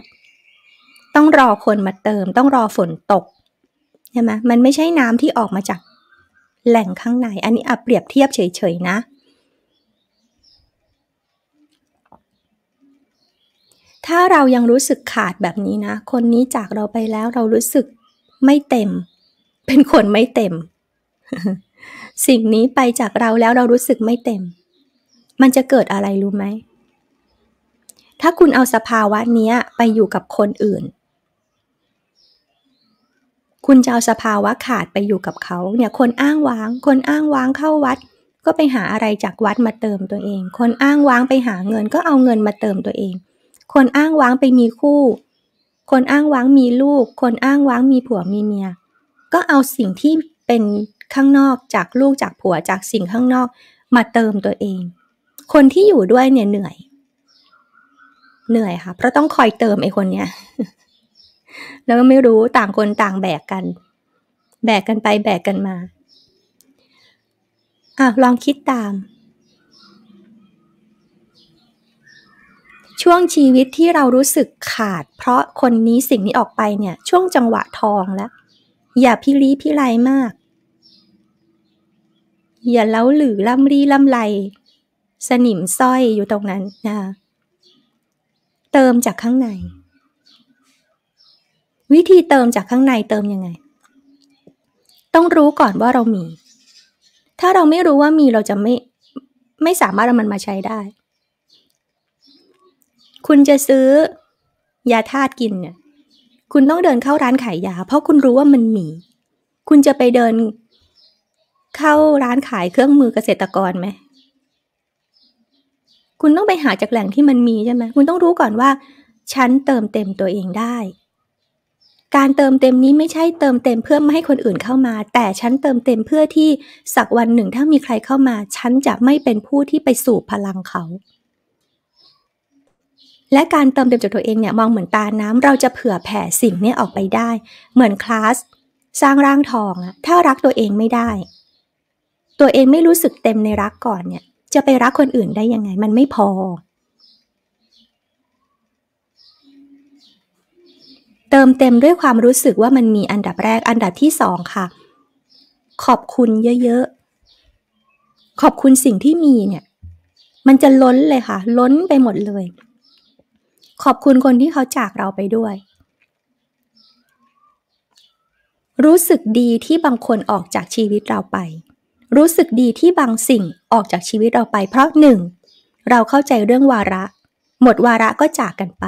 ต้องรอคนมาเติม ต้องรอฝนตกใช่ไหมมันไม่ใช่น้ำที่ออกมาจาก แหล่งข้างในอันนี้อับเปรียบเทียบเฉย ๆนะ ถ้าเรายังรู้สึกขาดแบบนี้นะ คนนี้จากเราไปแล้วเรารู้สึกไม่เต็ม เป็นคนไม่เต็มสิ่งนี้ไปจากเราแล้วเรารู้สึกไม่เต็ม มันจะเกิดอะไรรู้ไหม ถ้าคุณเอาสภาวะนี้ไปอยู่กับคนอื่น คุณจะเอาสภาวะขาดไปอยู่กับเขา เนี่ย คนอ้างว้าง คนอ้างว้างเข้าวัด ก็ไปหาอะไรจากวัดมาเติมตัวเอง คนอ้างว้างไปหาเงิน ก็เอาเงินมาเติมตัวเอง คนอ้างว้างไปมีคู่ คนอ้างว้างมีลูก คนอ้างว้างมีผัวมีเมีย ก็เอาสิ่งที่เป็นข้างนอกจากลูกจากผัวจากสิ่งข้างนอกมาเติมตัวเอง คนที่อยู่ด้วยเนี่ย เหนื่อยเหนื่อยค่ะเพราะต้องคอยเติมไอ้คนเนี้ยแล้วก็ไม่รู้ต่างคนต่างแบกกัน แบกกันไป แบกกันมาอ่ะลองคิดตาม ช่วงชีวิตที่เรารู้สึกขาด เพราะคนนี้สิ่งนี้ออกไปเนี่ย ช่วงจังหวะทองแล้ว อย่าพิลีพิไลมากอย่าเล้าหรือล่ำรีล่ำไร สนิมส้อยอยู่ตรงนั้นนะ เติมจากข้างใน วิธีเติมจากข้างในเติมยังไง ต้องรู้ก่อนว่าเรามี ถ้าเราไม่รู้ว่ามีเราจะไม่ ไม่สามารถเอามันมาใช้ได้ คุณจะซื้อยาธาตุกินเนี่ยคุณต้องเดินเข้าร้านขายยา เพราะคุณรู้ว่ามันมี คุณจะไปเดินเข้าร้านขายเครื่องมือเกษตรกรไหม คุณต้องไปหาจากแหล่งที่มันมีใช่ไหมคุณต้องรู้ก่อนว่า ฉันเติมเต็มตัวเองได้ การเติมเต็มนี้ไม่ใช่เติมเต็มเพื่อไม่ให้คนอื่นเข้ามา แต่ฉันเติมเต็มเพื่อที่สักวันหนึ่งถ้ามีใครเข้ามา ฉันจะไม่เป็นผู้ที่ไปสูบพลังเขา และการเติมเต็มจากตัวเองเนี่ย มองเหมือนตาน้ำ เราจะเผื่อแผ่สิ่งนี้ออกไปได้ เหมือนคลาสสร้างร่างทองอะถ้ารักตัวเองไม่ได้ตัวเองไม่รู้สึกเต็มในรักก่อนเนี่ย จะไปรักคนอื่นได้ยังไง มันไม่พอ เติมเต็มด้วยความรู้สึกว่ามันมีอันดับแรกอันดับที่สองค่ะ ขอบคุณเยอะๆ ขอบคุณสิ่งที่มีเนี่ย มันจะล้นเลยค่ะ ล้นไปหมดเลย ขอบคุณคนที่เขาจากเราไปด้วย รู้สึกดีที่บางคนออกจากชีวิตเราไปรู้สึกดีที่บางสิ่งออกจากชีวิตเราไปเพราะ 1. เราเข้าใจเรื่องวาระ หมดวาระก็จากกันไป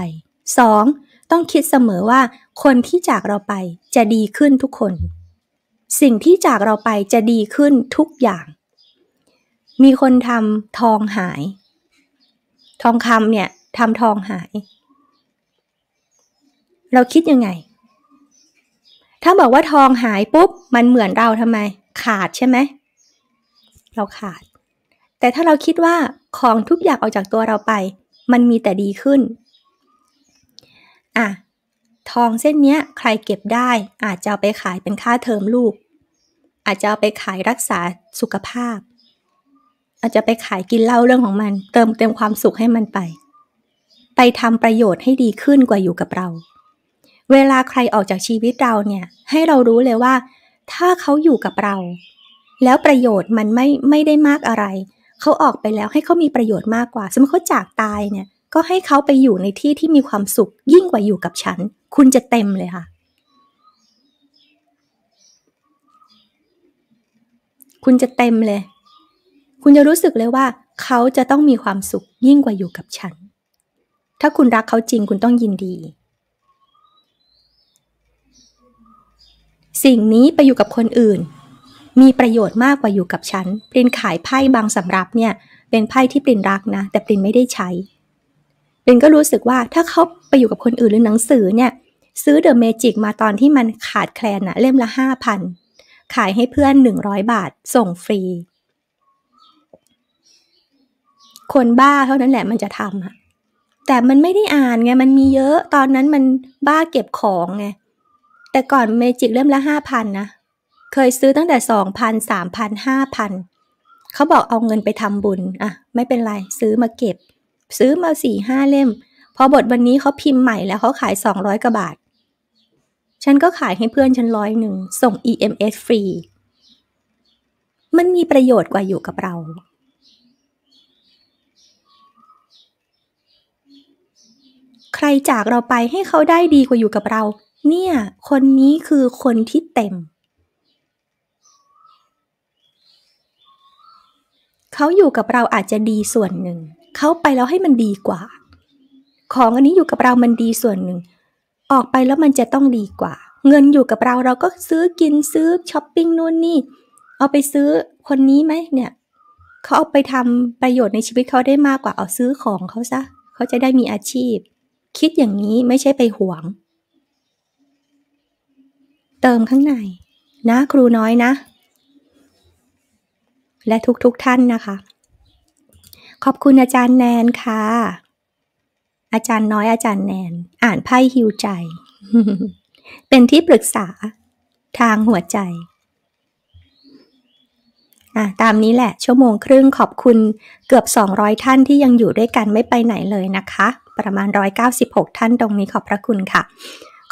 2. ต้องคิดเสมอว่าคนที่จากเราไปจะดีขึ้นทุกคน สิ่งที่จากเราไปจะดีขึ้นทุกอย่าง มีคนทำทองหาย ทองคำเนี่ยทำทองหาย เราคิดยังไง ถ้าบอกว่าทองหายปุ๊บ มันเหมือนเราทำไม ขาดใช่ไหมเราขาด แต่ถ้าเราคิดว่าของทุกอย่างออกจากตัวเราไป มันมีแต่ดีขึ้น อ่ะ ทองเส้นเนี้ยใครเก็บได้ อาจจะเอาไปขายเป็นค่าเทอมลูก อาจจะเอาไปขายรักษาสุขภาพ อาจจะไปขายกินเหล้าเรื่องของมัน เติมเต็มความสุขให้มันไป ไปทำประโยชน์ให้ดีขึ้นกว่าอยู่กับเรา เวลาใครออกจากชีวิตเราเนี่ย ให้เรารู้เลยว่า ถ้าเขาอยู่กับเราแล้วประโยชน์มันไม่ไม่ได้มากอะไร เขาออกไปแล้วให้เขามีประโยชน์มากกว่า สมมติเขาจากตายเนี่ย ก็ให้เขาไปอยู่ในที่ที่มีความสุข ยิ่งกว่าอยู่กับฉัน คุณจะเต็มเลยค่ะ คุณจะเต็มเลย คุณจะรู้สึกเลยว่า เขาจะต้องมีความสุขยิ่งกว่าอยู่กับฉัน ถ้าคุณรักเขาจริงคุณต้องยินดี สิ่งนี้ไปอยู่กับคนอื่นมีประโยชน์มากกว่าอยู่กับฉันปรินขายไพ่บางสำรับเนี่ยเป็นไพ่ที่ปรินรักนะ แต่ปรินไม่ได้ใช้ปรินก็รู้สึกว่าถ้าเขาไปอยู่กับคนอื่นหรือหนังสือเนี่ย ซื้อเดอะเมจิกมาตอนที่มันขาดแคลนนะเล่มละห้าพันขายให้เพื่อนหนึ่งร้อยบาทส่งฟรี คนบ้าเท่านั้นแหละมันจะทำอะแต่มันไม่ได้อ่านไง มันมีเยอะตอนนั้นมันบ้าเก็บของไงแต่ก่อนเมจิกเริ่มละห้าพันนะเคยซื้อตั้งแต่สองพันสามพันห้าพันเขาบอกเอาเงินไปทำบุญ อ่ะ ไม่เป็นไรซื้อมาเก็บ ซื้อมาสี่ห้าเล่ม พอบทวันนี้เขาพิมพ์ใหม่แล้วเขาขายสองร้อยกว่าบาท ฉันก็ขายให้เพื่อนฉันร้อยหนึ่ง ส่ง EMS ฟรี มันมีประโยชน์กว่าอยู่กับเรา ใครจากเราไปให้เขาได้ดีกว่าอยู่กับเรา เนี่ย คนนี้คือคนที่เต็มเขาอยู่กับเราอาจจะดีส่วนหนึ่ง เขาไปแล้วให้มันดีกว่า ของอันนี้อยู่กับเรามันดีส่วนหนึ่ง ออกไปแล้วมันจะต้องดีกว่า เงินอยู่กับเราเราก็ซื้อกินซื้อช้อปปิ้งนู่นนี่ เอาไปซื้อคนนี้ไหมเนี่ย เขาเอาไปทำประโยชน์ในชีวิตเขาได้มากกว่าเอาซื้อของเขาซะ เขาจะได้มีอาชีพ คิดอย่างนี้ไม่ใช่ไปหวง เติมข้างใน นะ ครูน้อยนะและทุกๆทท่านนะคะ ขอบคุณอาจารย์แนนค่ะ อาจารย์น้อยอาจารย์แนน อ่านไพ่ฮิวใจ เป็นที่ปรึกษาทางหัวใจ อ่ตามนี้แหละ ชั่วโมงครึ่ง ขอบคุณเกือบ200ท่านที่ยังอยู่ด้วยกันไม่ไปไหนเลยนะคะ ประมาณ 196 ท่านตรงนี้ขอบพระคุณค่ะ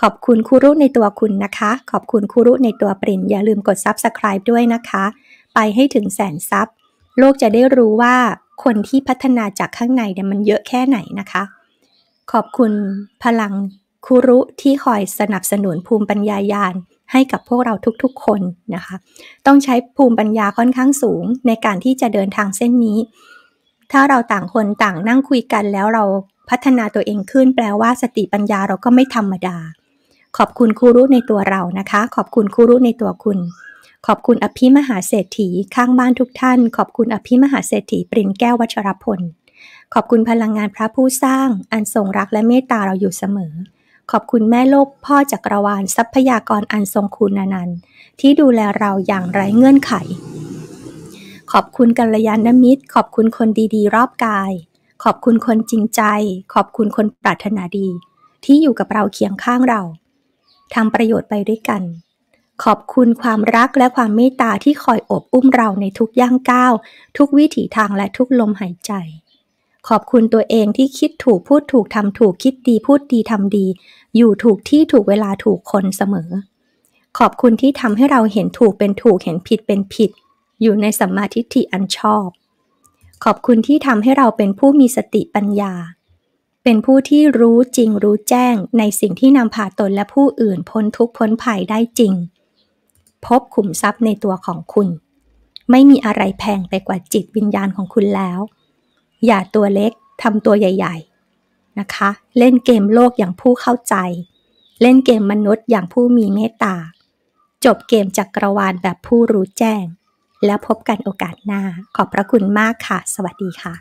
ขอบคุณครูรุในตัวคุณนะคะ ขอบคุณครูรุในตัวปรินอย่าลืมกด Subscribe ด้วยนะคะไปให้ถึงแสนซับโลกจะได้รู้ว่า คนที่พัฒนาจากข้างในเนี่ยมันเยอะแค่ไหนนะคะ ขอบคุณพลังคุรุ ที่คอยสนับสนุนภูมิปัญญายานให้กับพวกเราทุกๆคนนะคะ ต้องใช้ภูมิปัญญาค่อนข้างสูงในการที่จะเดินทางเส้นนี้ ถ้าเราต่างคนต่างนั่งคุยกันแล้วเราพัฒนาตัวเองขึ้น แปลว่าสติปัญญาเราก็ไม่ธรรมดา ขอบคุณครูรุในตัวเรานะคะ ขอบคุณครูรุในตัวคุณขอบคุณอภิมหาเศรษฐีข้างบ้านทุกท่าน ขอบคุณอภิมหาเศรษฐีปรินแก้ววัชรพลขอบคุณพลังงานพระผู้สร้าง อันทรงรักและเมตตาเราอยู่เสมอ ขอบคุณแม่โลกพ่อจักรวาลทรัพยากรอันทรงคุณนันท์ที่ดูแลเราอย่างไร้เงื่อนไข ขอบคุณกัลยาณมิตร ขอบคุณคนดีๆ รอบกาย ขอบคุณคนจริงใจ ขอบคุณคนปรารถนาดี ที่อยู่กับเราเคียงข้างเราทำประโยชน์ไปด้วยกันขอบคุณความรักและความเมตตาที่คอยอบอุ้มเราในทุกย่างก้าว ทุกวิถีทางและทุกลมหายใจ ขอบคุณตัวเองที่คิดถูกพูดถูกทำถูกคิดดีพูดดีทำดี อยู่ถูกที่ถูกเวลาถูกคนเสมอ ขอบคุณที่ทำให้เราเห็นถูกเป็นถูกเห็นผิดเป็นผิด อยู่ในสัมมาทิฏฐิอันชอบ ขอบคุณที่ทำให้เราเป็นผู้มีสติปัญญา เป็นผู้ที่รู้จริงรู้แจ้งในสิ่งที่นำพาตนและผู้อื่นพ้นทุกพ้นภัยได้จริงพบขุมทรัพย์ในตัวของคุณ ไม่มีอะไรแพงไปกว่าจิตวิญญาณของคุณแล้ว อย่าตัวเล็กทำตัวใหญ่ๆนะคะ เล่นเกมโลกอย่างผู้เข้าใจ เล่นเกมมนุษย์อย่างผู้มีเมตตาจบเกมจักกรวาลแบบผู้รู้แจ้ง แล้วพบกันโอกาสหน้าขอบพระคุณมากค่ะ สวัสดีค่ะ